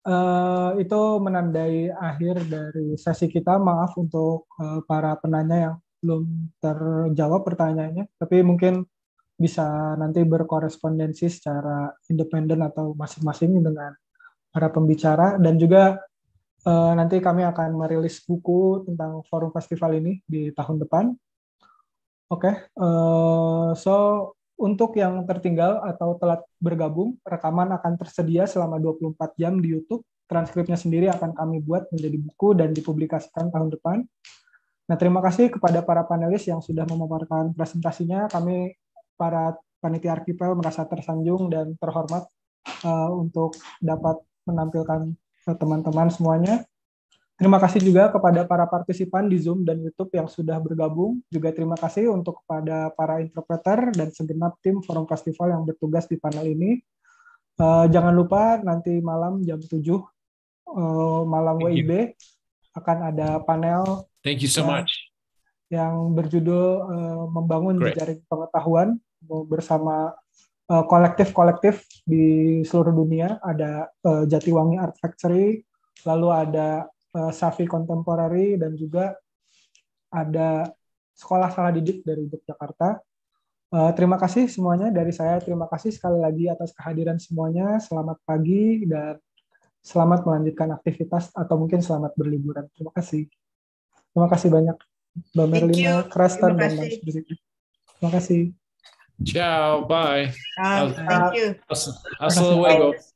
uh, itu menandai akhir dari sesi kita. Maaf untuk uh, para penanya yang belum terjawab pertanyaannya, tapi mungkin bisa nanti berkorespondensi secara independen atau masing-masing dengan para pembicara dan juga uh, nanti kami akan merilis buku tentang forum festival ini di tahun depan. Oke, okay, uh, eh, so untuk yang tertinggal atau telat bergabung, rekaman akan tersedia selama 24 jam di YouTube. Transkripnya sendiri akan kami buat menjadi buku dan dipublikasikan tahun depan. Nah, terima kasih kepada para panelis yang sudah memaparkan presentasinya. Kami para panitia archipel merasa tersanjung dan terhormat uh, untuk dapat menampilkan eh, teman-teman semuanya. Terima kasih juga kepada para partisipan di Zoom dan YouTube yang sudah bergabung. Juga terima kasih untuk kepada para interpreter dan segenap tim Forum Festival yang bertugas di panel ini. Uh, jangan lupa nanti malam jam 7 uh, malam Thank WIB you. akan ada panel Thank you so yang, much. yang berjudul uh, membangun Great. pengetahuan bersama eh, kolektif-kolektif uh, di seluruh dunia. Ada uh, Jatiwangi Art Factory, lalu ada uh, Safi Contemporary, dan juga ada Sekolah Salah Didik dari Yogyakarta. Uh, terima kasih semuanya dari saya. Terima kasih sekali lagi atas kehadiran semuanya. Selamat pagi dan selamat melanjutkan aktivitas atau mungkin selamat berliburan. Terima kasih. Terima kasih banyak Mbak Merlina, Krastan, dan Mas Terima kasih. Ciao. Bye. Um, thank you. Hasta, hasta luego.